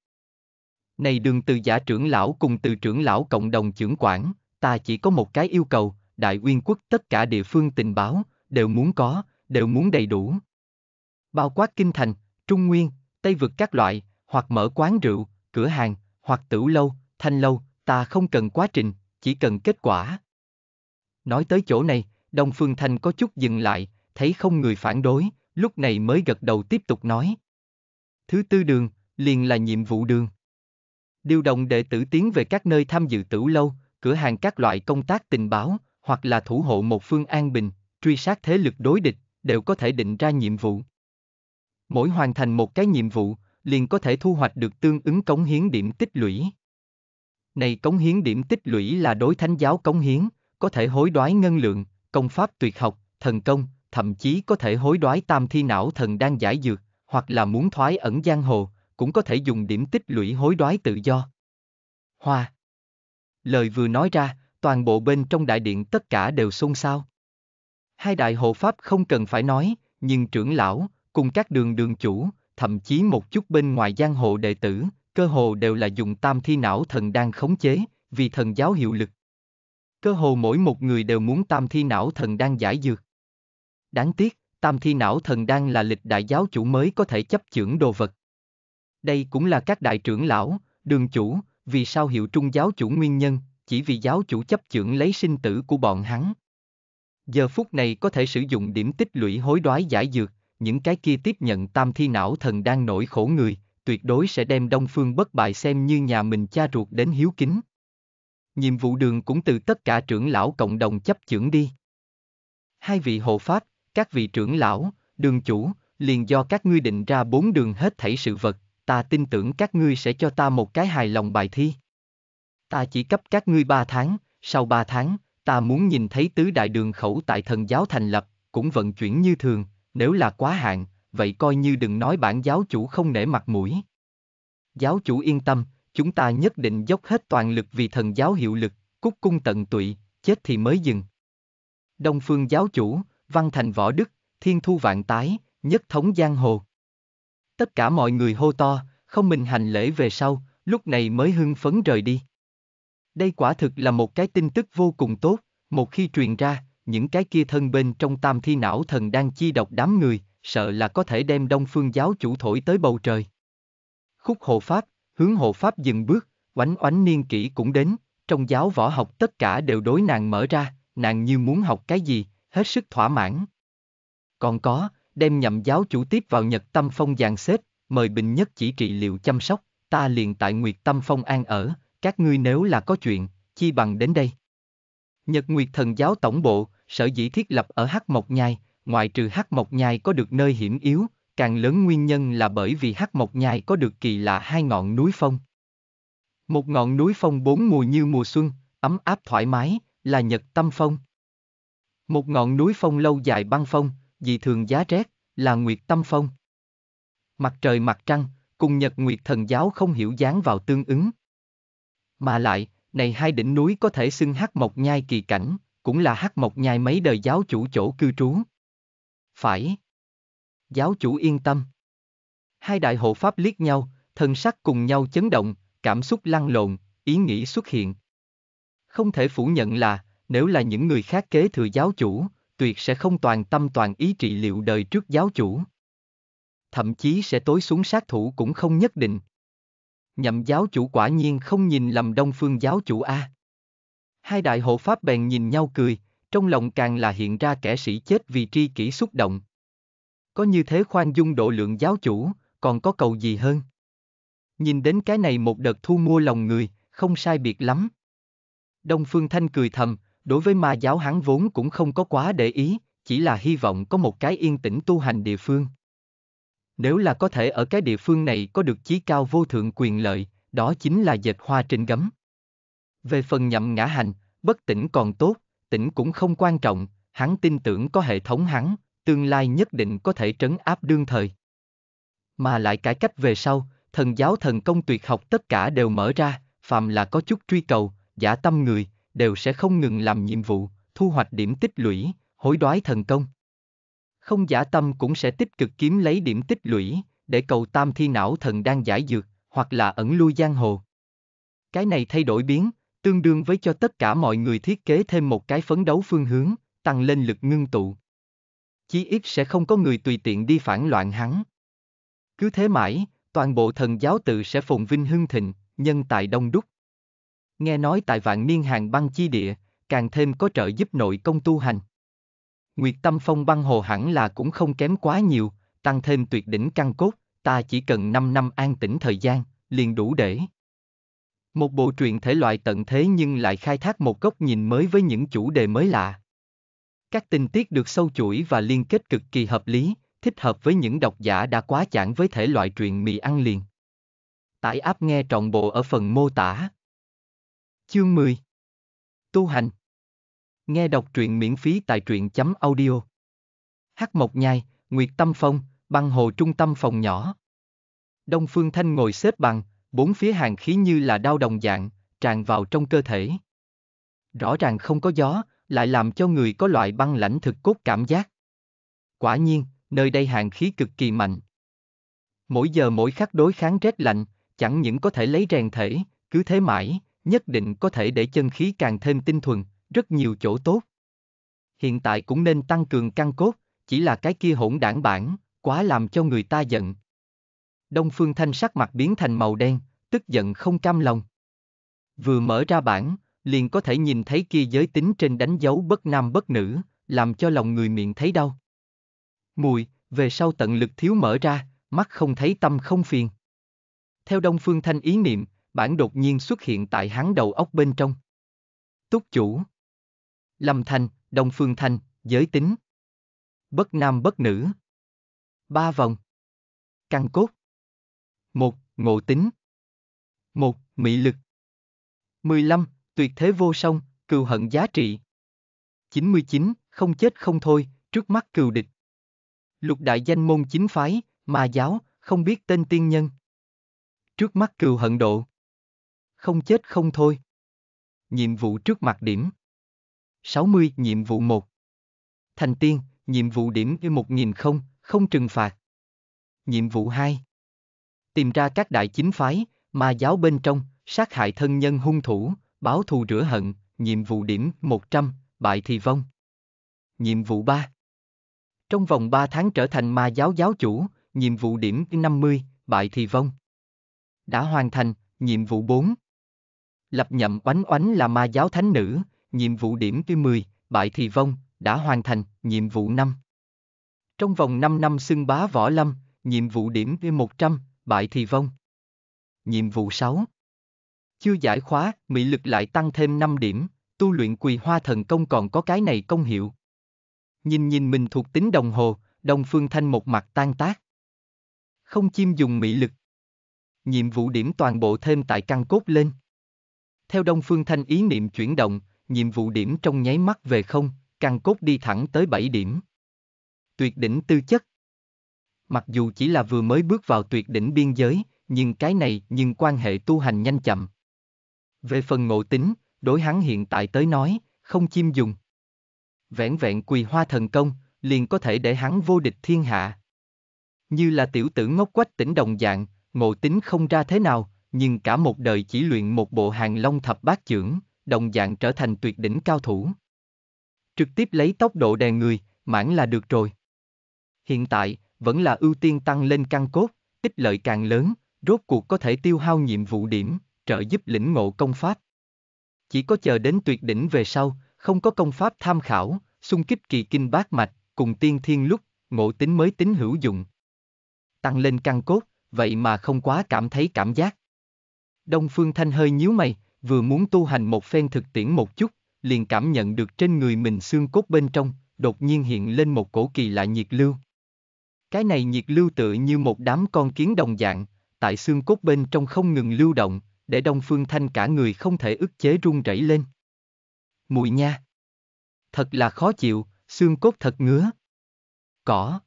Này đường từ giả trưởng lão cùng từ trưởng lão cộng đồng trưởng quản, ta chỉ có một cái yêu cầu, đại uyên quốc tất cả địa phương tình báo, đều muốn có, đều muốn đầy đủ. Bao quát kinh thành, Trung Nguyên, Tây vực các loại, hoặc mở quán rượu, cửa hàng, hoặc tửu lâu, thanh lâu, ta không cần quá trình, chỉ cần kết quả. Nói tới chỗ này, Đông Phương Thanh có chút dừng lại, thấy không người phản đối, lúc này mới gật đầu tiếp tục nói. Thứ tư đường, liền là nhiệm vụ đường. Điều động đệ tử tiến về các nơi tham dự tửu lâu, cửa hàng các loại công tác tình báo, hoặc là thủ hộ một phương an bình, truy sát thế lực đối địch, đều có thể định ra nhiệm vụ mỗi hoàn thành một cái nhiệm vụ, liền có thể thu hoạch được tương ứng cống hiến điểm tích lũy. Này cống hiến điểm tích lũy là đối thánh giáo cống hiến, có thể hối đoái ngân lượng, công pháp tuyệt học, thần công, thậm chí có thể hối đoái tam thi não thần đang giải dược, hoặc là muốn thoái ẩn giang hồ, cũng có thể dùng điểm tích lũy hối đoái tự do. Hoa Lời vừa nói ra, toàn bộ bên trong đại điện tất cả đều xôn xao. Hai đại hộ pháp không cần phải nói, nhưng trưởng lão, cùng các đường đường chủ, thậm chí một chút bên ngoài giang hồ đệ tử, cơ hồ đều là dùng tam thi não thần đang khống chế, vì thần giáo hiệu lực. Cơ hồ mỗi một người đều muốn tam thi não thần đang giải dược. Đáng tiếc, tam thi não thần đang là lịch đại giáo chủ mới có thể chấp chưởng đồ vật. Đây cũng là các đại trưởng lão, đường chủ, vì sao hiệu trung giáo chủ nguyên nhân, chỉ vì giáo chủ chấp chưởng lấy sinh tử của bọn hắn. Giờ phút này có thể sử dụng điểm tích lũy hối đoái giải dược, những cái kia tiếp nhận tam thi não thần đang nổi khổ người, tuyệt đối sẽ đem đông phương bất bại xem như nhà mình cha ruột đến hiếu kính. Nhiệm vụ đường cũng từ tất cả trưởng lão cộng đồng chấp chưởng đi. Hai vị hộ pháp, các vị trưởng lão, đường chủ, liền do các ngươi định ra bốn đường hết thảy sự vật, ta tin tưởng các ngươi sẽ cho ta một cái hài lòng bài thi. Ta chỉ cấp các ngươi ba tháng, sau ba tháng, ta muốn nhìn thấy tứ đại đường khẩu tại thần giáo thành lập, cũng vận chuyển như thường, nếu là quá hạn, vậy coi như đừng nói bản giáo chủ không nể mặt mũi. Giáo chủ yên tâm, chúng ta nhất định dốc hết toàn lực vì thần giáo hiệu lực, cúc cung tận tụy, chết thì mới dừng. Đông phương giáo chủ, văn thành võ đức, thiên thu vạn tái, nhất thống giang hồ. Tất cả mọi người hô to, không mình hành lễ về sau, lúc này mới hưng phấn rời đi. Đây quả thực là một cái tin tức vô cùng tốt, một khi truyền ra, những cái kia thân bên trong tam thi não thần đang chi độc đám người, sợ là có thể đem đông phương giáo chủ thổi tới bầu trời. Khúc hộ pháp, hướng hộ pháp dừng bước, oánh oánh niên kỷ cũng đến, trong giáo võ học tất cả đều đối nàng mở ra, nàng như muốn học cái gì, hết sức thỏa mãn. Còn có, đem nhậm giáo chủ tiếp vào Nhật Tâm Phong dàn xếp, mời Bình Nhất chỉ trị liệu chăm sóc, ta liền tại Nguyệt Tâm Phong an ở, các ngươi nếu là có chuyện, chi bằng đến đây. Nhật Nguyệt Thần Giáo Tổng Bộ, sở dĩ thiết lập ở Hắc Mộc Nhai, ngoại trừ Hắc Mộc Nhai có được nơi hiểm yếu, càng lớn nguyên nhân là bởi vì Hắc Mộc Nhai có được kỳ lạ hai ngọn núi phong. Một ngọn núi phong bốn mùa như mùa xuân, ấm áp thoải mái, là Nhật Tâm Phong. Một ngọn núi phong lâu dài băng phong, dị thường giá rét, là Nguyệt Tâm Phong. Mặt trời mặt trăng, cùng Nhật Nguyệt Thần Giáo không hiểu dáng vào tương ứng. Mà lại, này hai đỉnh núi có thể xưng Hắc mộc nhai kỳ cảnh, cũng là hắc mộc nhai mấy đời giáo chủ chỗ cư trú. Phải. Giáo chủ yên tâm. Hai đại hộ pháp liếc nhau, thân sắc cùng nhau chấn động, cảm xúc lăn lộn, ý nghĩ xuất hiện. Không thể phủ nhận là, nếu là những người khác kế thừa giáo chủ, tuyệt sẽ không toàn tâm toàn ý trị liệu đời trước giáo chủ. Thậm chí sẽ tối xuống sát thủ cũng không nhất định. Nhậm giáo chủ quả nhiên không nhìn lầm đông phương giáo chủ A. Hai đại hộ pháp bèn nhìn nhau cười, trong lòng càng là hiện ra kẻ sĩ chết vì tri kỷ xúc động. Có như thế khoan dung độ lượng giáo chủ, còn có cầu gì hơn? Nhìn đến cái này một đợt thu mua lòng người, không sai biệt lắm. Đông Phương Thanh cười thầm, đối với ma giáo hắn vốn cũng không có quá để ý, chỉ là hy vọng có một cái yên tĩnh tu hành địa phương. Nếu là có thể ở cái địa phương này có được chí cao vô thượng quyền lợi, đó chính là dệt hoa trên gấm. Về phần nhậm ngã hành, bất tỉnh còn tốt, tỉnh cũng không quan trọng, hắn tin tưởng có hệ thống hắn, tương lai nhất định có thể trấn áp đương thời. Mà lại cải cách về sau, thần giáo thần công tuyệt học tất cả đều mở ra, phàm là có chút truy cầu, giả tâm người, đều sẽ không ngừng làm nhiệm vụ, thu hoạch điểm tích lũy, hối đoái thần công. Không giả tâm cũng sẽ tích cực kiếm lấy điểm tích lũy, để cầu tam thi não thần đang giải dược, hoặc là ẩn lui giang hồ. Cái này thay đổi biến, tương đương với cho tất cả mọi người thiết kế thêm một cái phấn đấu phương hướng, tăng lên lực ngưng tụ. Chí ít sẽ không có người tùy tiện đi phản loạn hắn. Cứ thế mãi, toàn bộ thần giáo tự sẽ phồn vinh hưng thịnh, nhân tài đông đúc. Nghe nói tại vạn niên hàng băng chi địa, càng thêm có trợ giúp nội công tu hành. Nguyệt tâm phong băng hồ hẳn là cũng không kém quá nhiều, tăng thêm tuyệt đỉnh căn cốt, ta chỉ cần 5 năm an tĩnh thời gian, liền đủ để. Một bộ truyện thể loại tận thế nhưng lại khai thác một góc nhìn mới với những chủ đề mới lạ. Các tình tiết được sâu chuỗi và liên kết cực kỳ hợp lý, thích hợp với những độc giả đã quá chán với thể loại truyện mì ăn liền. Tải áp nghe trọn bộ ở phần mô tả. Chương 10 Tu hành Nghe đọc truyện miễn phí tại truyện.audio Chấm Hát Mộc Nhai, Nguyệt Tâm Phong, băng hồ trung tâm phòng nhỏ. Đông Phương Thanh ngồi xếp bằng, bốn phía hàng khí như là đau đồng dạng, tràn vào trong cơ thể. Rõ ràng không có gió, lại làm cho người có loại băng lãnh thực cốt cảm giác. Quả nhiên, nơi đây hàng khí cực kỳ mạnh. Mỗi giờ mỗi khắc đối kháng rét lạnh, chẳng những có thể lấy rèn thể, cứ thế mãi, nhất định có thể để chân khí càng thêm tinh thuần, rất nhiều chỗ tốt. Hiện tại cũng nên tăng cường căn cốt, chỉ là cái kia hỗn đảng bản, quá làm cho người ta giận, Đông Phương Thanh sắc mặt biến thành màu đen, tức giận không cam lòng. Vừa mở ra bảng, liền có thể nhìn thấy kia giới tính trên đánh dấu bất nam bất nữ, làm cho lòng người miệng thấy đau. Mùi, về sau tận lực thiếu mở ra, mắt không thấy tâm không phiền. Theo Đông Phương Thanh ý niệm, bản đột nhiên xuất hiện tại hắn đầu óc bên trong. Túc chủ. Lâm Thanh, Đông Phương Thanh, giới tính. Bất nam bất nữ. Ba vòng. căng cốt. 1. Ngộ tính 1. Mị lực 15. Tuyệt thế vô song, cừu hận giá trị 99. Không chết không thôi, trước mắt cừu địch Lục đại danh môn chính phái, mà giáo, không biết tên tiên nhân Trước mắt cừu hận độ Không chết không thôi Nhiệm vụ trước mặt điểm 60. Nhiệm vụ 1 Thành tiên, nhiệm vụ điểm như y 1000 không, không trừng phạt. Nhiệm vụ 2 tìm ra các đại chính phái, ma giáo bên trong, sát hại thân nhân hung thủ, báo thù rửa hận, nhiệm vụ điểm 100, bại thì vong. Nhiệm vụ 3 Trong vòng 3 tháng trở thành ma giáo giáo chủ, nhiệm vụ điểm 50, bại thì vong. Đã hoàn thành, nhiệm vụ 4. Lập nhậm oánh oánh là ma giáo thánh nữ, nhiệm vụ điểm 10, bại thì vong, đã hoàn thành, nhiệm vụ 5. Trong vòng 5 năm xưng bá võ lâm, nhiệm vụ điểm 100, bại thì vong. Nhiệm vụ 6 Chưa giải khóa, mỹ lực lại tăng thêm 5 điểm, tu luyện quỳ hoa thần công còn có cái này công hiệu. Nhìn nhìn mình thuộc tính đồng hồ, đồng phương thanh một mặt tan tác. Không chim dùng mỹ lực. Nhiệm vụ điểm toàn bộ thêm tại căn cốt lên. Theo Đông Phương Thanh ý niệm chuyển động, nhiệm vụ điểm trong nháy mắt về không, căn cốt đi thẳng tới 7 điểm. Tuyệt đỉnh tư chất. Mặc dù chỉ là vừa mới bước vào tuyệt đỉnh biên giới, nhưng cái này nhưng quan hệ tu hành nhanh chậm. Về phần ngộ tính, đối hắn hiện tại tới nói, không chim dùng. Vẹn vẹn quỳ hoa thần công, liền có thể để hắn vô địch thiên hạ. Như là tiểu tử ngốc quách tỉnh đồng dạng, ngộ tính không ra thế nào, nhưng cả một đời chỉ luyện một bộ hàng long thập bát trưởng, đồng dạng trở thành tuyệt đỉnh cao thủ. Trực tiếp lấy tốc độ đè người, mãn là được rồi. Hiện tại, vẫn là ưu tiên tăng lên căn cốt, tích lợi càng lớn, rốt cuộc có thể tiêu hao nhiệm vụ điểm, trợ giúp lĩnh ngộ công pháp. Chỉ có chờ đến tuyệt đỉnh về sau, không có công pháp tham khảo, xung kích kỳ kinh bát mạch, cùng tiên thiên lúc, ngộ tính mới tính hữu dụng. Tăng lên căn cốt, vậy mà không quá cảm thấy cảm giác. Đông Phương Thanh hơi nhíu mày, vừa muốn tu hành một phen thực tiễn một chút, liền cảm nhận được trên người mình xương cốt bên trong, đột nhiên hiện lên một cổ kỳ lạ nhiệt lưu. Cái này nhiệt lưu tự như một đám con kiến đồng dạng, tại xương cốt bên trong không ngừng lưu động, để Đông Phương Thanh cả người không thể ức chế run rẩy lên. Mùi nha! Thật là khó chịu, xương cốt thật ngứa. Cỏ!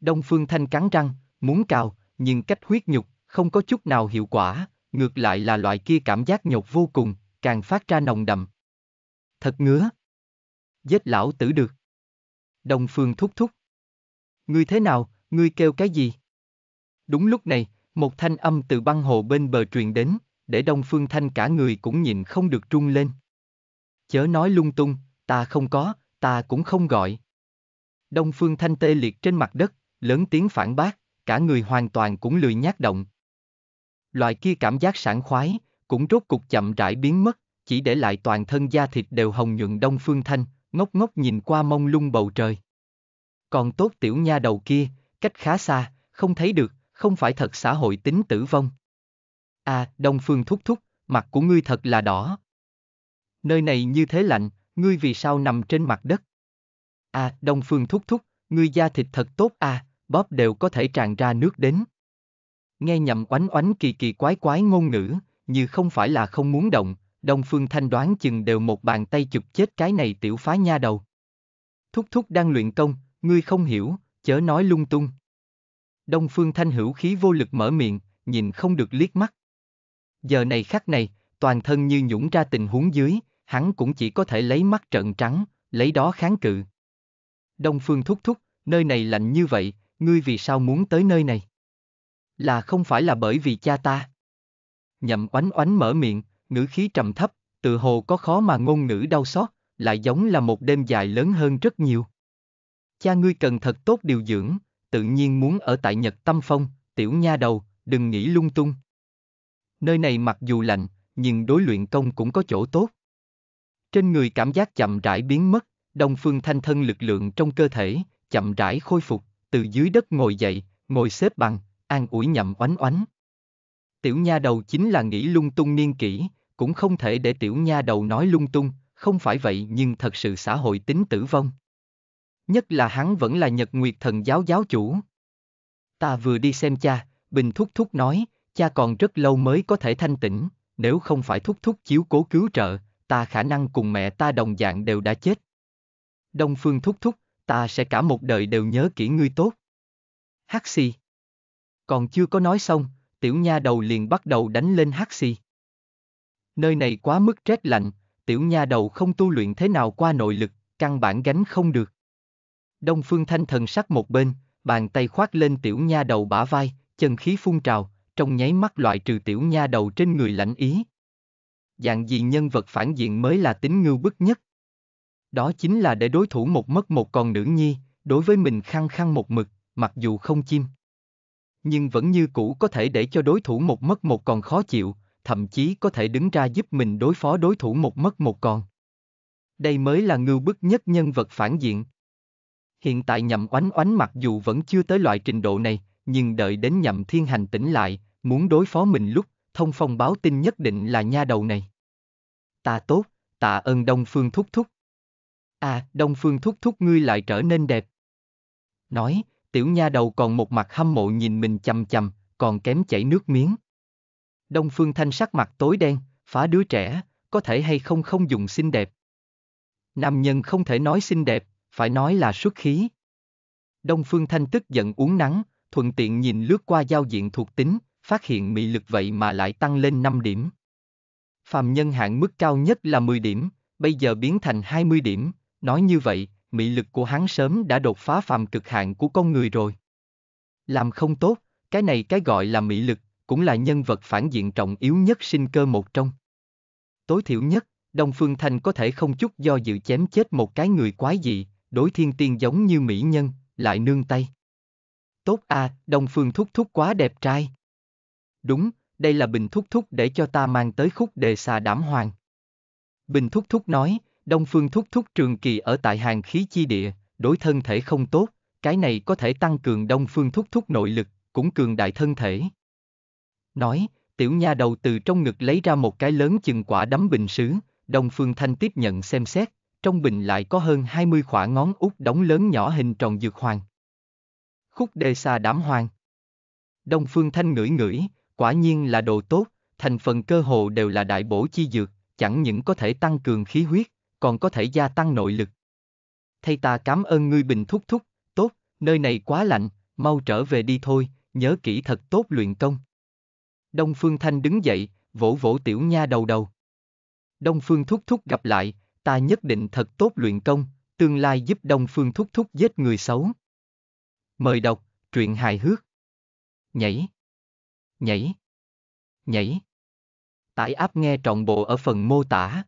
Đông Phương Thanh cắn răng, muốn cào, nhưng cách huyết nhục, không có chút nào hiệu quả, ngược lại là loại kia cảm giác nhột vô cùng, càng phát ra nồng đậm. Thật ngứa! Giết lão tử được! Đông Phương thúc thúc. Ngươi thế nào, ngươi kêu cái gì? Đúng lúc này, một thanh âm từ băng hồ bên bờ truyền đến, để Đông Phương Thanh cả người cũng nhìn không được trung lên. Chớ nói lung tung, ta không có, ta cũng không gọi. Đông Phương Thanh tê liệt trên mặt đất, lớn tiếng phản bác, cả người hoàn toàn cũng lười nhát động. Loại kia cảm giác sảng khoái, cũng rốt cục chậm rãi biến mất, chỉ để lại toàn thân da thịt đều hồng nhuận Đông Phương Thanh, ngốc ngốc nhìn qua mông lung bầu trời còn tốt tiểu nha đầu kia, cách khá xa, không thấy được, không phải thật xã hội tính tử vong. À, Đông Phương thúc thúc, mặt của ngươi thật là đỏ. Nơi này như thế lạnh, ngươi vì sao nằm trên mặt đất? À, Đông Phương thúc thúc, ngươi da thịt thật tốt à, bóp đều có thể tràn ra nước đến. Nghe nhầm oánh oánh kỳ kỳ quái quái ngôn ngữ, như không phải là không muốn động, Đông Phương Thanh đoán chừng đều một bàn tay chụp chết cái này tiểu phá nha đầu. Thúc thúc đang luyện công, ngươi không hiểu, chớ nói lung tung. Đông Phương Thanh hữu khí vô lực mở miệng, nhìn không được liếc mắt. Giờ này khắc này, toàn thân như nhũng ra tình huống dưới, hắn cũng chỉ có thể lấy mắt trợn trắng, lấy đó kháng cự. Đông Phương thúc thúc, nơi này lạnh như vậy, ngươi vì sao muốn tới nơi này? Là không phải là bởi vì cha ta. Nhậm oánh oánh mở miệng, ngữ khí trầm thấp, tự hồ có khó mà ngôn ngữ đau xót, lại giống là một đêm dài lớn hơn rất nhiều cha ngươi cần thật tốt điều dưỡng, tự nhiên muốn ở tại Nhật Tâm Phong, tiểu nha đầu, đừng nghĩ lung tung. Nơi này mặc dù lạnh, nhưng đối luyện công cũng có chỗ tốt. Trên người cảm giác chậm rãi biến mất, Đông Phương Thanh thân lực lượng trong cơ thể, chậm rãi khôi phục, từ dưới đất ngồi dậy, ngồi xếp bằng, an ủi nhậm oánh oánh. Tiểu nha đầu chính là nghĩ lung tung niên kỷ, cũng không thể để tiểu nha đầu nói lung tung, không phải vậy nhưng thật sự xã hội tính tử vong nhất là hắn vẫn là Nhật Nguyệt Thần Giáo giáo chủ. Ta vừa đi xem cha, Bình Thúc Thúc nói, cha còn rất lâu mới có thể thanh tĩnh, nếu không phải Thúc Thúc chiếu cố cứu trợ, ta khả năng cùng mẹ ta đồng dạng đều đã chết. Đông Phương Thúc Thúc, ta sẽ cả một đời đều nhớ kỹ ngươi tốt. Hắc xì. Còn chưa có nói xong, tiểu nha đầu liền bắt đầu đánh lên hắc xì. Nơi này quá mức rét lạnh, tiểu nha đầu không tu luyện thế nào qua nội lực, căn bản gánh không được. Đông Phương Thanh thần sắc một bên, bàn tay khoác lên tiểu nha đầu bả vai, chân khí phun trào, trong nháy mắt loại trừ tiểu nha đầu trên người lãnh ý. Dạng gì nhân vật phản diện mới là tính ngưu bức nhất. Đó chính là để đối thủ một mất một còn nữ nhi, đối với mình khăng khăng một mực, mặc dù không chim. Nhưng vẫn như cũ có thể để cho đối thủ một mất một còn khó chịu, thậm chí có thể đứng ra giúp mình đối phó đối thủ một mất một còn. Đây mới là ngưu bức nhất nhân vật phản diện. Hiện tại nhậm oánh oánh mặc dù vẫn chưa tới loại trình độ này, nhưng đợi đến nhậm thiên hành tỉnh lại, muốn đối phó mình lúc, thông phong báo tin nhất định là nha đầu này. Ta tốt, tạ ơn Đông Phương Thúc Thúc. À, Đông Phương Thúc Thúc ngươi lại trở nên đẹp. Nói, tiểu nha đầu còn một mặt hâm mộ nhìn mình chầm chầm, còn kém chảy nước miếng. Đông Phương Thanh sắc mặt tối đen, phá đứa trẻ, có thể hay không không dùng xinh đẹp. Nam nhân không thể nói xinh đẹp, phải nói là xuất khí. Đông Phương Thanh tức giận uống nắng, thuận tiện nhìn lướt qua giao diện thuộc tính, phát hiện mị lực vậy mà lại tăng lên 5 điểm. Phàm nhân hạn mức cao nhất là 10 điểm, bây giờ biến thành 20 điểm, nói như vậy, mị lực của hắn sớm đã đột phá phàm cực hạn của con người rồi. Làm không tốt, cái này cái gọi là mị lực, cũng là nhân vật phản diện trọng yếu nhất sinh cơ một trong. Tối thiểu nhất, Đông Phương Thanh có thể không chút do dự chém chết một cái người quái dị, đối thiên tiên giống như mỹ nhân, lại nương tay. Tốt à, Đông Phương thúc thúc quá đẹp trai. Đúng, đây là Bình thúc thúc để cho ta mang tới khúc đề xà đảm hoàng. Bình thúc thúc nói, Đông Phương thúc thúc trường kỳ ở tại hàng khí chi địa, đối thân thể không tốt, cái này có thể tăng cường Đông Phương thúc thúc nội lực, cũng cường đại thân thể. Nói, tiểu nha đầu từ trong ngực lấy ra một cái lớn chừng quả đấm bình sứ, Đông Phương Thanh tiếp nhận xem xét, trong bình lại có hơn 20 khỏa ngón út đóng lớn nhỏ hình tròn dược hoàng. Khúc đề xa đám hoàng. Đông Phương Thanh ngửi ngửi, quả nhiên là đồ tốt, thành phần cơ hồ đều là đại bổ chi dược, chẳng những có thể tăng cường khí huyết, còn có thể gia tăng nội lực. Thay ta cảm ơn ngươi bình thúc thúc, tốt, nơi này quá lạnh, mau trở về đi thôi, nhớ kỹ thật tốt luyện công. Đông Phương Thanh đứng dậy, vỗ vỗ tiểu nha đầu đầu. Đông Phương thúc thúc gặp lại, ta nhất định thật tốt luyện công, tương lai giúp Đông Phương thúc thúc giết người xấu. Mời đọc, truyện hài hước. Nhảy. Nhảy. Nhảy. Tải áp nghe trọn bộ ở phần mô tả.